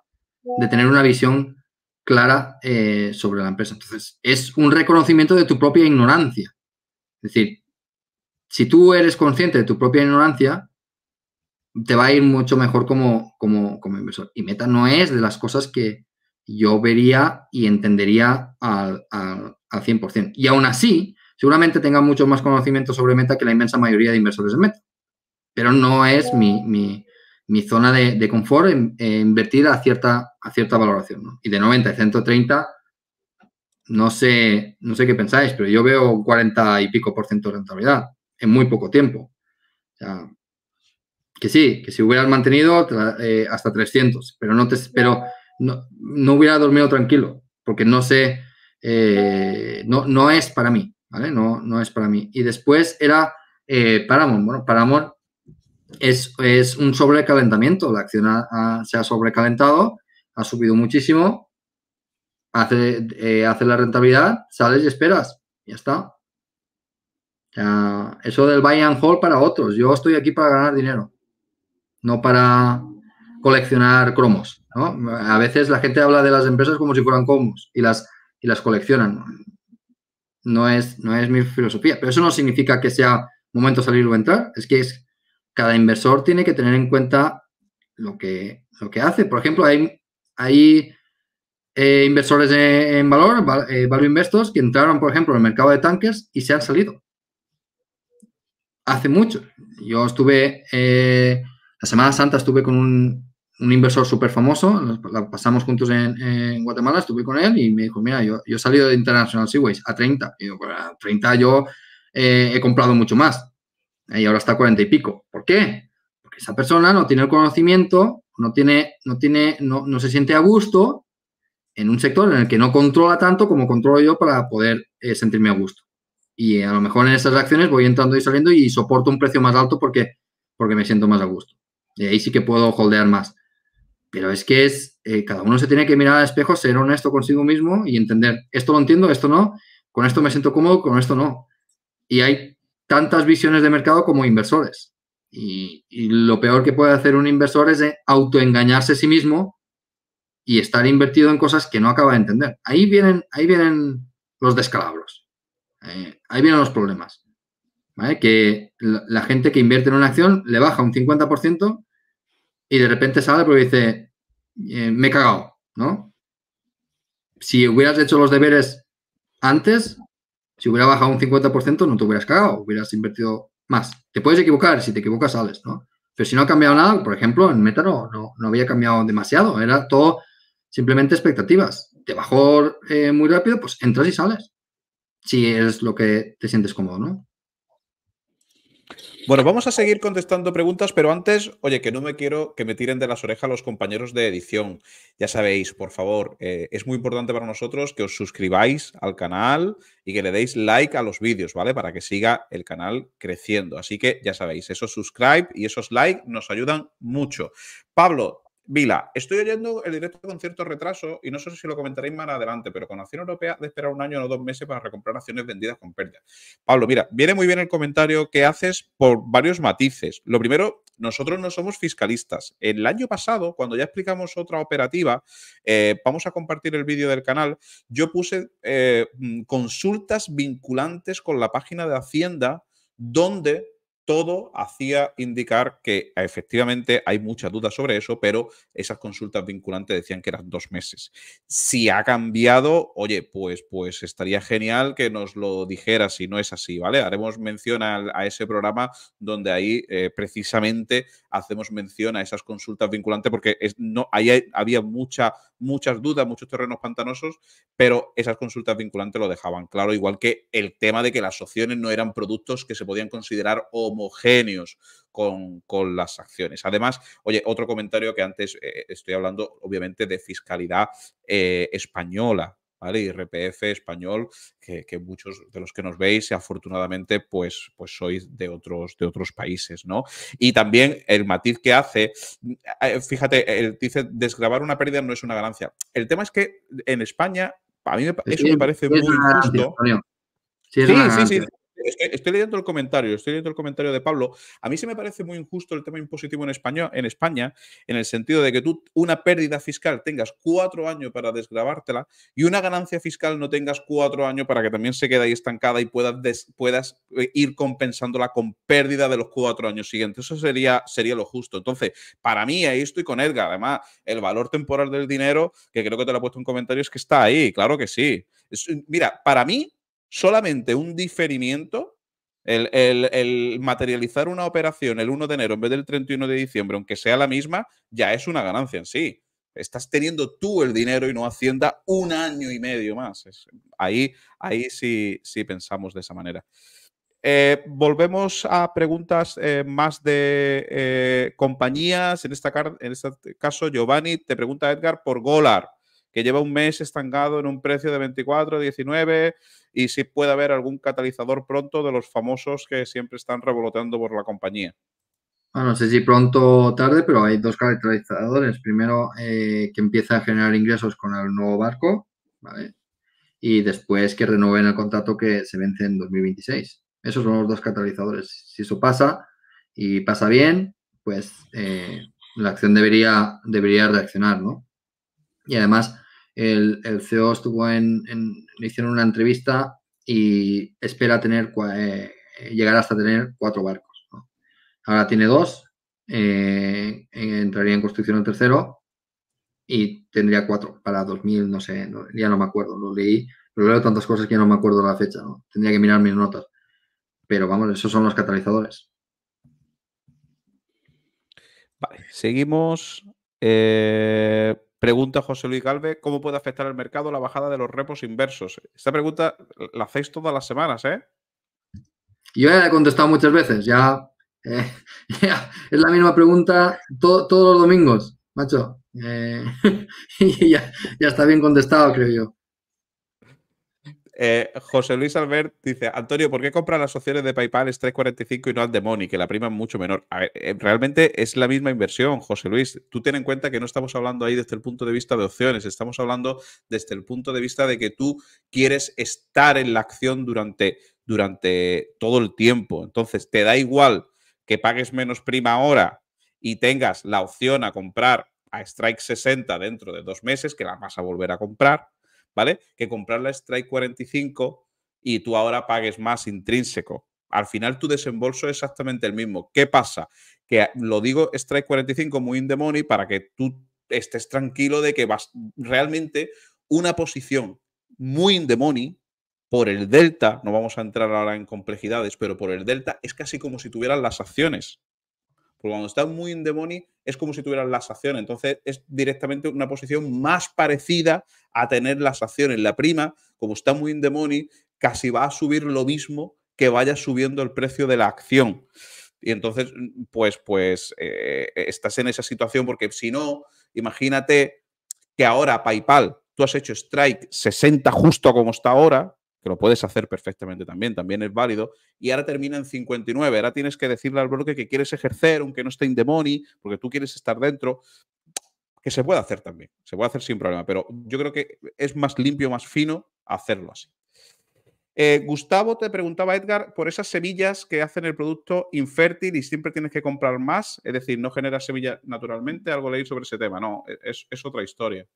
S2: de tener una visión clara eh, sobre la empresa. Entonces, es un reconocimiento de tu propia ignorancia. Es decir, si tú eres consciente de tu propia ignorancia, te va a ir mucho mejor como, como, como inversor. Y Meta no es de las cosas que yo vería y entendería al, al, 100%. Y aún así, seguramente tenga mucho más conocimiento sobre Meta que la inmensa mayoría de inversores de Meta. Pero no es mi, mi, mi zona de, confort invertida a cierta, a cierta valoración. Y de 90 y 130, no sé, no sé qué pensáis, pero yo veo un 40 y pico por ciento de rentabilidad en muy poco tiempo. que sí, que si hubieras mantenido eh, hasta 300, pero no te espero no, hubiera dormido tranquilo, porque no sé, eh, no, no es para mí, ¿vale? No, no es para mí. Y después era eh, Paramount. Bueno, Paramount es, un sobrecalentamiento. La acción se ha sobrecalentado, ha subido muchísimo, eh, hace, la rentabilidad, sales y esperas. Ya está. eso del buy and hold para otros. Yo estoy aquí para ganar dinero, no para coleccionar cromos. A veces la gente habla de las empresas como si fueran cromos y las, y las coleccionan. No es, no es mi filosofía, pero eso no significa que sea momento salir o entrar, es que es cada inversor tiene que tener en cuenta lo que, lo que hace. Por ejemplo, hay, eh, inversores en, valor, value eh, investors, que entraron, por ejemplo, en el mercado de tanques y se han salido. Hace mucho. Yo estuve, eh, la Semana Santa estuve con un, inversor súper famoso, la pasamos juntos en, Guatemala, estuve con él y me dijo, mira, yo, yo he salido de International Seaways a 30. Y yo, pues, a 30 yo he comprado mucho más y ahora está cuarenta y pico. ¿Por qué? Porque esa persona no tiene el conocimiento, no, tiene, no, tiene, no, no se siente a gusto en un sector en el que no controla tanto como controlo yo para poder eh, sentirme a gusto. Y a lo mejor en esas acciones voy entrando y saliendo y soporto un precio más alto porque, porque me siento más a gusto. Y ahí sí que puedo holdear más. Pero es que es, eh, cada uno se tiene que mirar al espejo, ser honesto consigo mismo y entender, esto lo entiendo, esto no, con esto me siento cómodo, con esto no. Y hay tantas visiones de mercado como inversores. Y, lo peor que puede hacer un inversor es eh, autoengañarse a sí mismo y estar invertido en cosas que no acaba de entender. Ahí vienen, ahí vienen los descalabros. Eh, ahí vienen los problemas. Que la, gente que invierte en una acción le baja un 50% y de repente sale porque dice, eh, me he cagado, ¿no? Si hubieras hecho los deberes antes, si hubiera bajado un 50%, no te hubieras cagado, hubieras invertido más. Te puedes equivocar, si te equivocas sales, ¿no? Pero si no ha cambiado nada, por ejemplo, en Meta no, no, había cambiado demasiado, era todo simplemente expectativas. Te bajó eh, muy rápido, pues entras y sales, si es lo que te sientes cómodo, ¿no? Bueno, vamos
S1: a seguir contestando preguntas, pero antes, oye, que no me quiero que me tiren de las orejas los compañeros de edición. Ya sabéis, por favor, eh, es muy importante para nosotros que os suscribáis al canal y que le deis like a los vídeos, ¿vale? Para que siga el canal creciendo. Así que ya sabéis, esos subscribe y esos like nos ayudan mucho. Pablo, Vila, estoy oyendo el directo con cierto retraso y no sé si lo comentaréis más adelante, pero con la acción europea de esperar un año o dos meses para recomprar acciones vendidas con pérdida. Pablo, mira, viene muy bien el comentario que haces por varios matices. Lo primero, nosotros no somos fiscalistas. El año pasado, cuando ya explicamos otra operativa, eh, vamos a compartir el vídeo del canal, yo puse eh, mm, consultas vinculantes con la página de Hacienda donde todo hacía indicar que efectivamente hay muchas dudas sobre eso, pero esas consultas vinculantes decían que eran dos meses. Si ha cambiado, oye, pues, pues estaría genial que nos lo dijera si no es así, ¿vale? Haremos mención a, ese programa donde ahí eh, precisamente hacemos mención a esas consultas vinculantes porque no, ahí había muchas dudas, muchos terrenos pantanosos, pero esas consultas vinculantes lo dejaban claro, igual que el tema de que las opciones no eran productos que se podían considerar homogéneos genios con, con, las acciones. Además, oye, otro comentario que antes eh, eh, estoy hablando, obviamente, de fiscalidad eh, española. ¿Vale? IRPF español, que, muchos de los que nos veis, afortunadamente, pues, pues sois de otros, de otros países, ¿no? Y también el matiz que hace, fíjate, él dice, desgrabar una pérdida no es una ganancia. El tema es que en España, a mí eso me parece muy justo.
S2: Sí, sí, sí,
S1: estoy, leyendo el comentario, estoy leyendo el comentario de Pablo. A mí se me parece muy injusto el tema impositivo en España, en España, en el sentido de que tú una pérdida fiscal tengas cuatro años para desgravártela y una ganancia fiscal no tengas cuatro años para que también se quede ahí estancada y puedas, puedas eh, ir compensándola con pérdida de los cuatro años siguientes. Eso sería, sería lo justo. Entonces, para mí, ahí estoy con Edgar. Además, el valor temporal del dinero, que creo que te lo he puesto en comentarios, es que está ahí, claro que sí. mira, para mí, solamente un diferimiento, el, materializar una operación el 1 de enero en vez del 31 de diciembre, aunque sea la misma, ya es una ganancia en sí. Estás teniendo tú el dinero y no Hacienda un año y medio más. ahí ahí sí, pensamos de esa manera. Eh, volvemos a preguntas eh, más de eh, compañías. En, esta en este caso, Giovanni te pregunta Edgar por Golar que lleva un mes estancado en un precio de 24, 19 y si puede haber algún catalizador pronto de los famosos que siempre están revoloteando por la compañía.
S2: no sé si pronto o tarde, pero hay dos catalizadores. Primero, eh, que empieza a generar ingresos con el nuevo barco, ¿vale? Y después que renueven el contrato que se vence en 2026. Esos son los dos catalizadores. Si eso pasa y pasa bien, pues eh, la acción debería, debería reaccionar, ¿no? Y además, el, CEO estuvo en, en, hicieron una entrevista y espera tener, eh, eh, llegar hasta tener cuatro barcos. Ahora tiene dos, eh, entraría en construcción el tercero y tendría cuatro para 2000, no sé, ya no me acuerdo, lo leí, lo leo tantas cosas que ya no me acuerdo la fecha, ¿no? tendría que mirar mis notas. Pero vamos, esos son los catalizadores.
S1: Vale, seguimos. Eh, Pregunta José Luis Galvez, ¿cómo puede afectar al mercado la bajada de los repos inversos? Esta pregunta la hacéis todas las semanas, ¿eh?
S2: Yo ya la he contestado muchas veces, ya, eh, <laughs> es la misma pregunta todos los domingos, macho. Eh, <laughs> ya está bien contestado, creo yo. Eh,
S1: José Luis Albert dice, Antonio, ¿por qué compras las opciones de PayPal strike 3.45 y no al de que la prima es mucho menor? Eh, realmente es la misma inversión, José Luis. Tú ten en cuenta que no estamos hablando ahí desde el punto de vista de opciones, estamos hablando desde el punto de vista de que tú quieres estar en la acción durante, durante todo el tiempo. Entonces, te da igual que pagues menos prima ahora y tengas la opción a comprar a Strike 60 dentro de dos meses, que la vas a volver a comprar ¿vale? Que comprar la Strike 45 y tú ahora pagues más intrínseco. Al final tu desembolso es exactamente el mismo. ¿Qué pasa? Que lo digo Strike 45 muy in the money para que tú estés tranquilo de que vas realmente una posición muy in the money por el delta, no vamos a entrar ahora en complejidades, pero por el delta es casi como si tuvieras las acciones. Porque cuando estás muy in the money, es como si tuvieras las acciones. Entonces es directamente una posición más parecida a tener las acciones. La prima, como está muy in the money, casi va a subir lo mismo que vaya subiendo el precio de la acción. Y entonces, pues, pues eh, estás en esa situación porque si no, imagínate que ahora PayPal, tú has hecho strike 60 justo como está ahora, que lo puedes hacer perfectamente también, también es válido, y ahora termina en 59, ahora tienes que decirle al bloque que quieres ejercer, aunque no esté in the porque tú quieres estar dentro, que se puede hacer también, se puede hacer sin problema, pero yo creo que es más limpio, más fino hacerlo así. Eh, Gustavo te preguntaba, Edgar, por esas semillas que hacen el producto infértil y siempre tienes que comprar más, es decir, no genera semillas naturalmente, algo leí sobre ese tema, no, e-, es, es otra historia.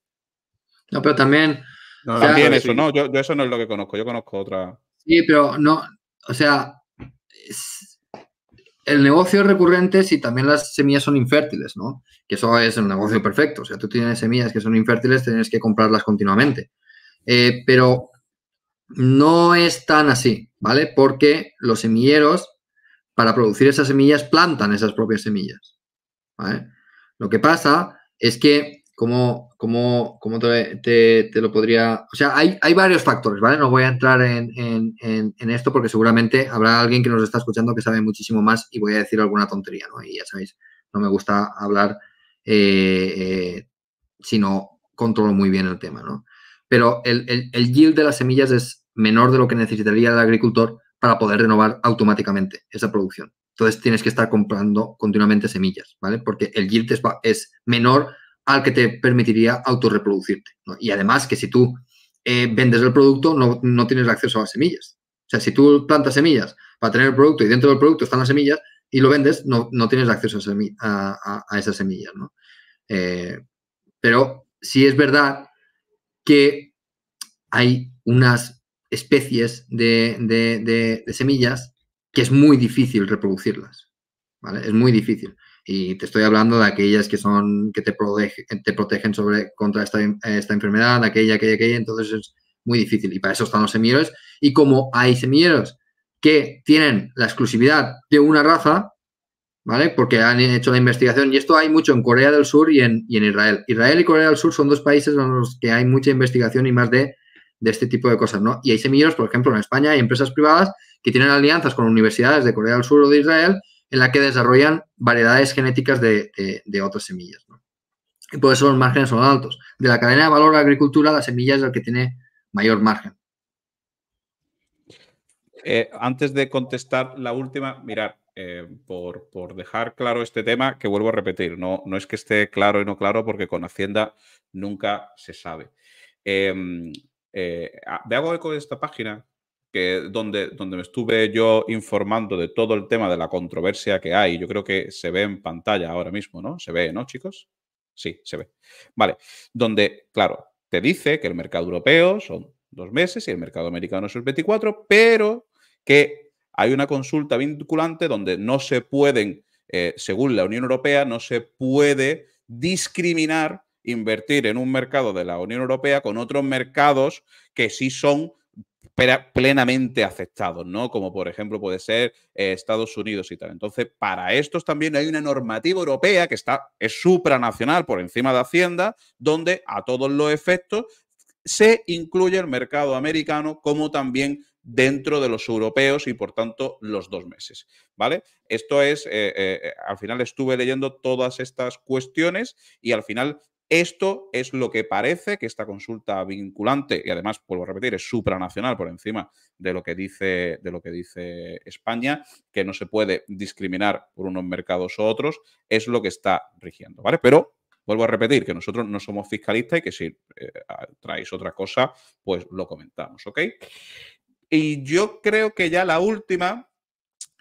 S2: No, pero también también eso, no,
S1: yo, eso no es lo que conozco, yo conozco
S2: otra. Sí, pero no, o sea, el negocio es recurrente si también las semillas son infértiles, ¿no? Que eso es el negocio perfecto, o sea, tú tienes semillas que son infértiles, tienes que comprarlas continuamente. Eh, pero no es tan así, ¿vale? Porque los semilleros, para producir esas semillas, plantan esas propias semillas, ¿vale? Lo que pasa es que ¿Cómo, cómo, cómo te, lo podría...? O sea, hay, varios factores, ¿vale? No voy a entrar en, esto porque seguramente habrá alguien que nos está escuchando que sabe muchísimo más y voy a decir alguna tontería, ¿no? Y ya sabéis, no me gusta hablar eh, eh, si no controlo muy bien el tema, ¿no? Pero el, yield de las semillas es menor de lo que necesitaría el agricultor para poder renovar automáticamente esa producción. Entonces tienes que estar comprando continuamente semillas, ¿vale? Porque el yield es, es menor al que te permitiría autorreproducirte. Y además que si tú eh, vendes el producto, no, tienes acceso a las semillas. O sea, si tú plantas semillas para tener el producto y dentro del producto están las semillas y lo vendes, no, tienes acceso a, esas semillas. Eh, pero sí es verdad que hay unas especies de, de semillas que es muy difícil reproducirlas. ¿vale? Es muy difícil. Y te estoy hablando de aquellas que son, que te, te protegen sobre, contra esta, esta enfermedad, aquella, aquella, aquella. Entonces es muy difícil. Y para eso están los semilleros. Y como hay semilleros que tienen la exclusividad de una raza, ¿vale? Porque han hecho la investigación y esto hay mucho en Corea del Sur y en, Israel. Israel y Corea del Sur son dos países en los que hay mucha investigación y más de, este tipo de cosas, Y hay semilleros, por ejemplo, en España hay empresas privadas que tienen alianzas con universidades de Corea del Sur o de Israel en la que desarrollan variedades genéticas de, otras semillas. Y por eso los márgenes son altos. De la cadena de valor de la agricultura, la semilla es la que tiene mayor margen.
S1: Eh, antes de contestar la última, mirar, eh, por, dejar claro este tema, que vuelvo a repetir, no, es que esté claro y no claro, porque con Hacienda nunca se sabe. Em, eh, ah, me hago eco de esta página donde, donde me estuve yo informando de todo el tema de la controversia que hay. Yo creo que se ve en pantalla ahora mismo, ¿no? Se ve, ¿no, chicos? Sí, se ve. Vale, donde, claro, te dice que el mercado europeo son dos meses y el mercado americano son 24, pero que hay una consulta vinculante donde no se pueden, eh, según la Unión Europea, no se puede discriminar invertir en un mercado de la Unión Europea con otros mercados que sí son plenamente aceptados, ¿no? Como por ejemplo puede ser eh, Estados Unidos y tal. Entonces, para estos también hay una normativa europea que está, es supranacional por encima de Hacienda, donde a todos los efectos se incluye el mercado americano como también dentro de los europeos y por tanto los dos meses. ¿Vale? Esto es, eh, eh, al final estuve leyendo todas estas cuestiones y al final esto es lo que parece que esta consulta vinculante, y además, vuelvo a repetir, es supranacional por encima de lo que dice, de lo que dice España, que no se puede discriminar por unos mercados u otros, es lo que está rigiendo, ¿vale? Pero vuelvo a repetir que nosotros no somos fiscalistas y que si eh, traéis otra cosa, pues lo comentamos, ¿ok? Y yo creo que ya la última,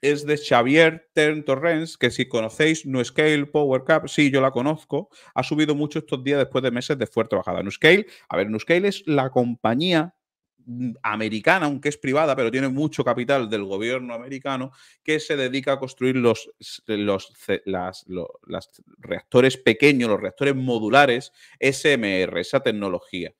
S1: es de Xavier Tern Torrens, que si conocéis NuScale Power Cup, sí, yo la conozco, ha subido mucho estos días después de meses de fuerte bajada. NuScale, a ver, NuScale es la compañía mm, americana, aunque es privada, pero tiene mucho capital del gobierno americano, que se dedica a construir los, los reactores pequeños, los reactores modulares SMR, esa tecnología.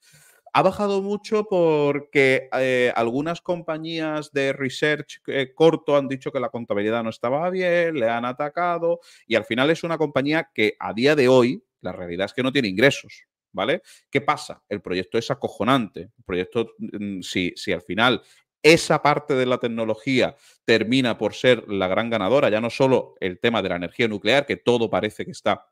S1: Ha bajado mucho porque eh, algunas compañías de research eh, corto han dicho que la contabilidad no estaba bien, le han atacado y al final es una compañía que a día de hoy, la realidad es que no tiene ingresos. ¿Vale? ¿Qué pasa? El proyecto es acojonante. proyecto, mm, si al final esa parte de la tecnología termina por ser la gran ganadora, ya no solo el tema de la energía nuclear, que todo parece que está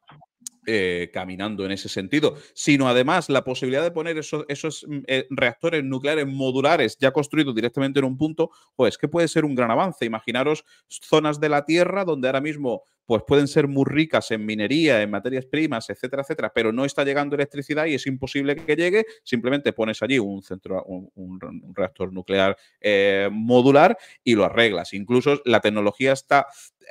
S1: eh, caminando en ese sentido, sino además la posibilidad de poner esos, mm, eh, reactores nucleares modulares ya construidos directamente en un punto, pues que puede ser un gran avance. Imaginaros zonas de la Tierra donde ahora mismo pues pueden ser muy ricas en minería, en materias primas, etcétera, etcétera, pero no está llegando electricidad y es imposible que llegue, simplemente pones allí un centro, un, reactor nuclear eh, modular y lo arreglas. Incluso la tecnología está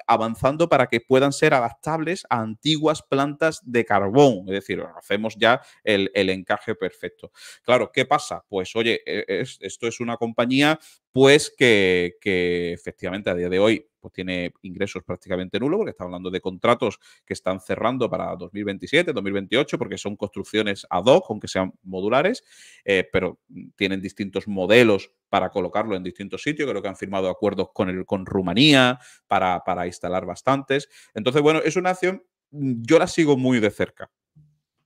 S1: avanzando para que puedan ser adaptables a antiguas plantas de carbón, es decir, hacemos ya el, encaje perfecto. Claro, ¿qué pasa? Pues oye, e, esto es una compañía pues que efectivamente a día de hoy pues tiene ingresos prácticamente nulos, porque está hablando de contratos que están cerrando para 2027, 2028, porque son construcciones ad hoc, aunque sean modulares, eh, pero tienen distintos modelos para colocarlo en distintos sitios. Creo que han firmado acuerdos con, con Rumanía para, para instalar bastantes. Entonces, bueno, es una acción, mm, yo la sigo muy de cerca,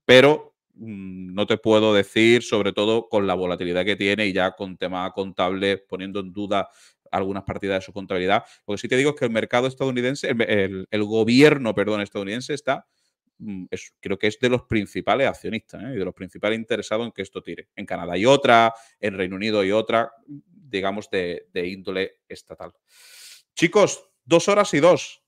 S1: pero mm, no te puedo decir, sobre todo con la volatilidad que tiene y ya con tema contable poniendo en duda algunas partidas de su contabilidad. Porque si sí te digo que el mercado estadounidense, el, gobierno, perdón, estadounidense está, mm, creo que es de los principales accionistas ¿eh? y de los principales interesados en que esto tire. En Canadá hay otra, en Reino Unido hay otra, digamos, de, índole estatal. Chicos, dos horas y dos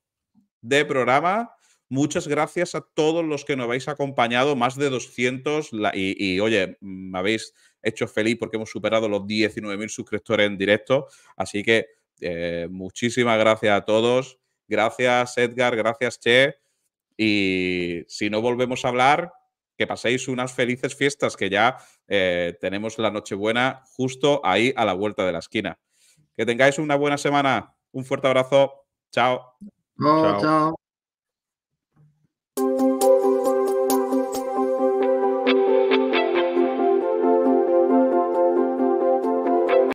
S1: de programa. Muchas gracias a todos los que nos habéis acompañado, más de 200. y, oye, me mm, habéis hecho feliz porque hemos superado los 19.000 suscriptores en directo. Así que eh, muchísimas gracias a todos. Gracias Edgar, gracias Che. Y si no volvemos a hablar, que paséis unas felices fiestas, que ya eh, tenemos la Nochebuena justo ahí a la vuelta de la esquina. Que tengáis una buena semana. Un fuerte abrazo. chao.
S3: chao.